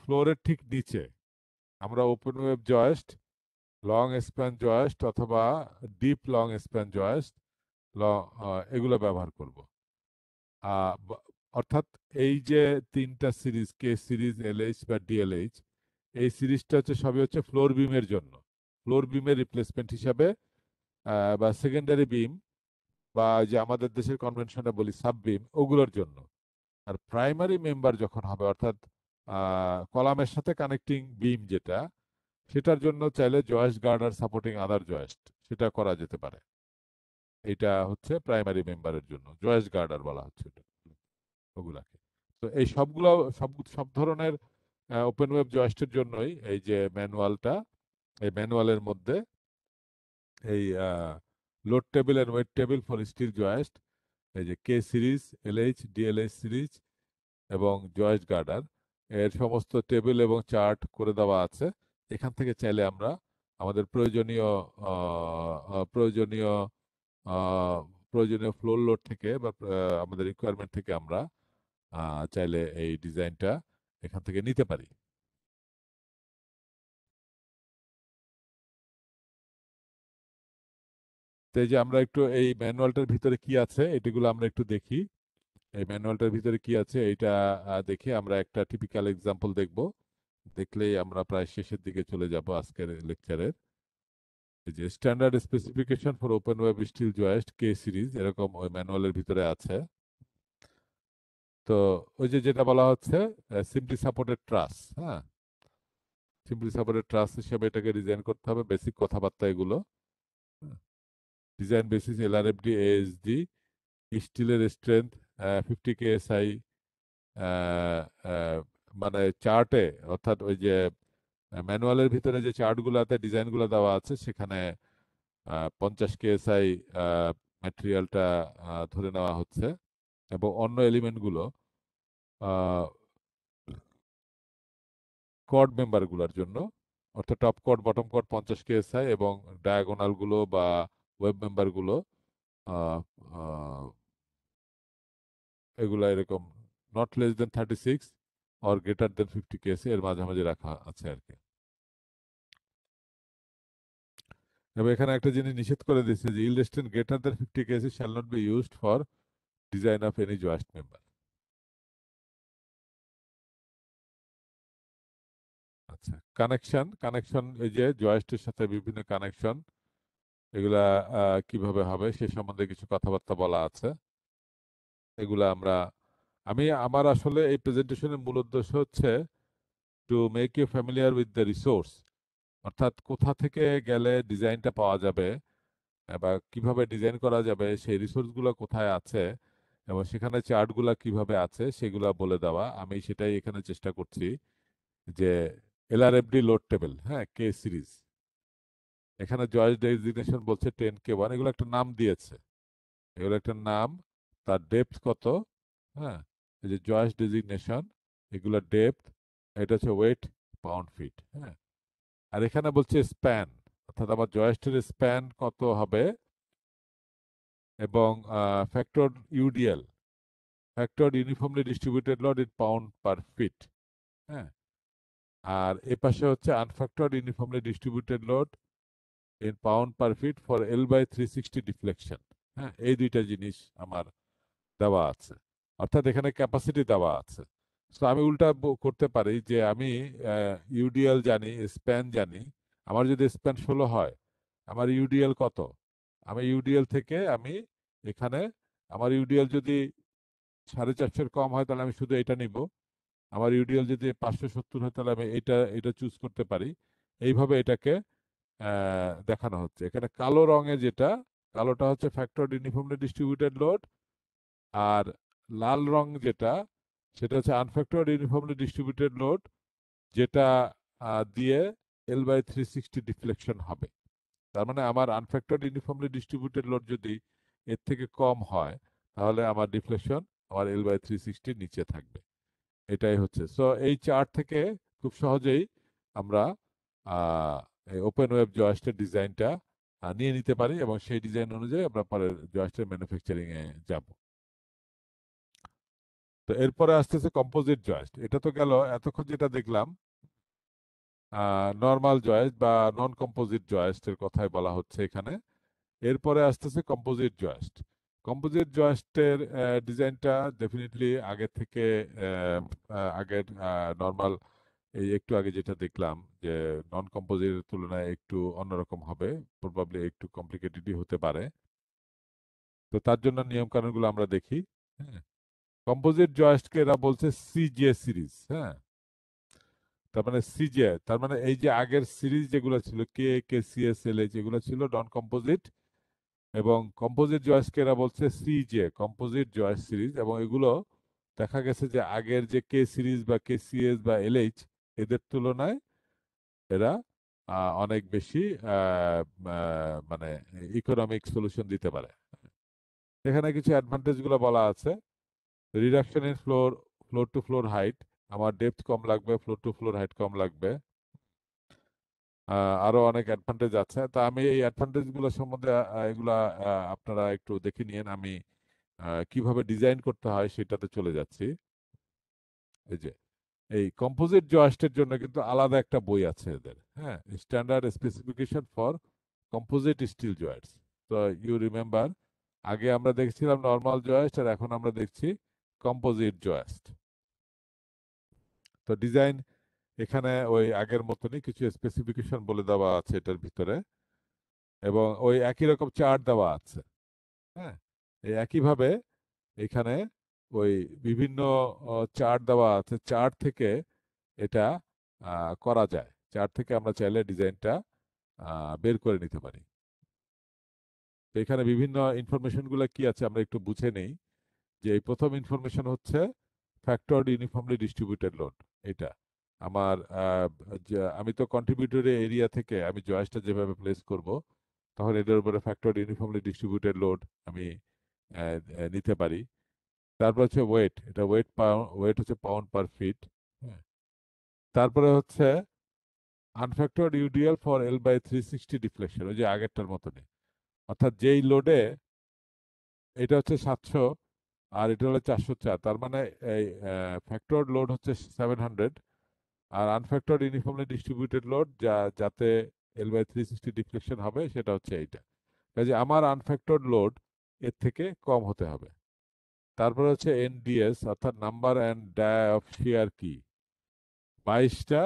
S1: ফ্লোরের ঠিক নিচে আমরা open web joist long span joist অথবা ডিপ লং স্প্যান জয়েস্ট এগুলো ব্যবহার করব অর্থাৎ এই যে তিনটা সিরিজ কে সিরিজ এলএইচ বা ডিএলএইচ এই সিরিজটা হচ্ছে সবই হচ্ছে ফ্লোর বিমের জন্য ফ্লোর বিমের রিপ্লেসমেন্ট হিসাবে বা সেকেন্ডারি বিম বা যে আমাদের দেশের কনভেনশনে বলি সাব বিম ওগুলোর জন্য আর প্রাইমারি মেম্বার যখন হবে অর্থাৎ কলামের সাথে কানেক্টিং বিম যেটা সেটার জন্য চাইলে জয়েস্ট গার্ড আর সাপোর্টিং আদার জয়েস্ট সেটা করা যেতে পারে এটা হচ্ছে প্রাইমারি মেম্বারের জন্য জয়েস্ট গার্ডার বলা হচ্ছে ওগুলাকে তো এই সবগুলো সব সব ধরনের ওপেন ওয়েব জয়েস্টের জন্যই এই যে ম্যানুয়ালটা এই ম্যানুয়ালের মধ্যে এই load table and weight table for steel joist এই যে K series LH DLH series এবং জয়েস গার্ডার এর সমস্ত টেবিল এবং চার্ট করে দেওয়া আছে এখান থেকে চাইলে আমরা আমাদের প্রয়োজনীয় প্রয়োজনীয় প্রয়োজনীয় ফ্লোর লোড থেকে বা আমাদের রিকোয়ারমেন্ট থেকে আমরা
S2: চাইলে এই ডিজাইনটা এখান থেকে নিতে পারি তো এই যে আমরা একটু এই ম্যানুয়ালটার ভিতরে কি আছে এটিগুলো আমরা একটু দেখি এই ম্যানুয়ালটার ভিতরে
S1: কি আছে এটা দেখে আমরা একটা টিপিক্যাল এক্সাম্পল দেখব দেখলেই আমরা প্রায় শেষের দিকে চলে যাব আজকের লেকচারের যে standard specification for open web steel joist K series এরকম ওই ম্যানুয়ালের ভিতরে আছে তো ওই যে যেটা বলা হচ্ছে সিম্পলি সাপোর্টেড ট্রাস হ্যাঁ সিম্পলি সাপোর্টেড ট্রাস হিসেবে এটাকে রিজাইন করতে হবে বেসিক কথাবার্তা এগুলো design basis LRFD ASD, স্টিলের strength fifty K S I মানে চার্টে অর্থাৎ ওই যে ম্যানুয়ালের ভিতরে যে চার্টগুলোতে ডিজাইনগুলো দেওয়া আছে সেখানে পঞ্চাশ কে এস আই ম্যাটেরিয়ালটা ধরে নেওয়া হচ্ছে এবং অন্য এলিমেন্টগুলো কর্ড মেম্বারগুলোর জন্য অর্থাৎ টপ কড বটম কড পঞ্চাশ কেএসআই এবং ডায়াগোনালগুলো বা ওয়েব মেম্বারগুলো এগুলো এরকম not less than thirty six or greater than fifty case এর মাঝামাঝি রাখা আছে আর কি এবং এখানে একটা জিনিস নিষেধ করে দিচ্ছে যে ইলডেস্টেন
S2: গ্রেটার দেন ফিফটি কেসে shall not be used for design of any joist member আচ্ছা কানেকশন কানেকশন এই যে জয়েস্টের সাথে বিভিন্ন কানেকশন এগুলা
S1: কিভাবে হবে সে সম্বন্ধে কিছু কথাবার্তা বলা আছে এগুলা আমরা আমি আমার আসলে এই প্রেজেন্টেশনের মূল উদ্দেশ্য হচ্ছে to make you familiar with the resource অর্থাৎ কোথা থেকে গেলে ডিজাইনটা পাওয়া যাবে বা কিভাবে ডিজাইন করা যাবে সেই রিসোর্সগুলো কোথায় আছে এবং সেখানে চার্টগুলো কিভাবে আছে সেগুলো বলে দেওয়া আমি সেটাই এখানে চেষ্টা করছি যে এলআরএফডি লোড টেবিল হ্যাঁ কে সিরিজ এখানে জয়েস ডেজিগনেশন বলছে টেন কে ওয়ান এগুলো একটা নাম দিয়েছে এগুলো একটা নাম তার ডেপথ কত হ্যাঁ এই যে জয়েস ডেজিগনেশন এগুলো ডেপথ এটা হচ্ছে ওয়েট পাউন্ড ফিট হ্যাঁ আর এখানে বলছে স্প্যান অর্থাৎ আমার জয়েস্টের স্প্যান কত হবে এবং factor UDL factor uniformly distributed load in pound per feet হ্যাঁ আর এ পাশে হচ্ছে unfactor uniformly distributed load in pound per feet for L by three sixty deflection হ্যাঁ এই দুইটা জিনিস আমার দেওয়া আছে অর্থাৎ এখানে ক্যাপাসিটি দেওয়া আছে সো আমি উল্টা করতে পারি যে আমি ইউডিএল জানি স্প্যান জানি আমার যদি স্প্যান ষোলো হয় আমার ইউডিএল কত আমি ইউডিএল থেকে আমি এখানে আমার ইউডিএল যদি সাড়ে চারশোর কম হয় তাহলে আমি শুধু এটা নিব আমার ইউডিএল যদি পাঁচশো সত্তর হয় তাহলে আমি এটা এটা চুজ করতে পারি এইভাবে এটাকে দেখানো হচ্ছে এখানে কালো রঙে যেটা কালোটা হচ্ছে ফ্যাক্টর ইউনিফর্মলি ডিস্ট্রিবিউটেড লোড আর লাল রং যেটা সেটা হচ্ছে আনফ্যাক্টর ইউনিফর্মলি ডিস্ট্রিবিউটেড লোড যেটা দিয়ে L by three sixty deflection হবে তার মানে আমার আনফ্যাক্টর ইউনিফর্মলি ডিস্ট্রিবিউটেড লোড যদি এর থেকে কম হয় তাহলে আমার ডিফ্লেকশন আমার এল বাই থ্রি সিক্সটির নিচে থাকবে এটাই হচ্ছে সো এই চার্ট থেকে খুব সহজেই আমরা ওপেন ওয়েব জয়েস্টের ডিজাইনটা নিয়ে নিতে পারি এবং সেই ডিজাইন অনুযায়ী আমরা পরে জয়েস্টের ম্যানুফ্যাকচারিং এ যাব তো এরপরে আসতেছে কম্পোজিট জয়েস্ট এটা তো গেল এতক্ষণ যেটা দেখলাম নর্মাল জয়েস্ট বা নন কম্পোজিট জয়েস্টের কথাই বলা হচ্ছে এখানে এরপরে আসতেছে কম্পোজিট জয়েস্ট কম্পোজিট জয়েস্টের ডিজাইনটা ডেফিনেটলি আগে থেকে আগের নর্মাল এই একটু আগে যেটা দেখলাম যে নন কম্পোজিটের তুলনায় একটু অন্যরকম হবে প্রবাবলি একটু কমপ্লিকেটেডই হতে পারে তো তার জন্য নিয়ম কানুনগুলো আমরা দেখি হ্যাঁ কম্পোজিট জয়েস্টকে এরা বলছে সিজে সিরিজ হ্যাঁ তার মানে সিজে তার মানে এই যে আগের সিরিজ যেগুলো ছিল কে কে সিএসএল এ যেগুলো ছিল নন কম্পোজিট এবং কম্পোজিট জয়েস্টকে এরা বলছে সিজে কম্পোজিট জয়েস্ট সিরিজ এবং এগুলো দেখা গেছে যে আগের যে কে সিরিজ বা কে সিএস বা এলএইচ এদের তুলনায় এরা অনেক বেশি মানে ইকোনমিক সলিউশন দিতে পারে এখানে কিছু অ্যাডভান্টেজগুলো বলা আছে reduction in floor floor to floor height আমার ডেপথ কম লাগবে ফ্লোর টু ফ্লোর হাইট কম লাগবে আরও অনেক অ্যাডভান্টেজ আছে তা আমি এই অ্যাডভান্টেজগুলো সম্বন্ধে এগুলা আপনারা একটু দেখে নিন আমি কিভাবে ডিজাইন করতে হয় সেটাতে চলে যাচ্ছি এই যে এই কম্পোজিট জয়েস্টের জন্য কিন্তু আলাদা একটা বই আছে এদের হ্যাঁ standard specification for composite steel joints তো ইউ রিমেম্বার আগে আমরা দেখছিলাম নর্মাল জয়েস্ট আর এখন আমরা দেখছি কম্পোজিট জয়েস্ট তো ডিজাইন এখানে ওই আগের মতনই কিছু স্পেসিফিকেশন বলে দেওয়া আছে এটার ভিতরে এবং ওই একই রকম চার্ট দেওয়া আছে হ্যাঁ একইভাবে এখানে ওই বিভিন্ন চার্ট দেওয়া আছে চার্ট থেকে এটা করা যায় চার্ট থেকে আমরা চাইলে ডিজাইনটা বের করে নিতে পারি এখানে বিভিন্ন ইনফরমেশনগুলো কি আছে আমরা একটু বুঝে নেই যে এই প্রথম ইনফরমেশন হচ্ছে ফ্যাক্টরড ইউনিফর্মলি ডিস্ট্রিবিউটেড লোড এটা আমার আমি তো কন্ট্রিবিউটরি এরিয়া থেকে আমি জয়েসটা যেভাবে প্লেস করব তখন এটার উপরে ফ্যাক্টর ইউনিফর্মলি ডিস্ট্রিবিউটেড লোড আমি নিতে পারি তারপর হচ্ছে ওয়েট এটা ওয়েট ওয়েট হচ্ছে পাউন্ড পার ফিট তারপরে হচ্ছে unfactor UDL for L by three sixty deflection ওই যে আগেরটার মতনই অর্থাৎ যেই লোডে এটা হচ্ছে সাতশো আর এটা হলো চারশো চার তার মানে এই ফ্যাক্টরড লোড হচ্ছে সেভেন হান্ড্রেড আর আনফ্যাক্টর ইউনিফর্মলি ডিস্ট্রিবিউটেড লোড যা যাতে L by three sixty deflection হবে সেটা হচ্ছে এইটা কাজে আমার আনফ্যাক্টর লোড এর থেকে কম হতে হবে তারপর হচ্ছে এনডিএস অর্থাৎ নাম্বার অ্যান্ড ড্যা অফ শেয়ার কি বাইশটা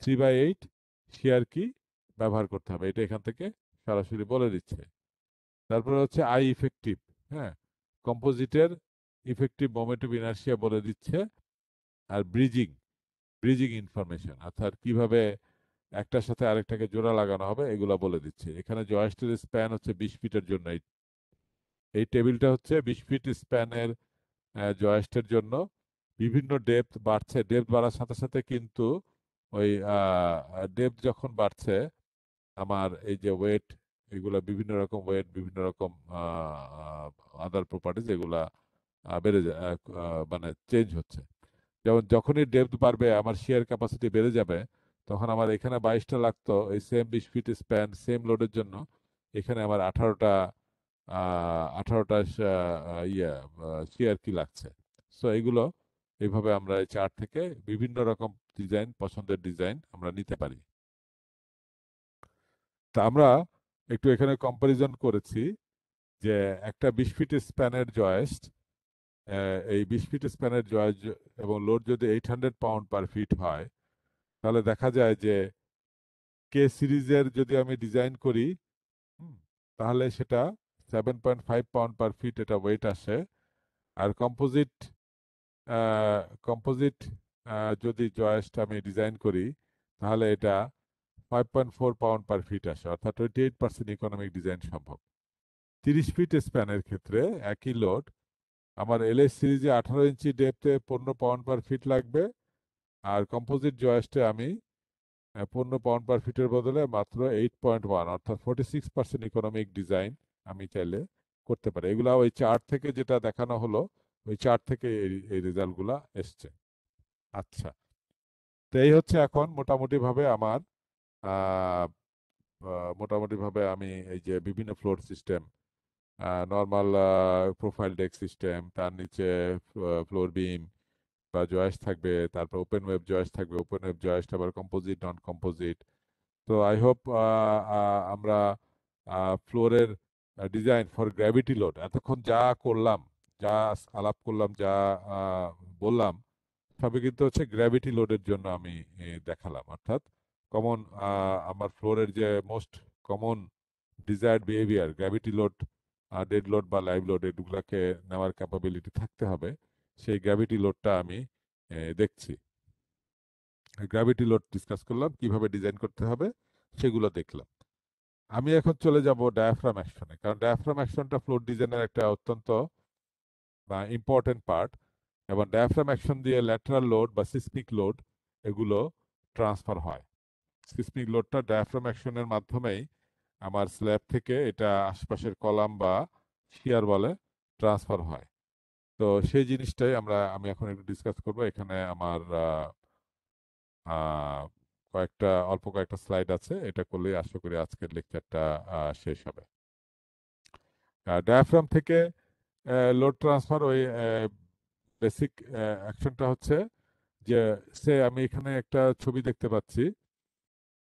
S1: থ্রি বাই এইট শেয়ার কি ব্যবহার করতে হবে এটা এখান থেকে সরাসরি বলে দিচ্ছে তারপরে হচ্ছে আই ইফেক্টিভ হ্যাঁ কম্পোজিটের ইফেক্টিভ অফ ইনার্সিয়া বলে দিচ্ছে আর ব্রিজিং ব্রিজিং ইনফরমেশন অর্থাৎ কিভাবে একটার সাথে আরেকটাকে জোড়া লাগানো হবে এগুলো বলে দিচ্ছে এখানে জয়েস্টের স্প্যান হচ্ছে বিশ ফিটের জন্য এই এই টেবিলটা হচ্ছে বিশ ফিট স্প্যানের জয়েস্টের জন্য বিভিন্ন ডেপথ বাড়ছে ডেপথ বাড়ার সাথে সাথে কিন্তু ওই ডেপথ যখন বাড়ছে আমার এই যে ওয়েট এগুলো বিভিন্ন রকম ওয়েট বিভিন্ন রকম আদার প্রপার্টিজ এগুলা বেড়ে যায় মানে চেঞ্জ হচ্ছে যেমন যখনই ডেপথ বাড়বে আমার শেয়ার ক্যাপাসিটি বেড়ে যাবে তখন আমার এখানে বাইশটা লাগতো এই সেম বিশ ফিট স্প্যান সেম লোডের জন্য এখানে আমার আঠারোটা আঠারোটা ইয়ে চেয়ার কি লাগছে সো এগুলো এইভাবে আমরা এই চার্ট থেকে বিভিন্ন রকম ডিজাইন পছন্দের ডিজাইন আমরা নিতে পারি তা আমরা একটু এখানে কম্পারিজন করেছি যে একটা বিশ ফিট স্প্যানের জয়েস্ট এই বিশ ফিট স্প্যানের জয়েস্ট এবং লোড যদি eight hundred pound per feet হয় তাহলে দেখা যায় যে কে সিরিজের যদি আমি ডিজাইন করি তাহলে সেটা seven point five pound per feet এটা ওয়েট আসে আর কম্পোজিট কম্পোজিট যদি জয়েস্ট আমি ডিজাইন করি তাহলে এটা five point four pound per feet আসে অর্থাৎ twenty eight percent economic design সম্ভব তিরিশ ফিট স্প্যানের ক্ষেত্রে একই লোড আমার এস সিরিজে আঠারো ইঞ্চি ডেপথে পনেরো পাউন্ড পার ফিট লাগবে আর কম্পোজিট জয়েস্টে আমি পনেরো পাউন্ড পার ফিটের বদলে মাত্র এইট পয়েন্ট ওয়ান অর্থাৎ forty six percent economic design আমি চাইলে করতে পারি এগুলা ওই চার্ট থেকে যেটা দেখানো হলো ওই চার্ট থেকে এই রেজাল্টগুলা এসছে আচ্ছা তো এই হচ্ছে এখন মোটামুটিভাবে আমার মোটামুটিভাবে আমি এই যে বিভিন্ন floor system normal profile deck system তার নিচে ফ্লোর বিম বা জয়েস থাকবে তারপর ওপেন ওয়েব জয়েস থাকবে ওপেন ওয়েব জয়েস আবার কম্পোজিট নন কম্পোজিট তো আই হোপ আমরা ফ্লোরের ডিজাইন ফর গ্র্যাভিটি লোড এতক্ষণ যা করলাম যা আলাপ করলাম যা বললাম সবই কিন্তু হচ্ছে গ্র্যাভিটি লোডের জন্য আমি দেখালাম অর্থাৎ কমন আমার ফ্লোরের যে most common desired behaviour gravity load dead load বা লাইভ লোড এগুলাকে নেওয়ার ক্যাপাবিলিটি থাকতে হবে সেই গ্র্যাভিটি লোডটা আমি দেখছি গ্র্যাভিটি লোড ডিসকাস করলাম কিভাবে ডিজাইন করতে হবে সেগুলো দেখলাম আমি এখন চলে যাব ডায়াফ্রাম অ্যাকশনে কারণ ডায়াফ্রাম অ্যাকশনটা ফ্লোর ডিজাইনের একটা অত্যন্ত বা ইম্পর্টেন্ট পার্ট এবং ডায়াফ্রাম অ্যাকশন দিয়ে ল্যাটারাল লোড বা সিসমিক লোড এগুলো ট্রান্সফার হয় সিসমিক লোডটা ডায়াফ্রাম অ্যাকশনের মাধ্যমেই আমার স্ল্যাব থেকে এটা আশপাশের কলাম বা শিয়ার বলে ট্রান্সফার হয় তো সেই জিনিসটাই আমরা আমি এখন একটু ডিসকাস করব এখানে আমার কয়েকটা অল্প কয়েকটা স্লাইড আছে এটা করলে আশা করি আজকের লেকচারটা শেষ হবে ডায়াফ্রাম থেকে লোড ট্রান্সফার ওই বেসিক অ্যাকশনটা হচ্ছে যে সে আমি এখানে একটা ছবি দেখতে পাচ্ছি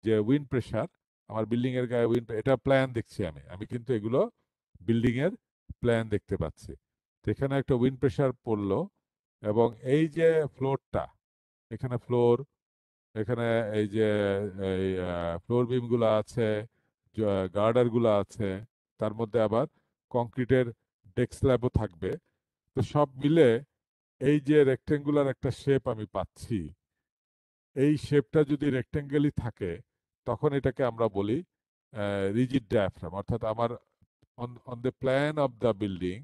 S1: যে উইন্ড প্রেশার আমার বিল্ডিং এর গায়ে উইন্ড এটা প্ল্যান দেখছি আমি আমি কিন্তু এগুলো বিল্ডিং এর প্ল্যান দেখতে পাচ্ছি তো এখানে একটা উইন্ড প্রেশার পড়লো এবং এই যে ফ্লোরটা এখানে ফ্লোর এখানে এই যে এই ফ্লোর বিমগুলো আছে গার্ডারগুলো আছে তার মধ্যে আবার কংক্রিটের ডেক্স ল্যাবও থাকবে তো সব মিলে এই যে রেক্টেঙ্গুলার একটা শেপ আমি পাচ্ছি এই শেপটা যদি রেক্টেঙ্গেলই থাকে তখন এটাকে আমরা বলি রিজিড ডায়াফ্রাম অর্থাৎ আমার on on the plan of the building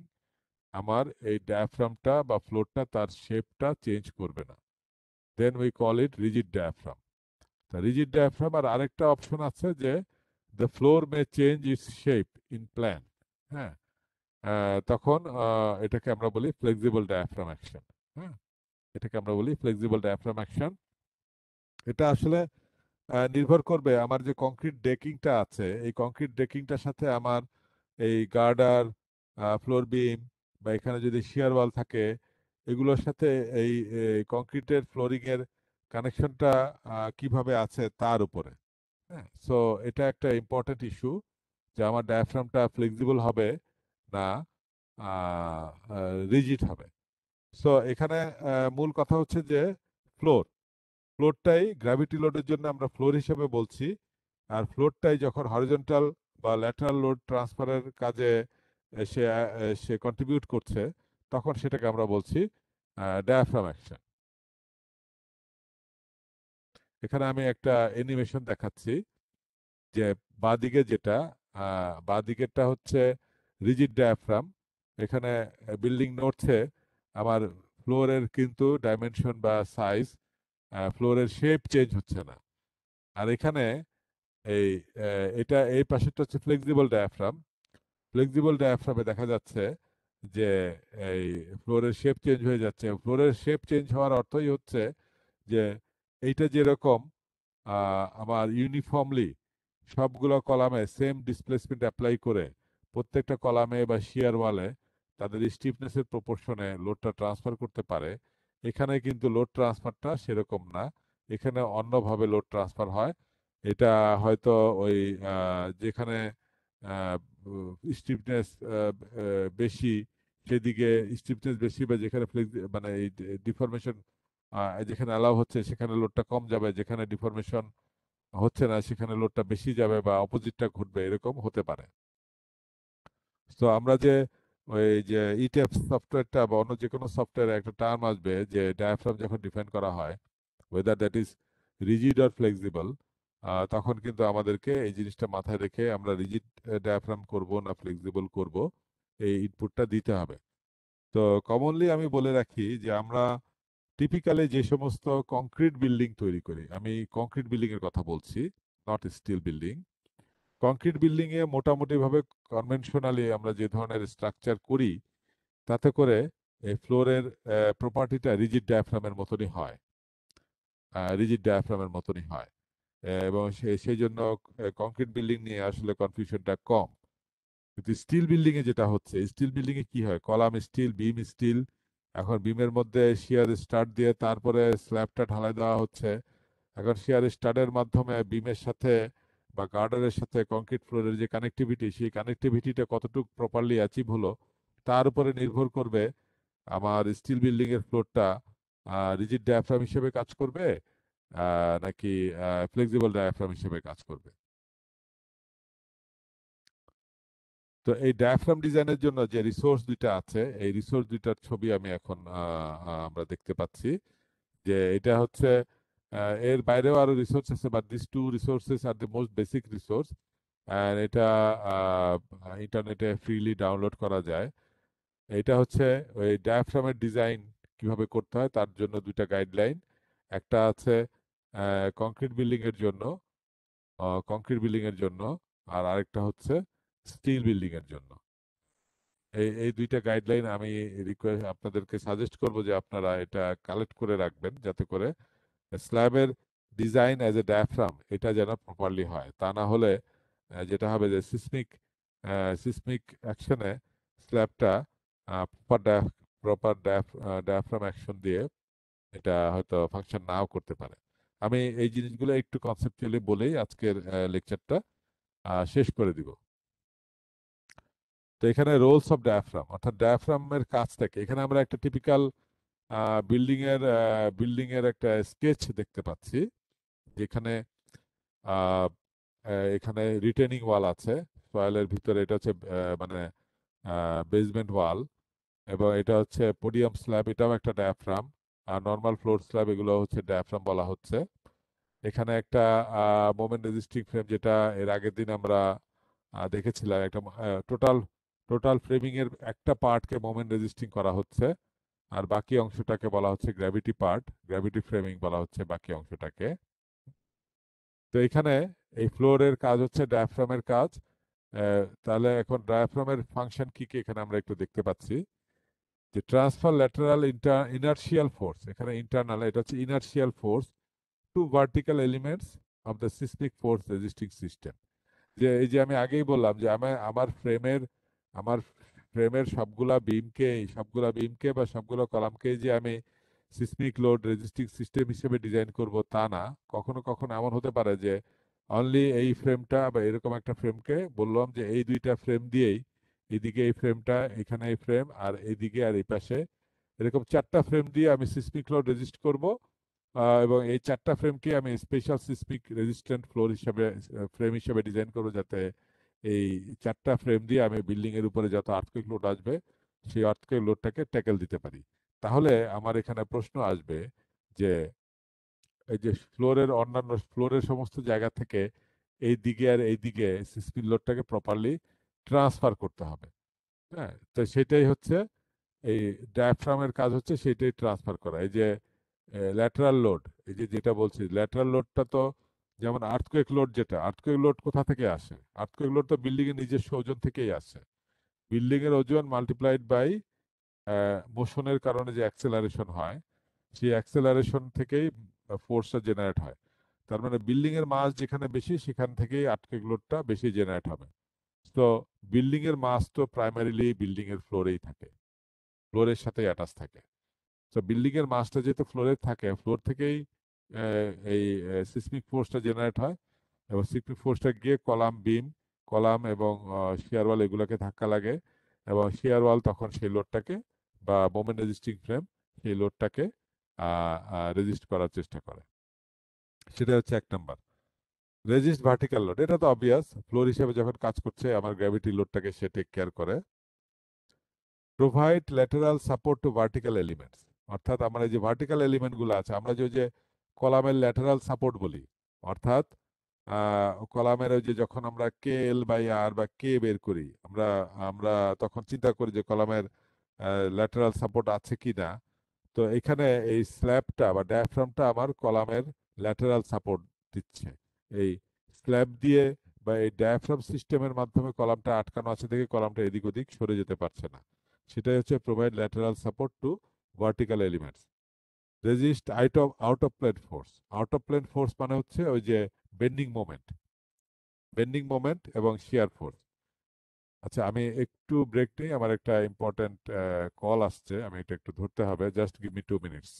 S1: আমার এই ডায়াফ্রামটা বা ফ্লোরটা তার শেপটা চেঞ্জ করবে না then we call it rigid diaphragm তা রিজিড ডায়াফ্রাম আর আরেকটা অপশন আছে যে the floor may change its shape in plan হ্যাঁ তখন এটাকে আমরা বলি ফ্লেক্সিবল ডায়াফ্রাম অ্যাকশন হ্যাঁ এটাকে আমরা বলি ফ্লেক্সিবল ডায়াফ্রাম অ্যাকশন এটা আসলে নির্ভর করবে আমার যে কংক্রিট ডেকিংটা আছে এই কংক্রিট ডেকিংটার সাথে আমার এই গার্ডার ফ্লোর বিম বা এখানে যদি শিয়ার ওয়াল থাকে এগুলোর সাথে এই কংক্রিটের ফ্লোরিং এর কানেকশনটা কিভাবে আছে তার উপরে হ্যাঁ সো এটা একটা ইম্পর্টেন্ট ইস্যু যে আমার ডায়াফ্রামটা ফ্লেক্সিবল হবে না রিজিট হবে সো এখানে মূল কথা হচ্ছে যে ফ্লোর ফ্লোরটাই গ্র্যাভিটি লোডের জন্য আমরা ফ্লোর হিসেবে বলছি আর ফ্লোরটাই যখন হরিজন্টাল বা ল্যাটারাল লোড ট্রান্সফারের কাজে সে সে কন্ট্রিবিউট করছে তখন সেটাকে আমরা বলছি ডায়াফ্রাম অ্যাকশন এখানে আমি একটা অ্যানিমেশন দেখাচ্ছি যে বাঁদিকে যেটা বাঁদিকেরটা হচ্ছে রিজিড ডায়াফ্রাম এখানে বিল্ডিং নড়ছে আমার ফ্লোরের কিন্তু ডাইমেনশন বা সাইজ ফ্লোরের শেপ চেঞ্জ হচ্ছে না আর এখানে এই এটা এই পাশেরটা হচ্ছে ফ্লেক্সিবল ডায়াফ্রাম ফ্লেক্সিবল ডায়াফ্রামে দেখা যাচ্ছে যে এই ফ্লোরের শেপ চেঞ্জ হয়ে যাচ্ছে ফ্লোরের শেপ চেঞ্জ হওয়ার অর্থই হচ্ছে যে এইটা যেরকম আমার ইউনিফর্মলি সবগুলো কলামে সেম ডিসপ্লেসমেন্ট অ্যাপ্লাই করে প্রত্যেকটা কলামে বা শিয়ার ওয়ালে তাদের স্টিফনেসের প্রপোর্শনে লোডটা ট্রান্সফার করতে পারে এখানে কিন্তু লোড ট্রান্সফারটা সেরকম না এখানে অন্যভাবে লোড ট্রান্সফার হয় এটা হয়তো ওই যেখানে স্টিফনেস বেশি সেদিকে স্টিফনেস বেশি বা যেখানে মানে এই ডিফরমেশন যেখানে অ্যালাউ হচ্ছে সেখানে লোডটা কম যাবে যেখানে ডিফরমেশন হচ্ছে না সেখানে লোডটা বেশি যাবে বা অপোজিটটা ঘটবে এরকম হতে পারে তো আমরা যে ওই যে ইটেপ সফটওয়্যারটা বা অন্য যে কোনো সফটওয়্যারে একটা টার্ম আসবে যে ডায়াফ্রাম যখন ডিফাইন করা হয় whether that is rigid or flexible তখন কিন্তু আমাদেরকে এই জিনিসটা মাথায় রেখে আমরা রিজিড ডায়াফ্রাম করব না ফ্লেক্সিবল করব এই ইনপুটটা দিতে হবে তো কমনলি আমি বলে রাখি যে আমরা টিপিক্যালি যে সমস্ত কংক্রিট বিল্ডিং তৈরি করি আমি কংক্রিট বিল্ডিং এর কথা বলছি not steel building concrete building এ মোটামুটিভাবে কনভেনশনালি আমরা যে ধরনের স্ট্রাকচার করি তাতে করে এই ফ্লোরের প্রপার্টিটা রিজিড ডায়াফ্রামের মতনই হয় রিজিড ডায়াফ্রামের মতনই হয় এবং সেই জন্য কংক্রিট বিল্ডিং নিয়ে আসলে কনফিউশনটা কম কিন্তু স্টিল বিল্ডিং এ যেটা হচ্ছে স্টিল বিল্ডিং এ কি হয় কলাম স্টিল বিম স্টিল এখন বিমের মধ্যে শিয়ার স্টার্ট দিয়ে তারপরে স্ল্যাবটা ঢালাই দেওয়া হচ্ছে এখন শিয়ার স্টার্টের মাধ্যমে বিমের সাথে বা গার্ডারের সাথে কংক্রিট ফ্লোরের যে কানেক্টিভিটি সেই কানেক্টিভিটিটা কতটুকু প্রপারলি অ্যাচিভ হলো তার উপরে নির্ভর করবে আমার স্টিল বিল্ডিং এর ফ্লোরটা রিজিড ডায়াফ্রাম হিসেবে কাজ করবে নাকি ফ্লেক্সিবল ডায়াফ্রাম হিসেবে কাজ করবে তো এই ডায়াফ্রাম ডিজাইনের জন্য যে রিসোর্স দুইটা আছে এই রিসোর্স দুইটার ছবি আমি এখন আমরা দেখতে পাচ্ছি যে এটা হচ্ছে এর বাইরেও আরো রিসোর্স আছে but this two resources are the most basic resource and এটা ইন্টারনেটে ফ্রিলি ডাউনলোড করা যায় এটা হচ্ছে ওই ডায়াফ্রামের ডিজাইন কিভাবে করতে হয় তার জন্য দুইটা গাইডলাইন একটা আছে কংক্রিট বিল্ডিং এর জন্য কংক্রিট বিল্ডিং এর জন্য আর আরেকটা হচ্ছে স্টিল বিল্ডিং এর জন্য এই এই দুইটা গাইডলাইন আমি রিকোয়েস্ট আপনাদেরকে সাজেস্ট করব যে আপনারা এটা কালেক্ট করে রাখবেন যাতে করে স্ল্যাবের ডিজাইন অ্যাজ এ ডায়াফ্রাম এটা যেন প্রপারলি হয় তা না হলে যেটা হবে যে সিসমিক সিসমিক অ্যাকশনে স্ল্যাবটা প্রপার ডায়াফ প্রপার ডায়াফ্রাম অ্যাকশন দিয়ে এটা হয়তো ফাংশন নাও করতে পারে আমি এই জিনিসগুলো একটু কনসেপ্টুয়ালি বলেই আজকের লেকচারটা শেষ করে দিব তো এখানে রোলস অফ ডায়াফ্রাম অর্থাৎ ডায়াফ্রামের কাজ থেকে এখানে আমরা একটা টিপিক্যাল বিল্ডিং এর বিল্ডিং এর একটা স্কেচ দেখতে পাচ্ছি যেখানে এখানে রিটেনিং ওয়াল আছে সয়েলের ভিতরে এটা হচ্ছে মানে বেসমেন্ট ওয়াল এবং এটা হচ্ছে পোডিয়াম স্ল্যাব এটাও একটা ডায়াফ্রাম আর নর্মাল ফ্লোর স্ল্যাব এগুলো হচ্ছে ডায়াফ্রাম বলা হচ্ছে এখানে একটা মোমেন্ট রেজিস্টিং ফ্রেম যেটা এর আগের দিন আমরা দেখেছিলাম একটা টোটাল টোটাল ফ্রেমিং এর একটা পার্টকে মোমেন্ট রেজিস্টিং করা হচ্ছে আর বাকি অংশটাকে বলা হচ্ছে গ্র্যাভিটি পার্ট গ্র্যাভিটি ফ্রেমিং বলা হচ্ছে বাকি অংশটাকে তো এখানে এই ফ্লোরের কাজ হচ্ছে ডায়াফ্রামের কাজ তাহলে এখন ডায়াফ্রামের ফাংশন কি কি এখানে আমরা একটু দেখতে পাচ্ছি যে transfer lateral inter inertial force এখানে ইন্টারনাল এটা হচ্ছে inertial force to vertical elements of the seismic force resisting system যে এই যে আমি আগেই বললাম যে আমি আমার ফ্রেমের আমার ফ্রেমের সবগুলা বিমকে সবগুলা বিমকে বা সবগুলো কলামকে যে আমি সিসমিক লোড রেজিস্টিং সিস্টেম হিসেবে ডিজাইন করব তা না কখনো কখনো এমন হতে পারে যে অনলি এই ফ্রেমটা বা এরকম একটা ফ্রেমকে বললাম যে এই দুইটা ফ্রেম দিয়েই এদিকে এই ফ্রেমটা এখানে এই ফ্রেম আর এদিকে আর এই পাশে এরকম চারটা ফ্রেম দিয়ে আমি সিসমিক ফ্লোর রেজিস্ট করব এবং এই চারটা ফ্রেমকে আমি স্পেশাল সিসমিক রেজিস্ট্যান্ট ফ্লোর হিসাবে ফ্রেম হিসাবে ডিজাইন করবো যাতে এই চারটা ফ্রেম দিয়ে আমি বিল্ডিং এর উপরে যত আর্থিক লোড আসবে সেই আর্থিক লোডটাকে ট্যাকেল দিতে পারি তাহলে আমার এখানে প্রশ্ন আসবে যে এই যে ফ্লোরের অন্যান্য ফ্লোরের সমস্ত জায়গা থেকে এই দিকে আর এই দিকে সিসমিক লোডটাকে প্রপারলি ট্রান্সফার করতে হবে হ্যাঁ তো সেটাই হচ্ছে এই ডায়াফ্রামের কাজ হচ্ছে সেটাই ট্রান্সফার করা এই যে ল্যাটারাল লোড এই যে যেটা বলছি ল্যাটারাল লোডটা তো যেমন আর্থকোয়েক লোড যেটা আর্থকুয়েক লোড কোথা থেকে আসে আর্থকোয়েক লোড তো বিল্ডিংয়ের নিজস্ব ওজন থেকেই আসে বিল্ডিংয়ের ওজন মাল্টিপ্লাইড বাই মোশনের কারণে যে অ্যাক্সেলারেশন হয় সেই অ্যাক্সেলারেশন থেকেই ফোর্সটা জেনারেট হয় তার মানে বিল্ডিংয়ের মাছ যেখানে বেশি সেখান থেকেই আর্থকুয়েক লোডটা বেশি জেনারেট হবে তো বিল্ডিং এর মাস তো প্রাইমারিলি বিল্ডিং এর ফ্লোরেই থাকে ফ্লোরের সাথে অ্যাটাচ থাকে তো বিল্ডিং এর মাসটা যেহেতু ফ্লোরে থাকে ফ্লোর থেকেই এই সিসমিক ফোর্সটা জেনারেট হয় এবং সিসমিক ফোর্সটা গিয়ে কলাম বিম কলাম এবং ওয়াল এগুলোকে ধাক্কা লাগে এবং ওয়াল তখন সেই লোডটাকে বা মোমেন্ট রেজিস্টিং ফ্রেম সেই লোডটাকে রেজিস্ট করার চেষ্টা করে সেটা হচ্ছে এক নাম্বার রেজিস্ট ভার্টিক্যাল লোড এটা তো অবভিয়াস ফ্লোর হিসেবে যখন কাজ করছে আমার গ্র্যাভিটি লোডটাকে সে টেক কেয়ার করে provide lateral support to vertical elements অর্থাৎ আমার এই যে ভার্টিক্যাল এলিমেন্টগুলো আছে আমরা যে কলামের ল্যাটারাল সাপোর্ট বলি অর্থাৎ কলামের ওই যে যখন আমরা কে এল বাই আর বা কে বের করি আমরা আমরা তখন চিন্তা করি যে কলামের ল্যাটারাল সাপোর্ট আছে কি না তো এখানে এই স্ল্যাবটা বা ড্যাফ্রামটা আমার কলামের ল্যাটারাল সাপোর্ট দিচ্ছে এই স্ল্যাব দিয়ে বা এই ডায়াফ্রাম সিস্টেমের মাধ্যমে কলামটা আটকানো আছে দেখে কলামটা এদিক ওদিক সরে যেতে পারছে না সেটাই হচ্ছে provide lateral support to vertical elements resist আইট of out of plane force out of plane force মানে হচ্ছে ওই যে বেন্ডিং মোমেন্ট বেন্ডিং মোমেন্ট এবং শিয়ার ফোর্স আচ্ছা আমি একটু ব্রেক নেই
S2: আমার একটা ইম্পর্টেন্ট কল আসছে আমি এটা একটু ধরতে হবে just give me two minutes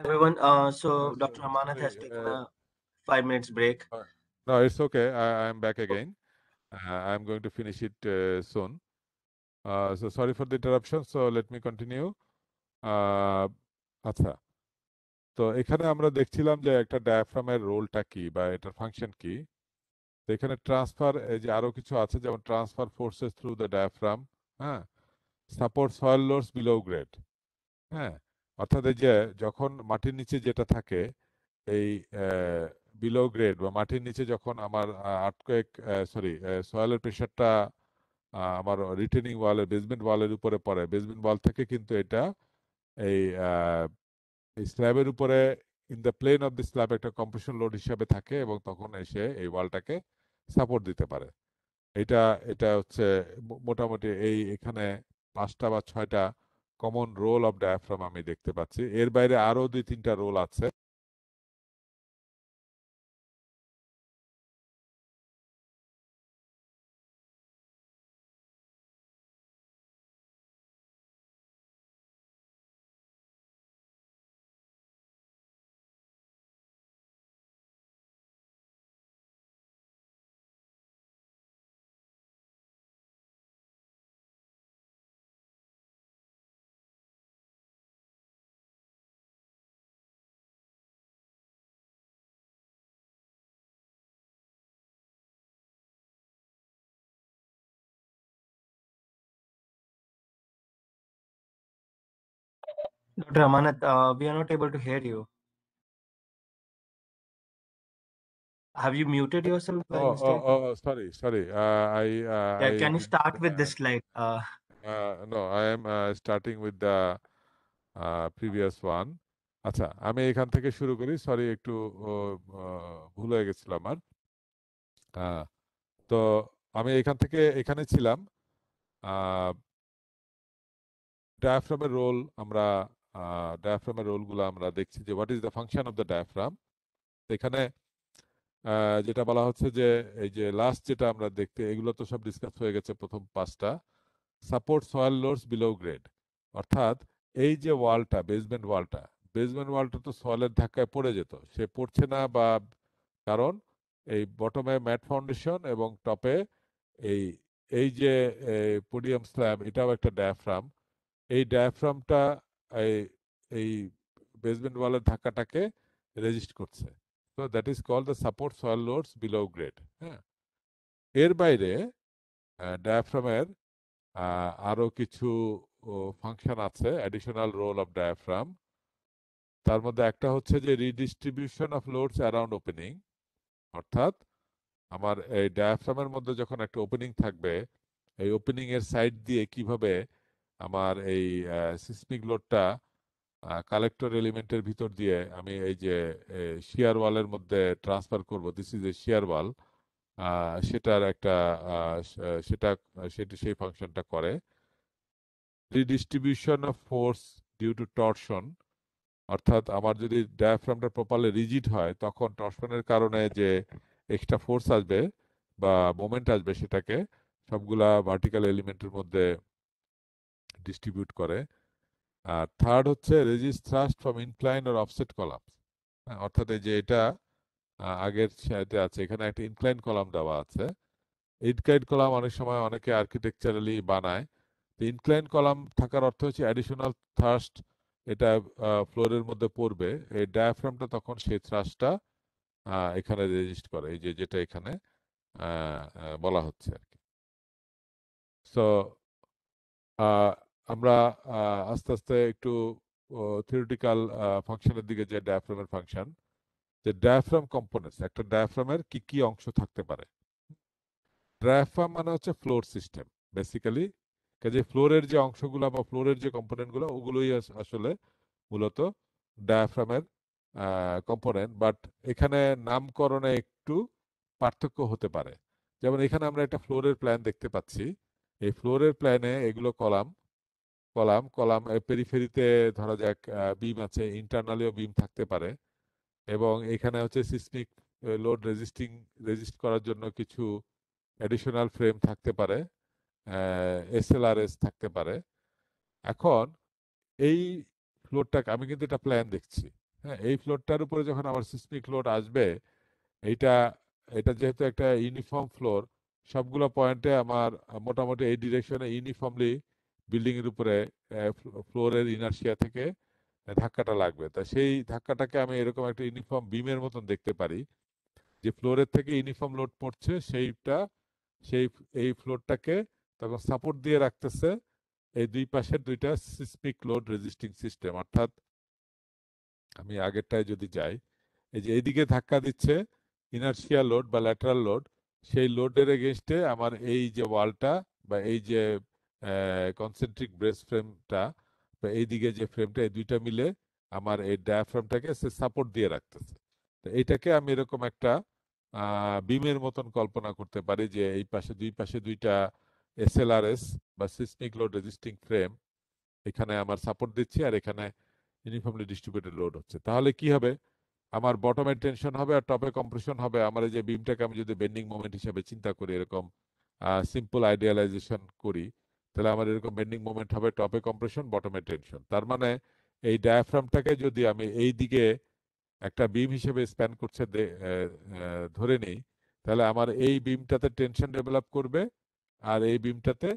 S3: everyone. Uh, so Dr. Amanath has taken uh, a five minutes break.
S1: No, it's okay. I, am back oh. again. Uh, I'm going to finish it uh, soon. Uh, so sorry for the interruption. So let me continue. Uh, আচ্ছা তো এখানে আমরা দেখছিলাম যে একটা ডায়াফ্রামের রোলটা কি বা এটার ফাংশন কি তো এখানে ট্রান্সফার যে আরো কিছু আছে যেমন transfer forces through the diaphragm হ্যাঁ support soil loads below grade হ্যাঁ অর্থাৎ এই যে যখন মাটির নিচে যেটা থাকে এই বিলো গ্রেড বা মাটির নিচে যখন আমার আর্টকোয়েক সরি সয়েলের প্রেশারটা আমার রিটেনিং ওয়ালের বেসমেন্ট ওয়ালের উপরে পড়ে বেসমেন্ট ওয়াল থেকে কিন্তু এটা এই স্ল্যাবের উপরে in the plane of the slab একটা কম্প্রেশন লোড হিসাবে থাকে এবং তখন এসে এই ওয়ালটাকে সাপোর্ট দিতে পারে এটা এটা হচ্ছে মোটামুটি এই এখানে পাঁচটা বা ছয়টা
S2: কমন রোল অফ ডায়াফ্রাম আমি দেখতে পাচ্ছি এর বাইরে আরো দুই তিনটা রোল আছে Dr. Amanat, uh, we are not able to hear you.
S3: Have you muted yourself? Oh, oh, oh,
S2: oh sorry,
S1: sorry. Uh, I, uh, yeah, I, can you
S3: start with this slide? Uh,
S1: uh, no, I am uh, starting with the uh, previous one. আচ্ছা আমি এখান থেকে শুরু করি sorry একটু ভুল হয়ে গেছিল আমার তো আমি এখান থেকে এখানে ছিলাম ডায়াফ্রামের রোল আমরা ডায়াফ্রামের রোলগুলো আমরা দেখছি যে what is the function of the diaphragm এখানে যেটা বলা হচ্ছে যে এই যে লাস্ট যেটা আমরা দেখতে এগুলো তো সব ডিসকাস হয়ে গেছে প্রথম পাঁচটা support soil loads below grade অর্থাৎ এই যে ওয়ালটা বেসমেন্ট ওয়ালটা বেসমেন্ট ওয়ালটা তো সয়েলের ধাক্কায় পড়ে যেত সে পড়ছে না বা কারণ এই বটমে ম্যাট ফাউন্ডেশন এবং টপে এই এই যে পোডিয়াম স্ল্যাব এটাও একটা ডায়াফ্রাম এই ডায়াফ্রামটা এই এই ওয়ালের ধাক্কাটাকে রেজিস্ট করছে তো that is call the support soil loads below grade হ্যাঁ এর বাইরে ডায়াফ্রামের আরও কিছু ফাংশন আছে অ্যাডিশনাল রোল অফ ডায়াফ্রাম তার মধ্যে একটা হচ্ছে যে redistribution of loads around opening অর্থাৎ আমার এই ডায়াফ্রামের মধ্যে যখন একটা ওপেনিং থাকবে এই ওপেনিং এর সাইড দিয়ে কিভাবে আমার এই সিসমিক লোডটা কালেক্টর এলিমেন্টের ভিতর দিয়ে আমি এই যে শিয়ার ওয়ালের মধ্যে ট্রান্সফার করব দিস ইজ এ শিয়ার ওয়াল সেটার একটা সেটা সেটি সেই ফাংশনটা করে redistribution of force due to torsion অর্থাৎ আমার যদি ডায়াফ্রামটা প্রপারলি রিজিড হয় তখন টর্শনের কারণে যে এক্সট্রা ফোর্স আসবে বা মোমেন্ট আসবে সেটাকে সবগুলা ভার্টিক্যাল এলিমেন্টের মধ্যে ডিস্ট্রিবিউট করে আর থার্ড হচ্ছে resist thrust from incline or offset column অর্থাৎ এই যে এটা আগের সাইডে আছে এখানে একটা ইনক্লাইন কলাম দেওয়া আছে ইনক্লাইন কলাম অনেক সময় অনেকে আর্কিটেকচারালি বানায় তো ইনক্লাইন কলাম থাকার অর্থ হচ্ছে অ্যাডিশনাল থ্রাস্ট এটা ফ্লোরের মধ্যে পড়বে এই ডায়াফ্রামটা তখন সেই থ্রাস্টটা এখানে রেজিস্ট করে এই যে যেটা এখানে বলা হচ্ছে আর কি সো আমরা আস্তে আস্তে একটু থিওরিটিক্যাল ফাংশনের দিকে যে ডায়াফ্রামের ফাংশন যে ডায়াফ্রাম কম্পোনেন্টস একটা ডায়াফ্রামের কি কি অংশ থাকতে পারে ডায়াফ্রাম মানে হচ্ছে ফ্লোর সিস্টেম বেসিক্যালি কাজে ফ্লোরের যে অংশগুলো বা ফ্লোরের যে কম্পোনেন্টগুলো ওগুলোই আসলে মূলত ডায়াফ্রামের কম্পোনেন্ট বাট এখানে নামকরণে একটু পার্থক্য হতে পারে যেমন এখানে আমরা একটা ফ্লোরের প্ল্যান দেখতে পাচ্ছি এই ফ্লোরের প্ল্যানে এগুলো কলাম কলাম কলাম পেরিফেরিতে ধরা যাক বিম আছে ইন্টারনালিও বিম থাকতে পারে এবং এখানে হচ্ছে সিসমিক লোড রেজিস্টিং রেজিস্ট করার জন্য কিছু অ্যাডিশনাল ফ্রেম থাকতে পারে এসএলআরএস থাকতে পারে এখন এই ফ্লোরটাকে আমি কিন্তু এটা প্ল্যান দেখছি হ্যাঁ এই ফ্লোরটার উপরে যখন আমার সিসমিক লোড আসবে এইটা এটা যেহেতু একটা ইউনিফর্ম ফ্লোর সবগুলো পয়েন্টে আমার মোটামুটি এই ডিরেকশনে ইউনিফর্মলি বিল্ডিং এর উপরে ফ্লোরের ইনার্শিয়া থেকে ধাক্কাটা লাগবে তা সেই ধাক্কাটাকে আমি এরকম একটা ইউনিফর্ম বিমের মতন দেখতে পারি যে ফ্লোরের থেকে ইউনিফর্ম লোড পড়ছে সেইটা সেই এই ফ্লোরটাকে তখন সাপোর্ট দিয়ে রাখতেছে এই দুই পাশের দুইটা সিসমিক লোড রেজিস্টিং সিস্টেম অর্থাৎ আমি আগেরটায় যদি যাই এই যে এইদিকে ধাক্কা দিচ্ছে ইনার্শিয়া লোড বা ল্যাটারাল লোড সেই লোডের এগেনস্টে আমার এই যে ওয়ালটা বা এই যে কনসেন্ট্রিক ব্রেস্ট ফ্রেমটা এই দিকে যে ফ্রেমটা এই দুইটা মিলে আমার এই ডায়াফ্রামটাকে সে সাপোর্ট দিয়ে রাখতেছে তো এটাকে আমি এরকম একটা বিমের মতন কল্পনা করতে পারি যে এই পাশে দুই পাশে দুইটা এসএলআরএস বা সিসমিক লোড রেজিস্টিং ফ্রেম এখানে আমার সাপোর্ট দিচ্ছি আর এখানে ইউনিফর্মলি ডিস্ট্রিবিউটেড লোড হচ্ছে তাহলে কি হবে আমার বটমে টেনশন হবে আর টপে কম্প্রেশন হবে আমার এই যে বিমটাকে আমি যদি বেন্ডিং মোমেন্ট হিসাবে চিন্তা করি এরকম সিম্পল আইডিয়ালাইজেশন করি তাহলে আমার এরকম বেন্ডিং মোমেন্ট হবে টপে কম্প্রেশন বটমে টেনশন তার মানে এই ডায়াফ্রামটাকে যদি আমি এই দিকে একটা বিম হিসেবে স্প্যান করছে ধরে নিই তাহলে আমার এই বিমটাতে টেনশন ডেভেলপ করবে আর এই বিমটাতে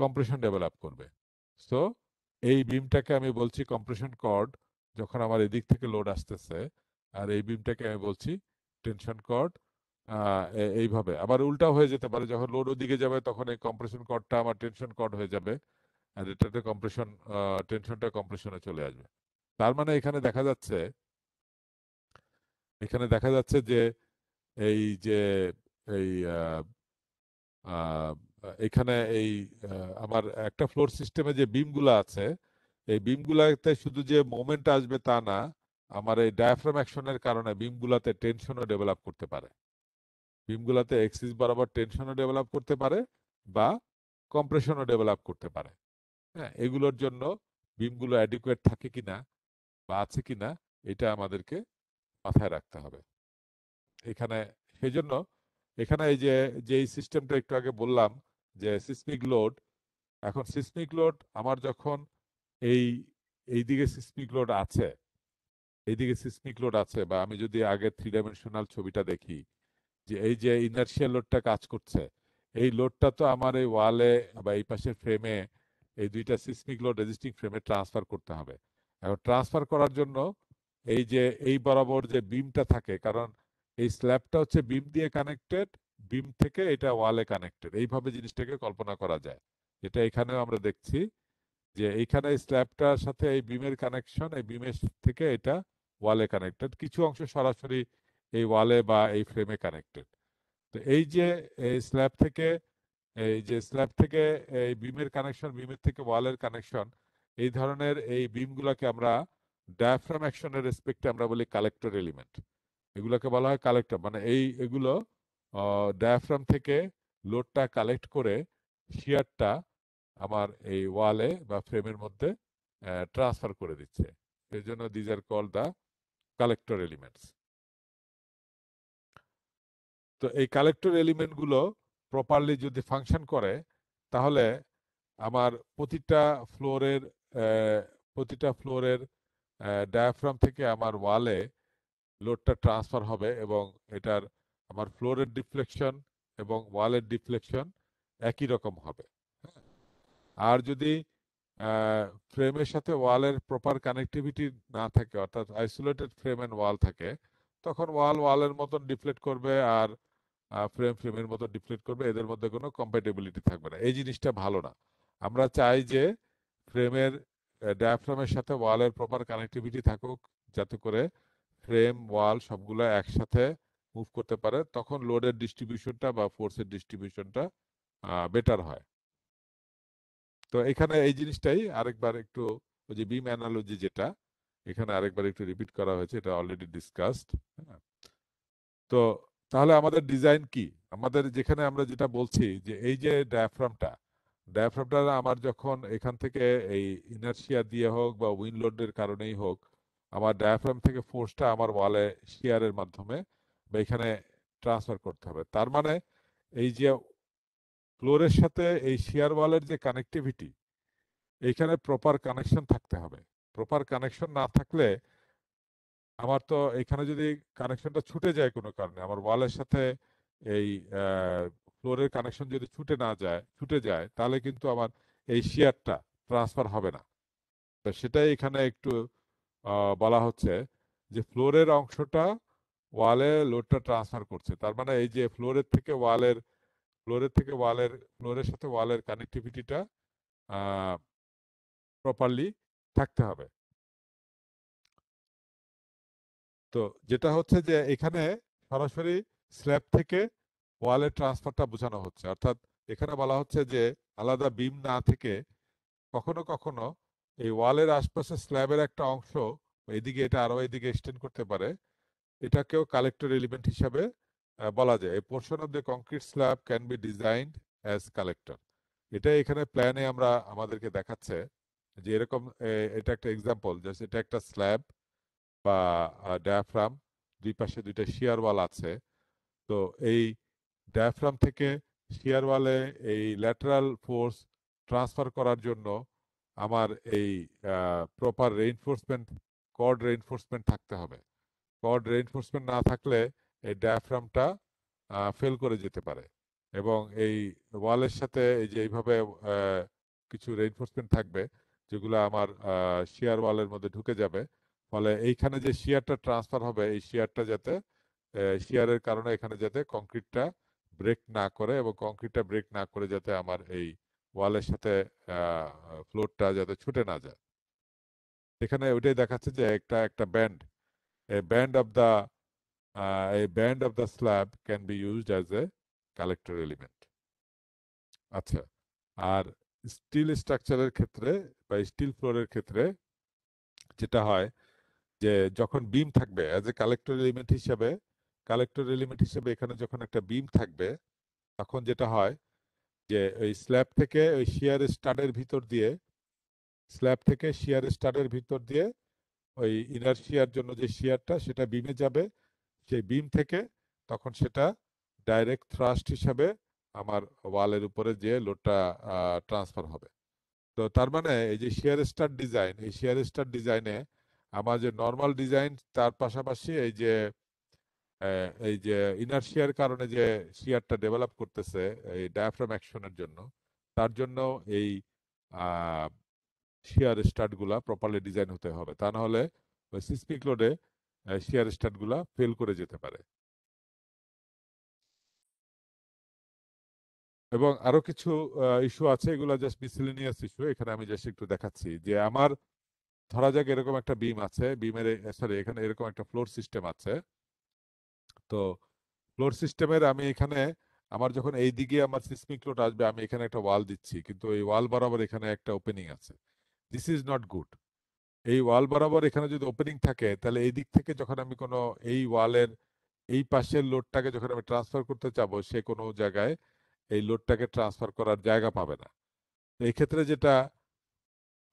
S1: কম্প্রেশন ডেভেলপ করবে সো এই বিমটাকে আমি বলছি কম্প্রেশন কর্ড যখন আমার এদিক থেকে লোড আসতেছে আর এই বিমটাকে আমি বলছি টেনশন কর্ড এইভাবে আবার উল্টা হয়ে যেতে পারে যখন লোড ওদিকে যাবে তখন এই কম্প্রেশন কর্ডটা আমার টেনশন কর্ড হয়ে যাবে আর এটাতে কম্প্রেশন টেনশনটা কম্প্রেশনে চলে আসবে তার মানে এখানে দেখা যাচ্ছে এখানে দেখা যাচ্ছে যে এই যে এই এখানে এই আমার একটা ফ্লোর সিস্টেমে যে বিমগুলো আছে এই বিমগুলাতে শুধু যে মোমেন্ট আসবে তা না আমার এই ডায়াফ্রাম অ্যাকশনের কারণে বিমগুলাতে টেনশনও ডেভেলপ করতে পারে বিমগুলোতে এক্সিস বরাবর টেনশনও ডেভেলপ করতে পারে বা কম্প্রেশনও ডেভেলপ করতে পারে হ্যাঁ এগুলোর জন্য বিমগুলো অ্যাডিকুয়েট থাকে কি না বা আছে কি না এটা আমাদেরকে মাথায় রাখতে হবে এখানে সেই জন্য এখানে এই যে যেই সিস্টেমটা একটু আগে বললাম যে সিসমিক লোড এখন সিসমিক লোড আমার যখন এই এইদিকে সিসমিক লোড আছে এইদিকে সিসমিক লোড আছে বা আমি যদি আগে থ্রি ডাইমেনশনাল ছবিটা দেখি যে এই যে ইনার্শিয়াল লোডটা কাজ করছে এই লোডটা তো আমার এই ওয়ালে বা এই পাশের ফ্রেমে এই দুইটা সিসমিক লোড রেজিস্টিং ফ্রেমে ট্রান্সফার করতে হবে এখন ট্রান্সফার করার জন্য এই যে এই বরাবর যে বিমটা থাকে কারণ এই স্ল্যাবটা হচ্ছে বিম দিয়ে কানেক্টেড বিম থেকে এটা ওয়ালে কানেক্টেড এইভাবে জিনিসটাকে কল্পনা করা যায় এটা এখানেও আমরা দেখছি যে এইখানে স্ল্যাবটার সাথে এই বিমের কানেকশন এই বিমের থেকে এটা ওয়ালে কানেক্টেড কিছু অংশ সরাসরি এই ওয়ালে বা এই ফ্রেমে কানেক্টেড তো এই যে স্ল্যাব থেকে এই যে স্ল্যাব থেকে এই বিমের কানেকশন বিমের থেকে ওয়ালের কানেকশন এই ধরনের এই বিমগুলোকে আমরা ডায়াফ্রাম অ্যাকশনের রেসপেক্টে আমরা বলি কালেক্টর এলিমেন্ট এগুলোকে বলা হয় কালেক্টর মানে এই এগুলো ডায়াফ্রাম থেকে লোডটা কালেক্ট করে শিয়ারটা আমার এই ওয়ালে বা ফ্রেমের মধ্যে ট্রান্সফার করে দিচ্ছে সেই জন্য these are call the collector elements তো এই কালেক্টর এলিমেন্টগুলো প্রপারলি যদি ফাংশন করে তাহলে আমার প্রতিটা ফ্লোরের প্রতিটা ফ্লোরের ডায়াফ্রাম থেকে আমার ওয়ালে লোডটা ট্রান্সফার হবে এবং এটার আমার ফ্লোরের ডিফ্লেকশন এবং ওয়ালের ডিফ্লেকশন একই রকম হবে হ্যাঁ? আর যদি ফ্রেমের সাথে ওয়ালের প্রপার কানেক্টিভিটি না থাকে অর্থাৎ আইসোলেটেড ফ্রেম অ্যান্ড ওয়াল থাকে তখন ওয়াল ওয়ালের মতন ডিফ্লেক্ট করবে আর ফ্রেম ফ্রেমের মতো ডিফ্লেট করবে এদের মধ্যে কোনো কম্প্যাটেবিলিটি থাকবে না এই জিনিসটা ভালো না আমরা চাই যে ফ্রেমের ডায়াফ্রামের সাথে ওয়ালের প্রপার কানেক্টিভিটি থাকুক যাতে করে ফ্রেম ওয়াল সবগুলো একসাথে মুভ করতে পারে তখন লোডের ডিস্ট্রিবিউশনটা বা ফোর্সের ডিস্ট্রিবিউশনটা বেটার হয় তো এখানে এই জিনিসটাই আরেকবার একটু ওই যে বিম অ্যানালজি যেটা এখানে আরেকবার একটু রিপিট করা হয়েছে এটা অলরেডি ডিসকাসড হ্যাঁ। তো তাহলে আমাদের ডিজাইন কি আমাদের যেখানে আমরা যেটা বলছি যে এই যে ডায়াফ্রামটা ডায়াফ্রামটা আমার যখন এখান থেকে এই ইনার্শিয়া দিয়ে হোক বা লোডের কারণেই হোক আমার ডায়াফ্রাম থেকে ফোর্সটা আমার ওয়ালে শিয়ারের মাধ্যমে বা এখানে ট্রান্সফার করতে হবে তার মানে এই যে ফ্লোরের সাথে এই শিয়ার ওয়ালের যে কানেক্টিভিটি এখানে প্রপার কানেকশন থাকতে হবে প্রপার কানেকশন না থাকলে আমার তো এখানে যদি কানেকশনটা ছুটে যায় কোনো কারণে আমার ওয়ালের সাথে এই ফ্লোরের কানেকশন যদি ছুটে না যায় ছুটে যায় তাহলে কিন্তু আমার এই শেয়ারটা ট্রান্সফার হবে না তো সেটাই এখানে একটু বলা হচ্ছে যে ফ্লোরের অংশটা ওয়ালে লোডটা ট্রান্সফার করছে তার মানে এই যে ফ্লোরের থেকে ওয়ালের ফ্লোরের
S2: থেকে ওয়ালের ফ্লোরের সাথে ওয়ালের কানেক্টিভিটিটা প্রপারলি থাকতে হবে তো যেটা
S1: হচ্ছে যে এখানে সরাসরি স্ল্যাব থেকে ওয়ালের ট্রান্সফারটা বোঝানো হচ্ছে অর্থাৎ এখানে বলা হচ্ছে যে আলাদা বিম না থেকে কখনো কখনো এই ওয়ালের আশপাশে স্ল্যাবের একটা অংশ এদিকে এটা আরো এদিকে এক্সটেন্ড করতে পারে এটাকেও কালেক্টর এলিমেন্ট হিসাবে বলা যায় এই portion of the concrete slab can be designed as collector এটা এখানে প্ল্যানে আমরা আমাদেরকে দেখাচ্ছে যে এরকম এটা একটা এক্সাম্পল জাস্ট এটা একটা স্ল্যাব বা ডায়াফ্রাম দুই পাশে দুইটা শিয়ার ওয়াল আছে তো এই ডায়াফ্রাম থেকে শিয়ার ওয়ালে এই ল্যাটারাল ফোর্স ট্রান্সফার করার জন্য আমার এই প্রপার রেইনফোর্সমেন্ট কর্ড রেইনফোর্সমেন্ট থাকতে হবে কর্ড রেইনফোর্সমেন্ট না থাকলে এই ডায়াফ্রামটা ফেল করে যেতে পারে এবং এই ওয়ালের সাথে এই যে এইভাবে কিছু রেইনফোর্সমেন্ট থাকবে যেগুলো আমার শিয়ার ওয়ালের মধ্যে ঢুকে যাবে ফলে এইখানে যে শিয়ারটা ট্রান্সফার হবে এই শিয়ারটা যাতে শিয়ারের কারণে এখানে যাতে কংক্রিটটা ব্রেক না করে এবং কংক্রিটটা ব্রেক না করে যাতে আমার এই ওয়ালের সাথে ফ্লোরটা যাতে ছুটে না যায় এখানে ওইটাই দেখাচ্ছে যে একটা একটা band a band of the a band of the slab can be used as a collector element আচ্ছা আর স্টিল স্ট্রাকচারের ক্ষেত্রে বা স্টিল ফ্লোরের ক্ষেত্রে যেটা হয় যে যখন বিম থাকবে অ্যাজ এ কালেক্টর এলিমেন্ট হিসাবে কালেক্টর এলিমেন্ট হিসাবে এখানে যখন একটা বিম থাকবে তখন যেটা হয় যে ওই স্ল্যাব থেকে ওই শিয়ার স্টারের ভিতর দিয়ে স্ল্যাব থেকে শিয়ার স্টারের ভিতর দিয়ে ওই ইনার শিয়ার জন্য যে শিয়ারটা সেটা বিমে যাবে সেই বিম থেকে তখন সেটা ডাইরেক্ট থ্রাস্ট হিসাবে আমার ওয়ালের উপরে যে লোডটা ট্রান্সফার হবে তো তার মানে এই যে শিয়ার স্টার ডিজাইন এই শিয়ার স্টার ডিজাইনে আমার যে নর্মাল ডিজাইন তার পাশাপাশি এই যে এই যে ইনার্শিয়ার কারণে যে শিয়ারটা ডেভেলপ করতেছে এই ডায়াফ্রাম অ্যাকশনের জন্য তার জন্য এই শিয়ার স্টার্টগুলা প্রপারলি ডিজাইন হতে হবে তা না হলে সিসপিক লোডে শিয়ার স্টার্টগুলা ফেল করে যেতে পারে এবং আরো কিছু ইস্যু আছে এগুলো জাস্ট মিসেলিনিয়াস ইস্যু এখানে আমি জাস্ট একটু দেখাচ্ছি যে আমার ধরা যাক এরকম একটা বিম আছে বিমের সরি এখানে এরকম একটা ফ্লোর সিস্টেম আছে তো ফ্লোর সিস্টেমের আমি এখানে আমার যখন এই দিকে আমার সিসমিক লোড আসবে আমি এখানে একটা ওয়াল দিচ্ছি কিন্তু এই ওয়াল বরাবর এখানে একটা ওপেনিং আছে দিস ইজ নট গুড এই ওয়াল বরাবর এখানে যদি ওপেনিং থাকে তাহলে এই দিক থেকে যখন আমি কোনো এই ওয়ালের এই পাশের লোডটাকে যখন আমি ট্রান্সফার করতে চাবো সে কোনো জায়গায় এই লোডটাকে ট্রান্সফার করার জায়গা পাবে না এই ক্ষেত্রে যেটা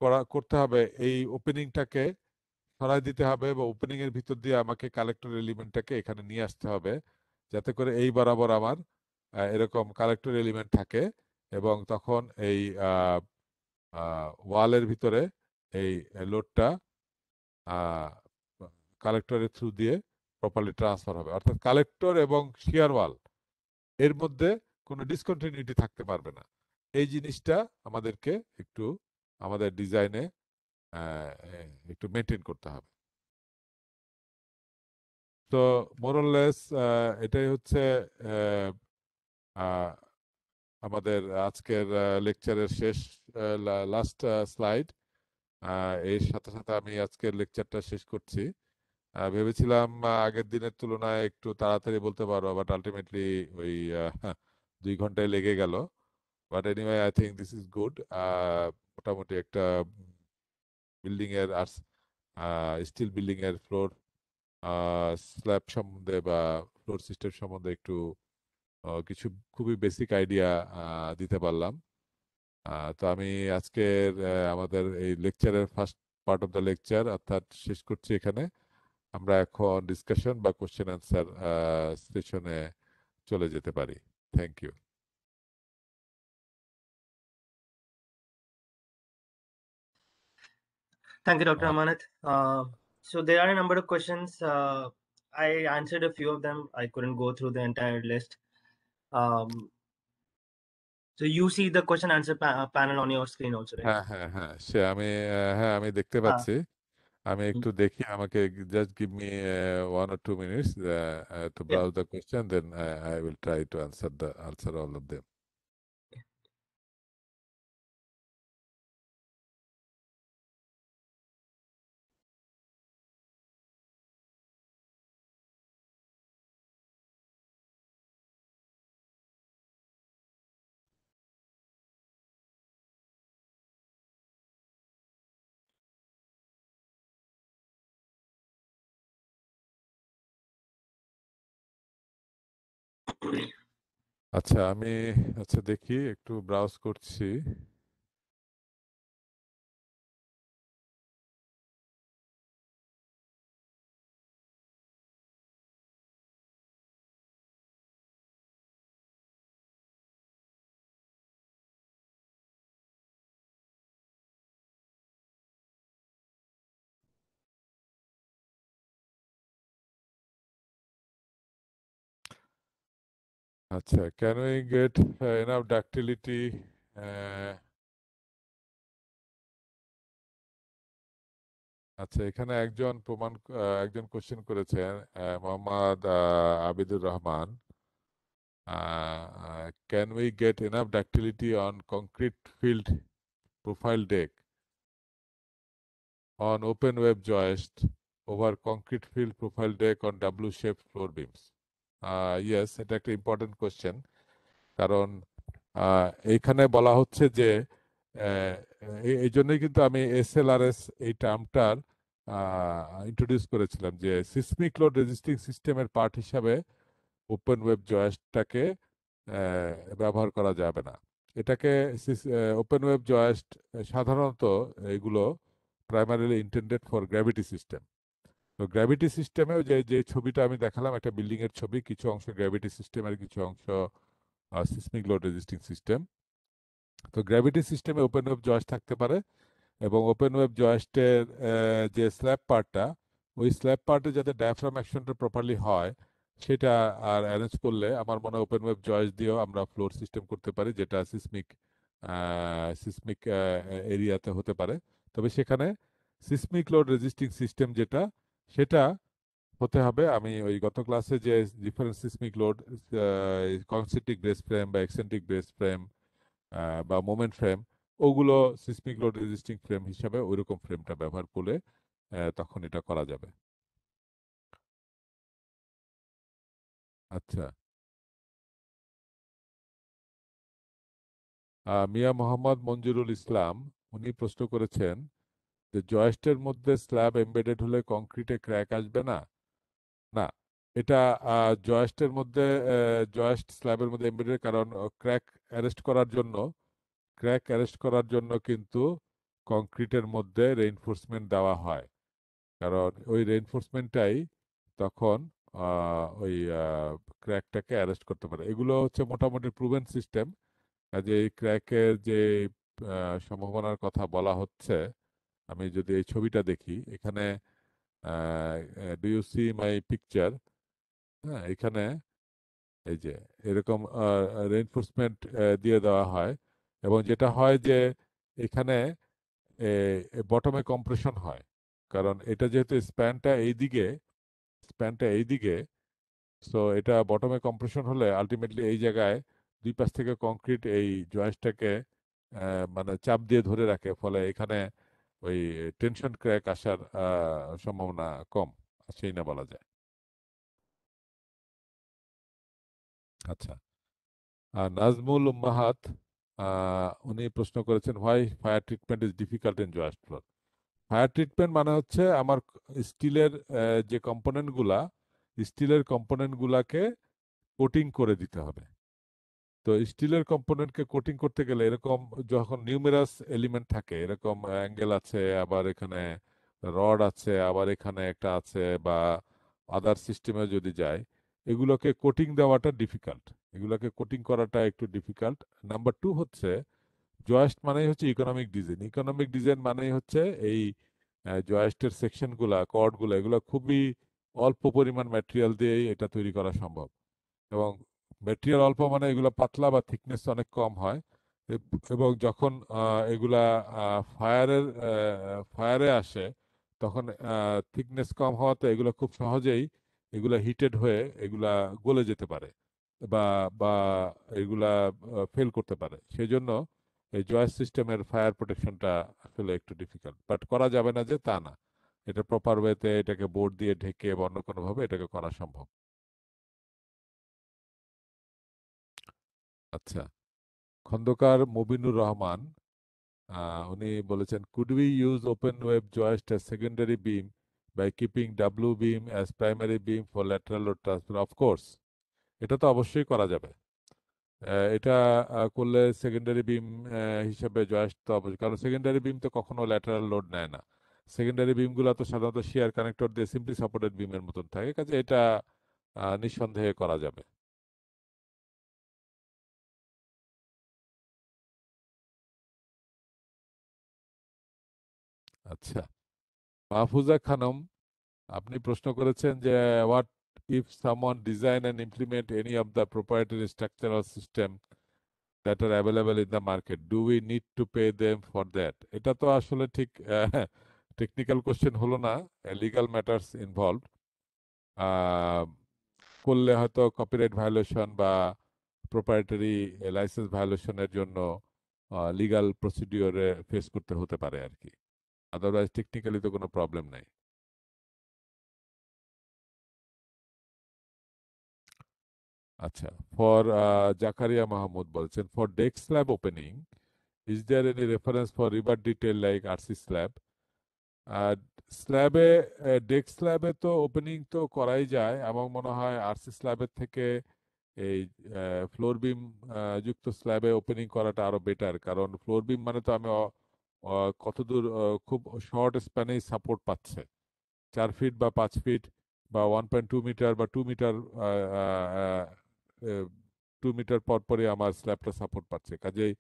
S1: করা করতে হবে এই ওপেনিংটাকে সরাই দিতে হবে বা ওপেনিং এর ভিতর দিয়ে আমাকে কালেক্টর এলিমেন্টটাকে এখানে নিয়ে আসতে হবে যাতে করে এই বরাবর আমার এরকম কালেক্টর এলিমেন্ট থাকে এবং তখন এই ওয়ালের ভিতরে এই লোডটা কালেক্টরের থ্রু দিয়ে প্রপারলি ট্রান্সফার হবে অর্থাৎ কালেক্টর এবং শিয়ার ওয়াল এর মধ্যে কোনো ডিসকন্টিনিউটি থাকতে পারবে না এই জিনিসটা আমাদেরকে একটু আমাদের ডিজাইনে একটু মেনটেন করতে হবে তো মোরলেস এটাই হচ্ছে আমাদের আজকের লেকচারের শেষ লাস্ট স্লাইড এর সাথে সাথে আমি আজকের লেকচারটা শেষ করছি ভেবেছিলাম আগের দিনের তুলনায় একটু তাড়াতাড়ি বলতে পারো বাট আলটিমেটলি ওই দুই ঘন্টায় লেগে গেল but anyway I think this is good মোটামুটি একটা বিল্ডিং এর আর স্টিল বিল্ডিং এর ফ্লোর স্ল্যাব সম্বন্ধে বা ফ্লোর সিস্টেম সম্বন্ধে একটু কিছু খুবই বেসিক আইডিয়া দিতে পারলাম তো আমি আজকের আমাদের এই লেকচারের first part of the lecture অর্থাৎ শেষ করছি এখানে আমরা এখন ডিসকাশন বা
S2: কোশ্চেন অ্যান্সার সেশনে চলে যেতে পারি thank you
S3: Thank you, Dr. Uh, Amanat. Uh, so there are a number of questions. Uh, I answered a few of them. I couldn't go through the entire list. Um, so you see the question answer pa uh, panel on your screen also, right? হ্যাঁ
S1: হ্যাঁ হ্যাঁ I আমি হ্যাঁ আমি দেখতে uh, পাচ্ছি আমি একটু দেখি আমাকে just give me one or two minutes
S2: to browse the question then I will try to answer the answer all of them আচ্ছা আমি আচ্ছা দেখি একটু ব্রাউজ করছি আচ্ছা can we get uh, enough ductility? Uh, আচ্ছা এখানে একজন প্রমাণ একজন কোশ্চেন করেছেন
S1: Mohammad Abidur Rahman can we get enough ductility on concrete filled profile deck on open web joist over concrete filled profile deck on W shape floor beams yes এটা একটা important question কারণ এইখানে বলা হচ্ছে যে এই জন্যই কিন্তু আমি এস এল আর এস এই টার্মটার ইন্ট্রোডিউস করেছিলাম যে সিসমিক লোড রেজিস্টিং সিস্টেমের পার্ট হিসাবে ওপেন ওয়েব জয়েস্টটাকে ব্যবহার করা যাবে না এটাকে ওপেন ওয়েব জয়েস্ট সাধারণত এগুলো primarily intended for gravity system তো গ্র্যাভিটি সিস্টেমেও যে যে ছবিটা আমি দেখালাম একটা বিল্ডিং এর ছবি কিছু অংশ গ্র্যাভিটি সিস্টেম আর কিছু অংশ সিসমিক লোড রেজিস্টিং সিস্টেম তো গ্র্যাভিটি সিস্টেমে ওপেন ওয়েব জয়েস থাকতে পারে এবং ওপেন ওয়েব জয়েস্টের যে স্ল্যাব পার্টটা ওই স্ল্যাব পার্টে যাতে ডায়াফ্রাম অ্যাকশনটা প্রপারলি হয় সেটা আর অ্যারেঞ্জ করলে আমার মনে হয় ওপেন ওয়েব জয়েস দিয়েও আমরা ফ্লোর সিস্টেম করতে পারি যেটা সিসমিক সিসমিক এরিয়াতে হতে পারে তবে সেখানে সিসমিক লোড রেজিস্টিং সিস্টেম যেটা সেটা হতে হবে আমি ওই গত ক্লাসে যে different seismic load concentric brace frame বা এক্সেন্ট্রিক ব্রেস ফ্রেম বা মোমেন্ট ফ্রেম ওগুলো সিসমিক লোড রেজিস্টিং ফ্রেম হিসাবে ওইরকম
S2: ফ্রেমটা ব্যবহার করলে তখন এটা করা যাবে আচ্ছা মিয়া মোহাম্মদ মঞ্জুরুল ইসলাম উনি প্রশ্ন করেছেন
S1: যে জয়েস্টের মধ্যে স্ল্যাব এমবেডেড হলে কংক্রিটে ক্র্যাক আসবে না না এটা জয়েস্টের মধ্যে জয়েস্ট স্ল্যাবের মধ্যে এমবেডেড কারণ ক্র্যাক অ্যারেস্ট করার জন্য ক্র্যাক অ্যারেস্ট করার জন্য কিন্তু কংক্রিটের মধ্যে রেইনফোর্সমেন্ট দেওয়া হয় কারণ ওই রেইনফোর্সমেন্টটাই তখন ওই ক্র্যাকটাকে অ্যারেস্ট করতে পারে এগুলো হচ্ছে মোটামুটি প্রুভেন সিস্টেম কাজে এই ক্র্যাকের যে সম্ভাবনার কথা বলা হচ্ছে আমি যদি এই ছবিটা দেখি এখানে do you see my picture হ্যাঁ এখানে এই যে এরকম রেনফোর্সমেন্ট দিয়ে দেওয়া হয় এবং যেটা হয় যে এখানে বটমে কম্প্রেশন হয় কারণ এটা যেহেতু স্প্যানটা এই দিকে স্প্যানটা এই দিকে সো এটা বটমে কম্প্রেশন হলে আলটিমেটলি এই জায়গায় দুই পাশ থেকে কংক্রিট এই জয়েন্টটাকে মানে চাপ দিয়ে ধরে রাখে ফলে এখানে ওই
S2: টেনশন ক্র্যাক আসার সম্ভাবনা কম সেই না বলা যায় আচ্ছা আর নাজমুল
S1: মাহাত উনি প্রশ্ন করেছেন why fire treatment is difficult in joist floor fire treatment মানে হচ্ছে আমার স্টিলের যে কম্পোনেন্টগুলা স্টিলের কম্পোনেন্টগুলাকে কোটিং করে দিতে হবে তো স্টিলের কম্পোনেন্টকে কোটিং করতে গেলে এরকম যখন নিউমেরাস এলিমেন্ট থাকে এরকম অ্যাঙ্গেল আছে আবার এখানে রড আছে আবার এখানে একটা আছে বা আদার সিস্টেমে যদি যায় এগুলোকে কোটিং দেওয়াটা ডিফিকাল্ট এগুলোকে কোটিং করাটা একটু ডিফিকাল্ট নাম্বার টু হচ্ছে জয়েস্ট মানেই হচ্ছে ইকোনমিক ডিজাইন ইকোনমিক ডিজাইন মানেই হচ্ছে এই জয়েস্টের সেকশনগুলো কর্ডগুলো এগুলো খুবই অল্প পরিমাণ ম্যাটেরিয়াল দিয়েই এটা তৈরি করা সম্ভব এবং ম্যাটেরিয়াল অল্প মানে এগুলো পাতলা বা থিকনেস অনেক কম হয় এবং যখন এগুলা ফায়ারের ফায়ারে আসে তখন থিকনেস কম হওয়াতে এগুলো খুব সহজেই এগুলা হিটেড হয়ে এগুলা গলে যেতে পারে বা বা এগুলা ফেল করতে পারে সেই জন্য এই জয়েস সিস্টেমের ফায়ার প্রোটেকশনটা আসলে একটু ডিফিকাল্ট বাট করা যাবে না যে তা না এটা প্রপার ওয়েতে এটাকে বোর্ড দিয়ে ঢেকে বা অন্য কোনোভাবে এটাকে করা সম্ভব
S2: আচ্ছা খন্দকার মবিনুর রহমান উনি বলেছেন could we use open
S1: web joist as secondary beam by keeping W beam as primary beam for lateral load transfer of course এটা তো অবশ্যই করা যাবে এটা করলে সেকেন্ডারি বিম হিসেবে জয়েস্ট তো অবশ্যই কারণ সেকেন্ডারি বিম তো কখনো ল্যাটারাল লোড নেয় না সেকেন্ডারি বিমগুলো তো সাধারণত শেয়ার কানেক্টর দিয়ে সিম্পলি সাপোর্টেড বিমের মতন থাকে কাজে এটা
S2: নিঃসন্দেহে করা যাবে আচ্ছা মাহফুজা খানম আপনি প্রশ্ন করেছেন যে what
S1: if someone design and implement any of the proprietary structural system that are available in the market do we need to pay them for that এটা তো আসলে ঠিক টেকনিক্যাল কোশ্চেন হলো না লিগ্যাল ম্যাটার্স ইনভলভ করলে হয়তো copyright violation বা প্রোপারেটারি licence
S2: ভায়োলেশনের জন্য লিগাল প্রসিডিওরে ফেস করতে হতে পারে আর কি আদারওয়াইজ টেকনিক্যালি তো কোনো প্রবলেম নাই আচ্ছা ফর জাকারিয়া মাহমুদ বলছেন for
S1: deck slab opening is there any reference for রিভার ডিটেল লাইক আরসি স্ল্যাব আর স্ল্যাবে ডেক স্ল্যাবে তো ওপেনিং তো করাই যায় এবং মনে হয় আরসি স্ল্যাবের থেকে এই ফ্লোর বিম যুক্ত স্ল্যাবে ওপেনিং করাটা আরো বেটার কারণ ফ্লোর বিম মানে তো আমি কতদূর খুব শর্ট স্প্যানে সাপোর্ট পাচ্ছে চার ফিট বা পাঁচ ফিট বা ওয়ান পয়েন্ট টু মিটার বা টু মিটার টু মিটার পর পরে আমার স্ল্যাবটা সাপোর্ট পাচ্ছে কাজেই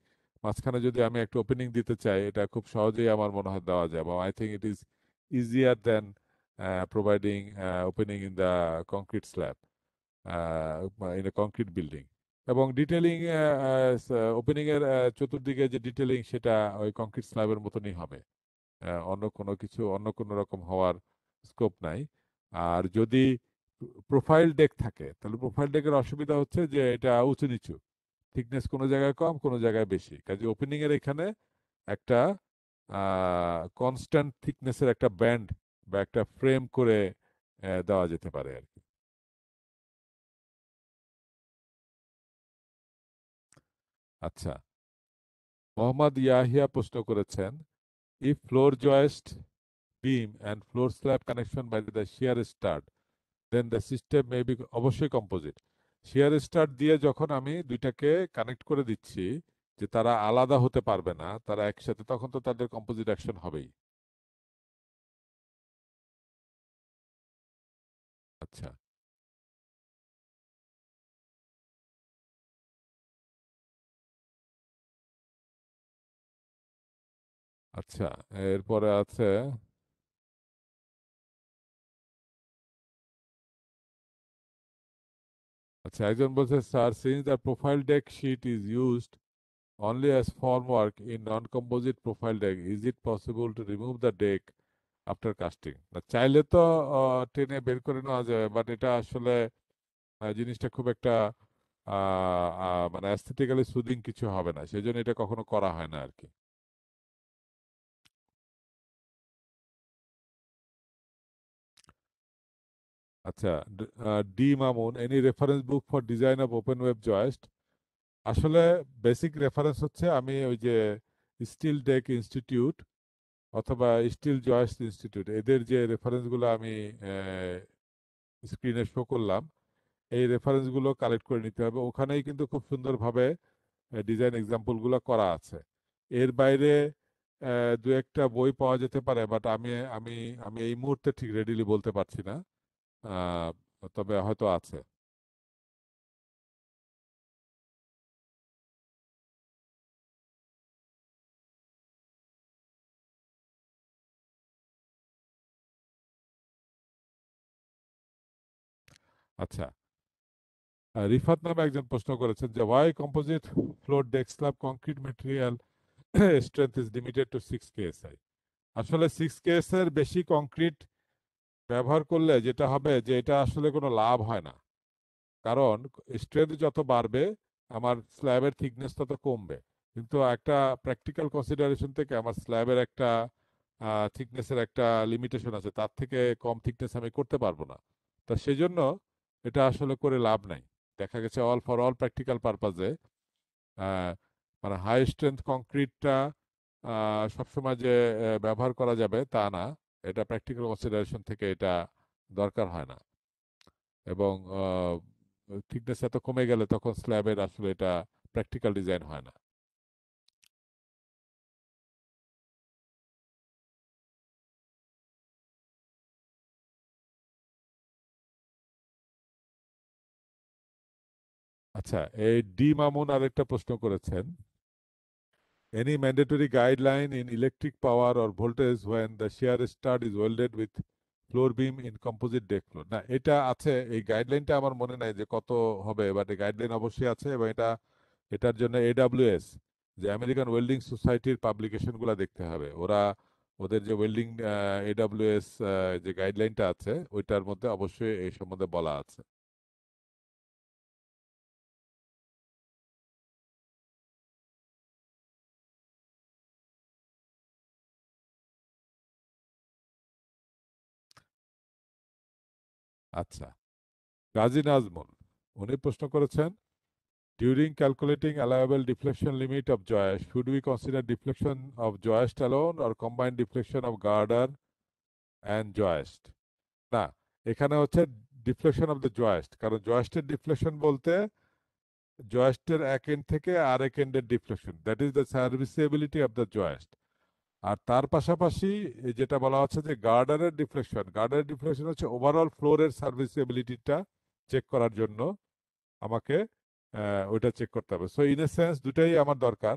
S1: মাঝখানে যদি আমি একটা ওপেনিং দিতে চাই এটা খুব সহজেই আমার মনে হয় দেওয়া যায় বা I think it is easier than providing opening in the concrete slab in a concrete building এবং ডিটেলিং ওপেনিং এর চতুর্দিকে যে ডিটেলিং সেটা ওই কংক্রিট স্ল্যাবের মতনই হবে অন্য কোনো কিছু অন্য কোনো রকম হওয়ার স্কোপ নাই আর যদি প্রোফাইল ডেক থাকে তাহলে প্রোফাইল ডেকের অসুবিধা হচ্ছে যে এটা উঁচু নিচু থিকনেস কোনো জায়গায় কম কোনো জায়গায় বেশি কাজে ওপেনিং এর এখানে একটা কনস্ট্যান্ট
S2: থিকনেসের একটা ব্যান্ড বা একটা ফ্রেম করে দেওয়া যেতে পারে আর কি আচ্ছা মোহাম্মদ ইয়াহিয়া প্রশ্ন করেছেন if floor joist
S1: beam and floor slab connection by the shear stud then the system may be অবশ্যই কম্পোজিট শেয়ার স্টার্ট দিয়ে যখন আমি দুইটাকে কানেক্ট করে দিচ্ছি
S2: যে তারা আলাদা হতে পারবে না তারা একসাথে তখন তো তাদের কম্পোজিট অ্যাকশন হবেই আচ্ছা আচ্ছা এরপরে আছে আচ্ছা একজন বলছে sir since the profile deck sheet is used
S1: না চাইলে তো টেনে বের করে নেওয়া যাবে বাট এটা আসলে জিনিসটা খুব একটা মানে অ্যাস্থেটিক্যালি সুদিং কিছু
S2: হবে না সেজন্য এটা কখনো করা হয় না আর কি আচ্ছা
S1: D Mamun any reference book for design of open web joist আসলে বেসিক রেফারেন্স হচ্ছে আমি ওই যে স্টিল টেক ইনস্টিটিউট অথবা স্টিল জয়েস্ট ইনস্টিটিউট এদের যে রেফারেন্সগুলো আমি স্ক্রিনে শো করলাম এই রেফারেন্সগুলো কালেক্ট করে নিতে হবে ওখানেই কিন্তু খুব সুন্দরভাবে ডিজাইন এক্সাম্পলগুলো করা আছে এর বাইরে দু একটা বই পাওয়া যেতে পারে বাট
S2: আমি আমি আমি এই মুহূর্তে ঠিক রেডিলি বলতে পারছি না তবে হয়তো আছে আচ্ছা রিফাত নামে একজন প্রশ্ন করেছেন যে why composite floor deck
S1: slab concrete material strength is limited to six KSI আসলে সিক্স কেএসআই এর বেশি কংক্রিট ব্যবহার করলে যেটা হবে যে এটা আসলে কোনো লাভ হয় না কারণ স্ট্রেন্থ যত বাড়বে আমার স্ল্যাবের থিকনেস তত কমবে কিন্তু একটা প্র্যাকটিক্যাল কনসিডারেশন থেকে আমার স্ল্যাবের একটা থিকনেসের একটা লিমিটেশন আছে তার থেকে কম থিকনেস আমি করতে পারবো না তা সেজন্য এটা আসলে করে লাভ নাই দেখা গেছে অল ফর অল প্র্যাকটিক্যাল পারপাজে মানে হাই স্ট্রেংথ কংক্রিটটা সবসময় যে ব্যবহার করা যাবে তা না এটা প্র্যাকটিক্যাল কনসিডারেশন থেকে এটা দরকার হয় না এবং
S2: থিকনেস এত কমে গেলে তখন স্ল্যাবের আসলে এটা প্র্যাকটিক্যাল ডিজাইন হয় না আচ্ছা এই ডি মামুন আরেকটা প্রশ্ন করেছেন
S1: any mandatory guideline in electric power or voltage when the shear stud is welded with floor beam in composite deck না এটা আছে এই গাইডলাইনটা আমার মনে নাই যে কত হবে বাট গাইডলাইন অবশ্যই আছে এবং এটা এটার জন্য এডাব্লিউএস যে আমেরিকান ওয়েল্ডিং সোসাইটির পাবলিকেশনগুলো দেখতে হবে ওরা ওদের যে ওয়েল্ডিং
S2: এডাব্লিউএস যে গাইডলাইনটা আছে ওইটার মধ্যে অবশ্যই এই সম্বন্ধে বলা আছে আচ্ছা গাজী নাজমুল উনি প্রশ্ন করেছেন during calculating allowable deflection
S1: limit of joist should we consider deflection of joist alone or combined deflection of girder and joist না এখানে হচ্ছে ডিফ্লেকশন অফ দ্য জয়েস্ট কারণ জয়েস্টের ডিফ্লেকশন বলতে জয়েস্টের এক এন্ড থেকে আর এক এন্ডের deflection that is the serviceability of the joist আর তার পাশাপাশি যেটা বলা হচ্ছে যে গার্ডারের ডিফ্লেকশন গার্ডারের ডিফ্লেকশন হচ্ছে ওভারঅল ফ্লোরের সার্ভিসেবিলিটিটা চেক করার জন্য আমাকে ওইটা চেক করতে হবে সো ইন এ সেন্স দুটাই আমার দরকার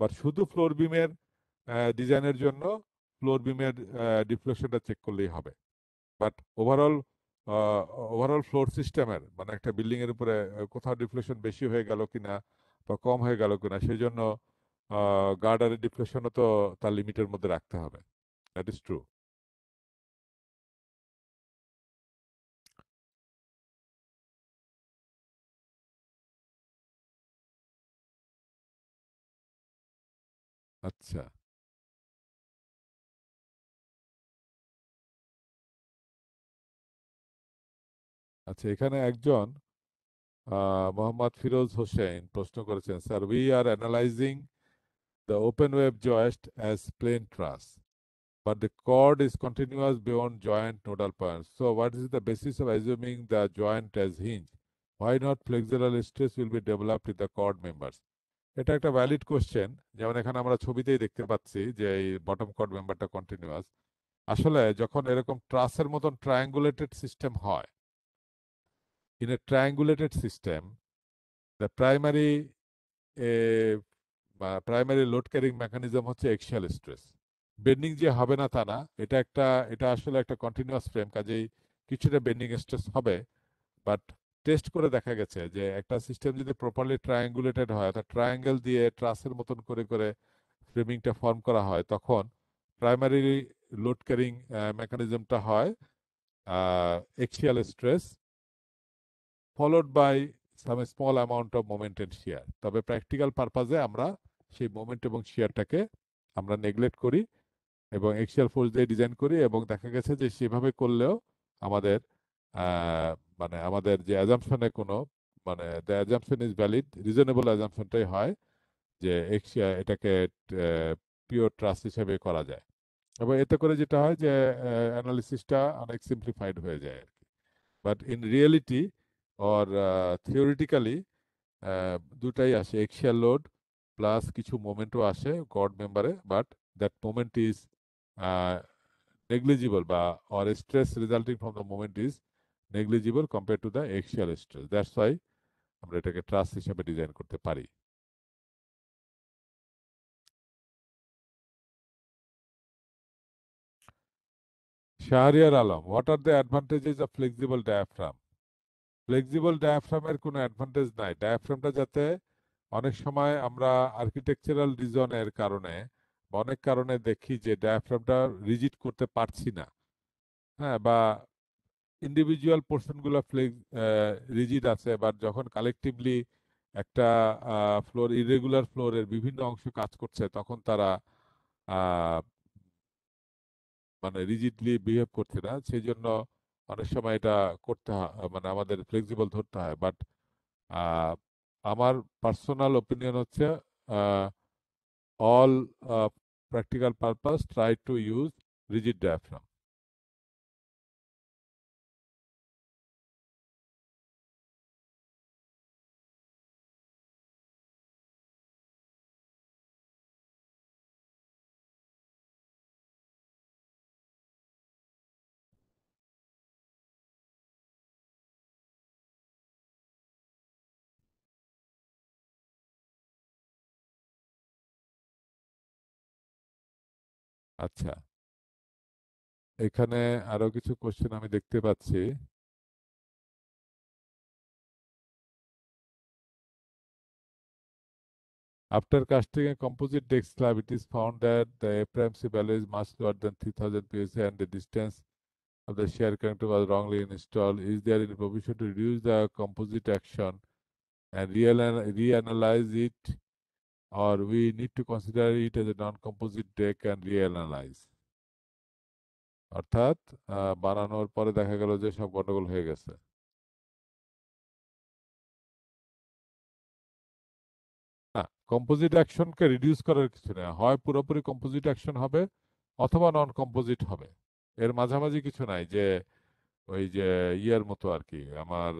S1: বাট শুধু ফ্লোর বিমের ডিজাইনের জন্য ফ্লোর বিমের ডিফ্লেকশনটা চেক করলেই হবে বাট ওভারঅল ওভারঅল ফ্লোর সিস্টেমের মানে একটা বিল্ডিংয়ের উপরে কোথাও ডিফ্লেকশন বেশি হয়ে গেল কিনা বা কম হয়ে গেল কিনা সেই
S2: জন্য গার্ড আর ডিফ্লেশনও তো তার লিমিটের মধ্যে রাখতে হবে দ্যাট ইজ ট্রু আচ্ছা আচ্ছা এখানে একজন মোহাম্মদ ফিরোজ হোসেন প্রশ্ন করেছেন sir we are
S1: analysing the open web joist as plain truss. But the cord is continuous beyond joint nodal points. So what is the basis of assuming the joint as hinge? Why not flexural stress will be developed with the cord members? এটা একটা valid question যেমন এখানে আমরা ছবিতেই দেখতে পাচ্ছি যে এই bottom cord মেম্বারটা continuous আসলে যখন এরকম ট্রাসের মতন ট্রায়াঙ্গুলেটেড সিস্টেম হয় in a triangulated system the primary বা প্রাইমারি লোড ক্যারিং মেকানিজম হচ্ছে এক্সিয়াল স্ট্রেস বেন্ডিং যে হবে না তা না এটা একটা এটা আসলে একটা কন্টিনিউয়াস ফ্রেম কাজেই কিছুটা বেন্ডিং স্ট্রেস হবে বাট টেস্ট করে দেখা গেছে যে একটা সিস্টেম যদি প্রপারলি ট্রায়াঙ্গুলেটেড হয় অর্থাৎ ট্রায়াঙ্গেল দিয়ে ট্রাসের মতন করে করে ফ্রেমিংটা ফর্ম করা হয় তখন প্রাইমারি লোড ক্যারিং মেকানিজমটা হয় axial stress followed by some small amount of moment and shear তবে প্র্যাকটিক্যাল পারপাজে আমরা সেই মোমেন্ট এবং শেয়ারটাকে আমরা নেগলেক্ট করি এবং এক্সিয়াল ফোর্স দিয়ে ডিজাইন করি এবং দেখা গেছে যে সেভাবে করলেও আমাদের মানে আমাদের যে অ্যাজাম্পশনে কোনো মানে the assumption is valid reasonable অ্যাজামশনটাই হয় যে এক্সিয়া এটাকে পিওর ট্রাস্ট হিসেবে করা যায় এবং এতে করে যেটা হয় যে অ্যানালিসিসটা অনেক সিম্পলিফাইড হয়ে যায় আর কি but in reality or theoretically uh, uh, দুটাই আসে এক্সিয়াল লোড প্লাস কিছু মোমেন্টও আসে গড মেম্বারে but that moment is negligible বা or stress resulting from the moment is negligible compare to the
S2: axial stress that's why আমরা এটাকে ট্রাস্ট হিসাবে ডিজাইন করতে পারি Shahriar Alam, what are the advantages of flexible diaphragm?
S1: Flexible ডায়াফ্রামের কোনো advantage নাই ডায়াফ্রামটা যাতে অনেক সময় আমরা আর্কিটেকচারাল রিজনের কারণে অনেক কারণে দেখি যে ডায়াফ্রামটা রিজিট করতে পারছি না হ্যাঁ বা ইন্ডিভিজুয়াল পোর্শনগুলো ফ্লেক্স রিজিট আছে বাট যখন কালেকটিভলি একটা ফ্লোর ইরেগুলার ফ্লোরের বিভিন্ন অংশ কাজ করছে তখন তারা মানে রিজিডলি বিহেভ করছে না সেই জন্য অনেক সময় এটা করতে হয় মানে আমাদের ফ্লেক্সিবল ধরতে হয় বাট আমার পার্সোনাল ওপিনিয়ন হচ্ছে
S2: all practical purpose try to use rigid diaphragm আচ্ছা এখানে আরো কিছু কোশ্চেন আমি দেখতে পাচ্ছি After casting a composite deck slab, it is found that the A prime C value is much lower than 3000
S1: psi and the distance of the shear connector was wrongly installed. Is there any provision to reduce the composite action and reanalyze it or we need to consider it as a non-composite deck and reanalyze
S2: অর্থাৎ বানানোর পরে দেখা গেল যে সব গন্ডগোল হয়ে গেছে কম্পোজিট অ্যাকশনকে রিডিউস করার কিছু না হয় পুরোপুরি কম্পোজিট অ্যাকশন হবে অথবা নন কম্পোজিট হবে
S1: এর মাঝামাঝি কিছু নাই যে ওই যে ইয়ার মতো আর কি আমার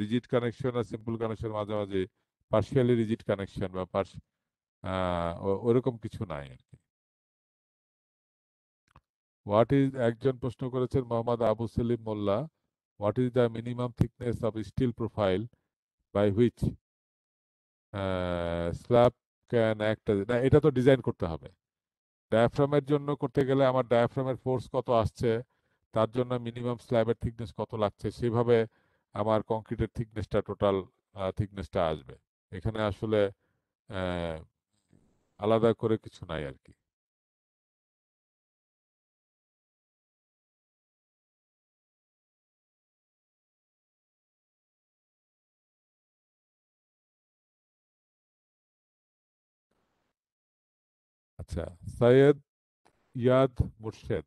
S1: রিজিট কানেকশন আর সিম্পল কানেকশন মাঝামাঝি পার্শিয়ালি রিজিট কানেকশন বা পার্স ওরকম কিছু নাই আর কি হোয়াট ইজ একজন প্রশ্ন করেছেন Mohammad Abu Selim Molla what is the minimum thickness of steel profile by which slab can একটা না এটা তো ডিজাইন করতে হবে ডায়াফ্রামের জন্য করতে গেলে আমার ডায়াফ্রামের ফোর্স কত আসছে তার জন্য মিনিমাম স্ল্যাবের থিকনেস কত লাগছে সেভাবে আমার কংক্রিটের থিকনেসটা টোটাল থিকনেসটা আসবে এখানে আসলে
S2: আলাদা করে কিছু নাই আর কি আচ্ছা সৈয়দ
S1: ইয়াদ মুর্শেদ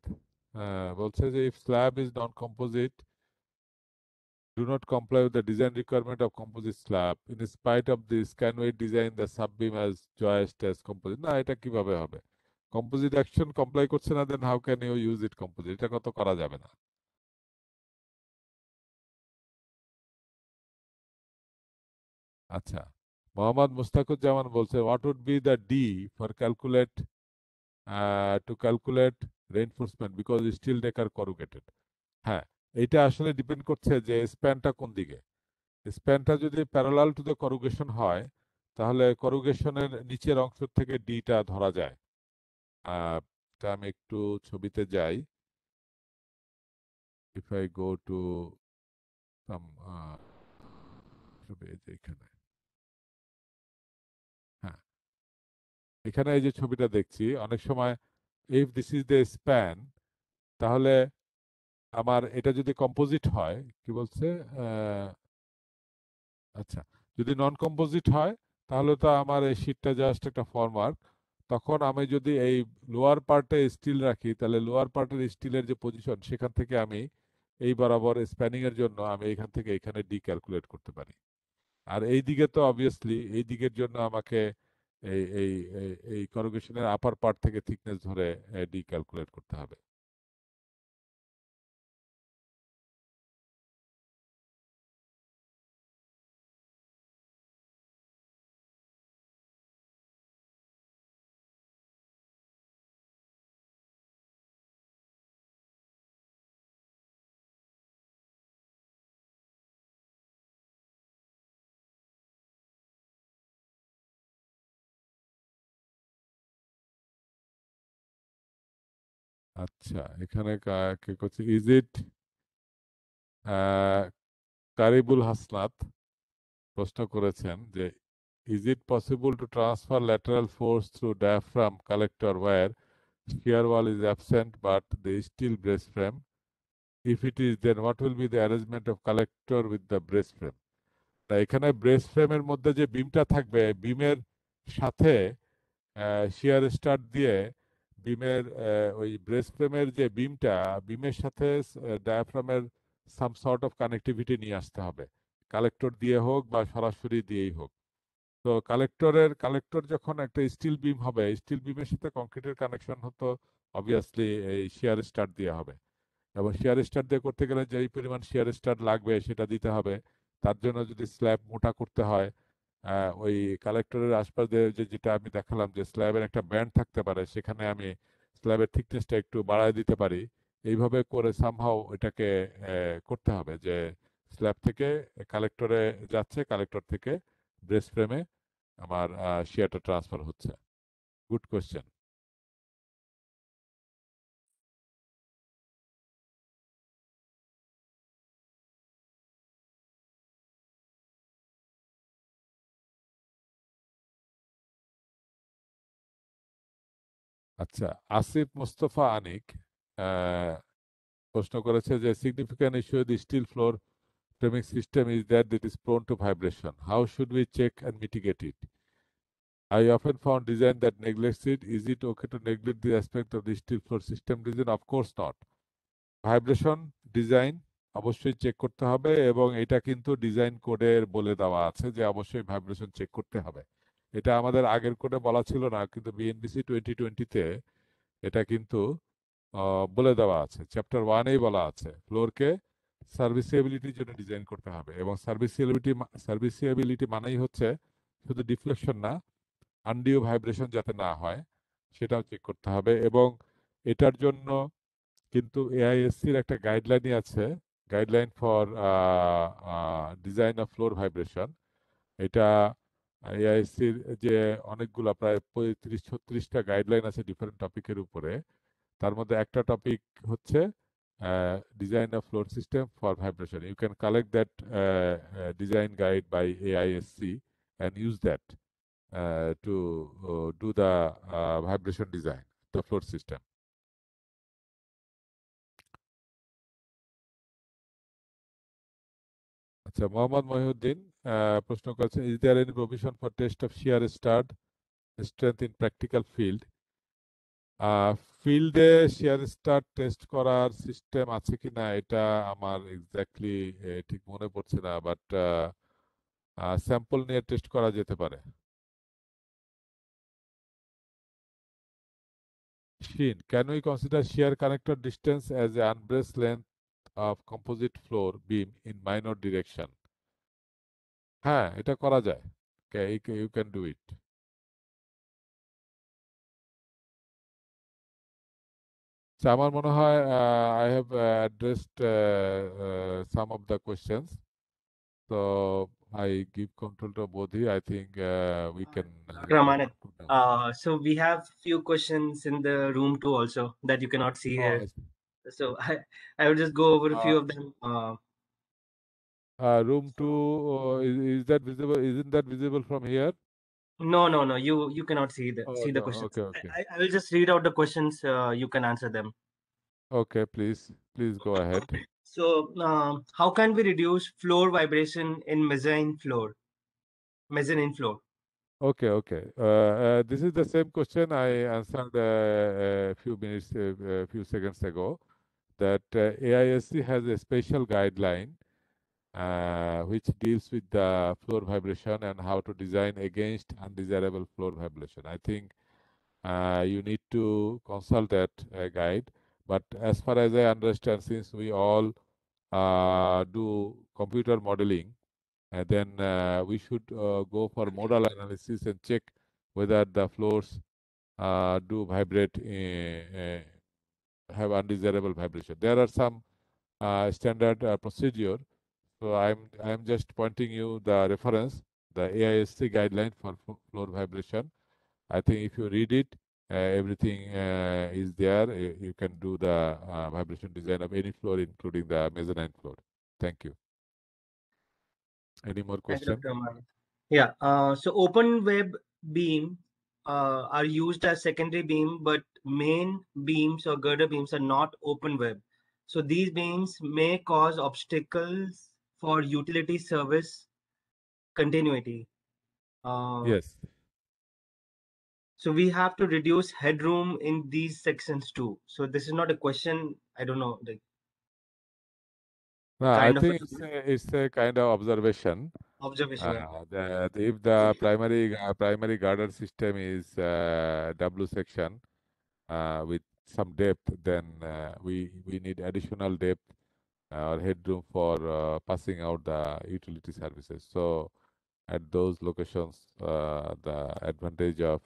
S1: বলছে যে if slab is non composite do not comply with the design requirement of composite slab. In spite of this, can we design the sub beam as joist as composite? না এটা কিভাবে হবে কম্পোজিট অ্যাকশন কমপ্লাই করছে
S2: না then how can you use it composite এটা কত করা যাবে না আচ্ছা মোহাম্মদ
S1: মুস্তাকুজ্জামান বলছে what would be the D for calculate to calculate reinforcement because steel decker corrugated হ্যাঁ এটা আসলে ডিপেন্ড করছে যে স্প্যানটা কোন দিকে স্প্যানটা যদি প্যারালাল টু দ্য করুগেশন হয় তাহলে করুগেশনের নিচের অংশ থেকে ডিটা ধরা যায় আমি একটু
S2: ছবিতে যাই ইফ আই গো টু এখানে
S1: হ্যাঁ এখানে এই যে ছবিটা দেখছি অনেক সময় if this is the span তাহলে আমার এটা যদি কম্পোজিট হয় কি বলছে আচ্ছা যদি নন কম্পোজিট হয় তাহলে তো আমার এই শীটটা জাস্ট একটা ফর্মার তখন আমি যদি এই লোয়ার পার্টে স্টিল রাখি তাহলে লোয়ার পার্টের স্টিলের যে পজিশন সেখান থেকে আমি এই বরাবর স্প্যানিং এর জন্য আমি এখান থেকে এখানে ডি ক্যালকুলেট করতে পারি আর এই দিকে তো অবভিয়াসলি এই দিকের জন্য
S2: আমাকে এই এই এই করোগেশনের আপার পার্ট থেকে থিকনেস ধরে ডি ক্যালকুলেট করতে হবে আচ্ছা এখানে কে করছে ইজ ইট
S1: কারিবুল হাসনাত প্রশ্ন করেছেন যে is it possible to transfer lateral force through diaphragm collector where shear wall is absent but the steel brace frame if it is then what will be the arrangement of collector with the brace frame তা এখানে brace ফ্রেমের মধ্যে যে বিমটা থাকবে বিমের সাথে শিয়ার star দিয়ে বিমের ওই ব্রেস্ট ফ্রেমের যে বিমটা বিমের সাথে ডায়াফ্রামের সাম সর্ট অফ কানেক্টিভিটি নিয়ে আসতে হবে কালেক্টর দিয়ে হোক বা সরাসরি দিয়েই হোক তো কালেক্টরের কালেক্টর যখন একটা স্টিল বিম হবে স্টিল বিমের সাথে কংক্রিটের কানেকশন হতো অবভিয়াসলি এই শেয়ার স্টার দিয়ে হবে এবং শেয়ার স্টার দিয়ে করতে গেলে যেই পরিমাণ শেয়ার স্টার লাগবে সেটা দিতে হবে তার জন্য যদি স্ল্যাব মোটা করতে হয় হ্যাঁ, ওই কালেক্টরের আশপাশ যে যেটা আমি দেখালাম যে স্ল্যাবের একটা ব্যান্ড থাকতে পারে সেখানে আমি স্ল্যাবের থিকনেসটা একটু বাড়াই দিতে পারি এইভাবে করে সামহাও এটাকে করতে হবে যে স্ল্যাব থেকে কালেক্টরে যাচ্ছে কালেক্টর থেকে ব্রেস ফ্রেমে আমার
S2: শিয়াটা ট্রান্সফার হচ্ছে গুড কোয়েশ্চেন আচ্ছা আসিফ মুস্তফা
S1: আনিক প্রশ্ন করেছে যে significant issue the steel floor framing system is that it is prone to vibration how should we check and mitigate it I often found design that neglects it is it okay to neglect the aspect of the steel floor system design of course not vibration design অবশ্যই check করতে হবে এবং এটা কিন্তু design কোডের বলে দেওয়া আছে যে অবশ্যই ভাইব্রেশন চেক করতে হবে এটা আমাদের আগের কোডে বলা ছিল না কিন্তু বিএনডিসি টোয়েন্টি টোয়েন্টিতে এটা কিন্তু বলে দেওয়া আছে চ্যাপ্টার ওয়ানেই বলা আছে ফ্লোরকে সার্ভিসিবিলিটির জন্য ডিজাইন করতে হবে এবং সার্ভিসিবিলিটি সার্ভিসিবিলিটি মানেই হচ্ছে শুধু ডিফ্লেকশন না আন্ডিও ভাইব্রেশন যাতে না হয় সেটাও চেক করতে হবে এবং এটার জন্য কিন্তু এআইএসসির একটা গাইডলাইনই আছে guideline for design of floor vibration এটা এআইসির যে অনেকগুলা প্রায় পঁয়ত্রিশ ছত্রিশটা গাইডলাইন আছে ডিফারেন্ট টপিকের উপরে তার মধ্যে একটা টপিক হচ্ছে design of floor system for vibration you can collect that design guide by AISC and use that
S2: to do the vibration design the floor system আচ্ছা মোহাম্মদ মহিউদ্দিন প্রশ্ন করেছেন is there any provision for test of shear
S1: stud strength in practical field ফিল্ডে shear stud test করার system আছে কি না এটা আমার এক্স্যাক্টলি
S2: ঠিক মনে পড়ছে না বাট স্যাম্পল নিয়ে টেস্ট করা যেতে পারে শিন can we consider
S1: shear connector distance as a unbraced length of composite floor beam in
S2: minor direction হ্যাঁ, এটা করা যায়। You can do it. আমার মনে হয় I have uh, addressed uh, uh, some of some of
S1: the I give control to Bodhi. I think we can Dr.
S3: so we have few questions in the room too also that you cannot see oh, here. So I, I will just go over a few of them
S1: uh, room 2 uh, is, is, that visible isn't that visible from here
S3: no no no you you cannot see the oh, see the no. questions okay, okay. I, I, will just read out the questions uh, you can answer them
S1: okay please please go ahead
S3: so um, how can we reduce floor vibration in mezzanine floor mezzanine floor
S1: okay okay uh, uh, this is the same question i answered uh, a few minutes a few seconds ago that uh, aisc has a special guideline uh, which deals with the floor vibration and how to design against undesirable floor vibration. I think uh, you need to consult that uh, guide. But as far as I understand, since we all uh, do computer modeling, uh, then we should go for modal analysis and check whether the floors do vibrate, have undesirable vibration. There are some standard procedure so I'm I'm just pointing you the reference, the AISC guideline for floor vibration. I think if you read it, uh, everything uh, is there. You, you, can do the uh, vibration design of any floor, including the mezzanine floor. Thank you. Any more questions?
S3: Yeah. Uh, so open web beam uh, are used as secondary beam, but main beams or girder beams are not open web. So these beams may cause obstacles for utility service continuity. Uh, yes. So we have to reduce headroom in these sections too. So this is not a question. I don't know. Like,
S2: no, I think it's
S3: a,
S1: it's a, kind of observation. Observation. Uh, if the primary uh, primary girder system is uh, W section uh, with some depth, then uh, we we need additional depth or uh, headroom for uh, passing out the utility services. So at those locations, uh, the advantage of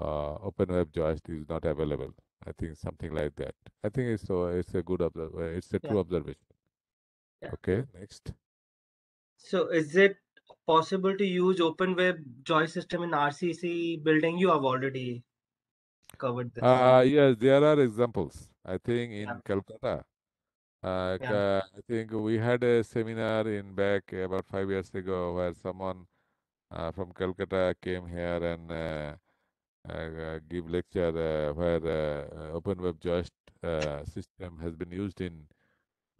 S1: open web joystick is not available. I think something like that. I think it's so it's a good observ- it's a yeah. true observation. Yeah. Okay,
S3: next. So is it possible to use open web joy system in RCC building? You have already covered this. Uh,
S1: yes, there are examples. I think in yeah. Calcutta, uh, Yeah. uh, I think we had a seminar in back about five years ago where someone uh, from Calcutta came here and uh, uh, uh give lecture uh, where uh, uh open web just uh, system has been used in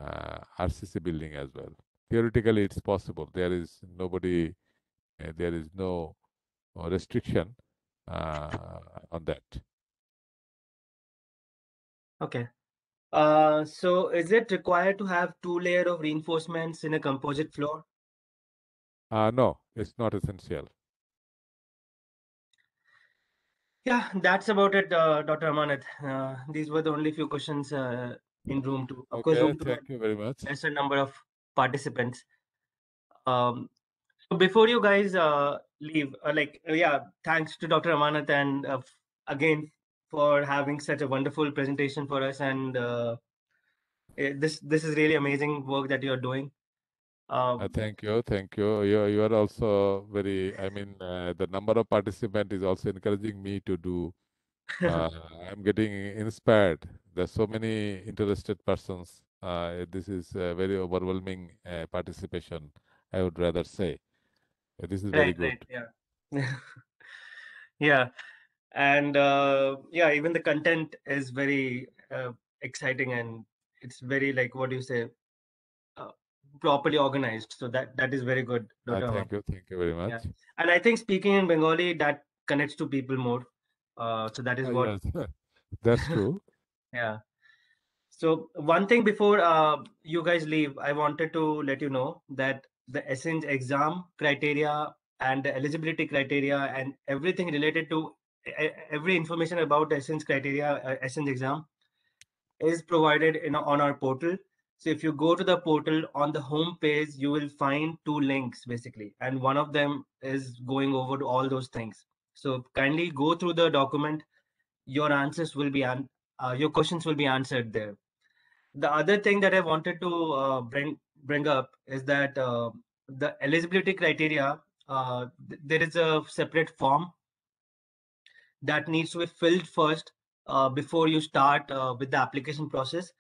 S1: uh, RCC building as well. Theoretically, it's possible. There is nobody, uh, there is no restriction uh, on that.
S3: Okay. Uh, so is it required to have two layer of reinforcements in a composite floor?
S1: Uh, no, it's not essential.
S3: Yeah, that's about it, uh, Dr. Amanat. Uh, these were the only few questions uh, in room two. Of okay, course, room two thank you very much. There's a number of participants. Um, so before you guys uh, leave, uh, like, uh, yeah, thanks to Dr. Amanat and again for having such a wonderful presentation for us and uh, eh, this this is really amazing work that you are doing um, uh,
S1: thank you thank you you, you are also very i mean uh, the number of participants is also encouraging me to do uh, i'm getting inspired there's so many interested persons uh, eh, this is very overwhelming uh, participation i would rather say eh, this is very right, good right,
S3: yeah yeah and uh, yeah even the content is very uh, exciting and it's very like what do you say uh, properly organized so that that is very good Ah, thank you
S1: thank you very much yeah.
S3: and i think speaking in bengali that connects to people more uh, so that is uh, what yes.
S1: that's true
S3: yeah so one thing before you guys leave i wanted to let you know that the essence exam criteria and the eligibility criteria and everything related to every information about essence criteria uh, essence exam is provided in on our portal so if you go to the portal on the home page you will find two links basically and one of them is going over to all those things so kindly go through the document your answers will be an, uh, your questions will be answered there the other thing that i wanted to uh, bring bring up is that uh, the eligibility criteria uh, th there is a separate form that needs to be filled first uh, before you start uh, with the application process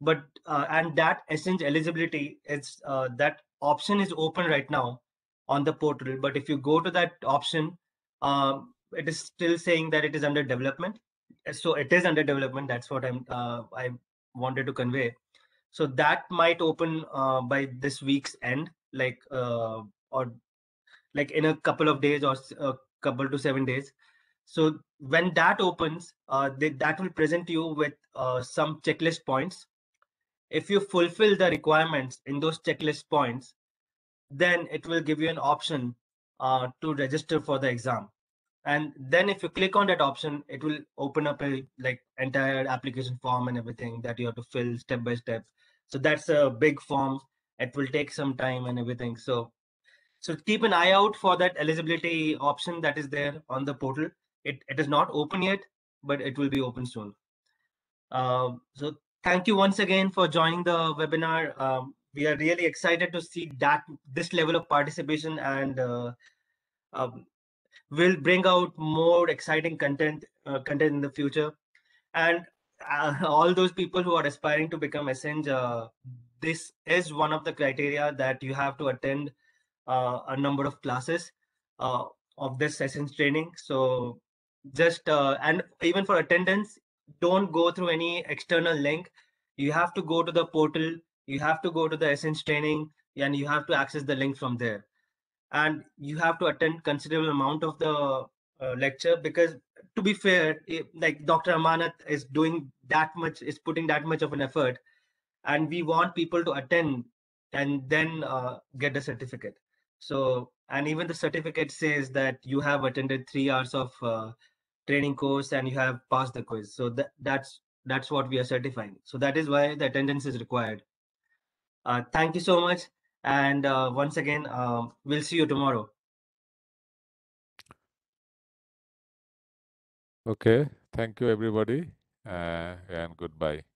S3: but uh, and that essence eligibility is uh, that option is open right now on the portal but if you go to that option um, it is still saying that it is under development so it is under development that's what i'm uh, i wanted to convey so that might open uh, by this week's end like or like in a couple of days or a couple to seven days so when that opens, uh, they, that will present you with uh, some checklist points. If you fulfill the requirements in those checklist points, then it will give you an option uh, to register for the exam. And then if you click on that option, it will open up a like entire application form and everything that you have to fill step by step. So that's a big form. It will take some time and everything. So so keep an eye out for that eligibility option that is there on the portal it, it is not open yet, but it will be open soon. Uh, so thank you once again for joining the webinar. Um, we are really excited to see that this level of participation and uh, um, will bring out more exciting content uh, content in the future. And uh, all those people who are aspiring to become Ascend, uh, this is one of the criteria that you have to attend uh, a number of classes of this essence training. So just uh, and even for attendance don't go through any external link you have to go to the portal you have to go to the essence training and you have to access the link from there and you have to attend considerable amount of the uh, lecture because to be fair it, eh, like dr amanat is doing that much is putting that much of an effort and we want people to attend and then uh, get the certificate so and even the certificate says that you have attended three hours of uh, training course and you have passed the quiz. So that, that's that's what we are certifying. So that is why the attendance is required. Uh, thank you so much. And uh, once again, um, we'll see you tomorrow.
S2: Okay. Thank you, everybody. Uh, and goodbye.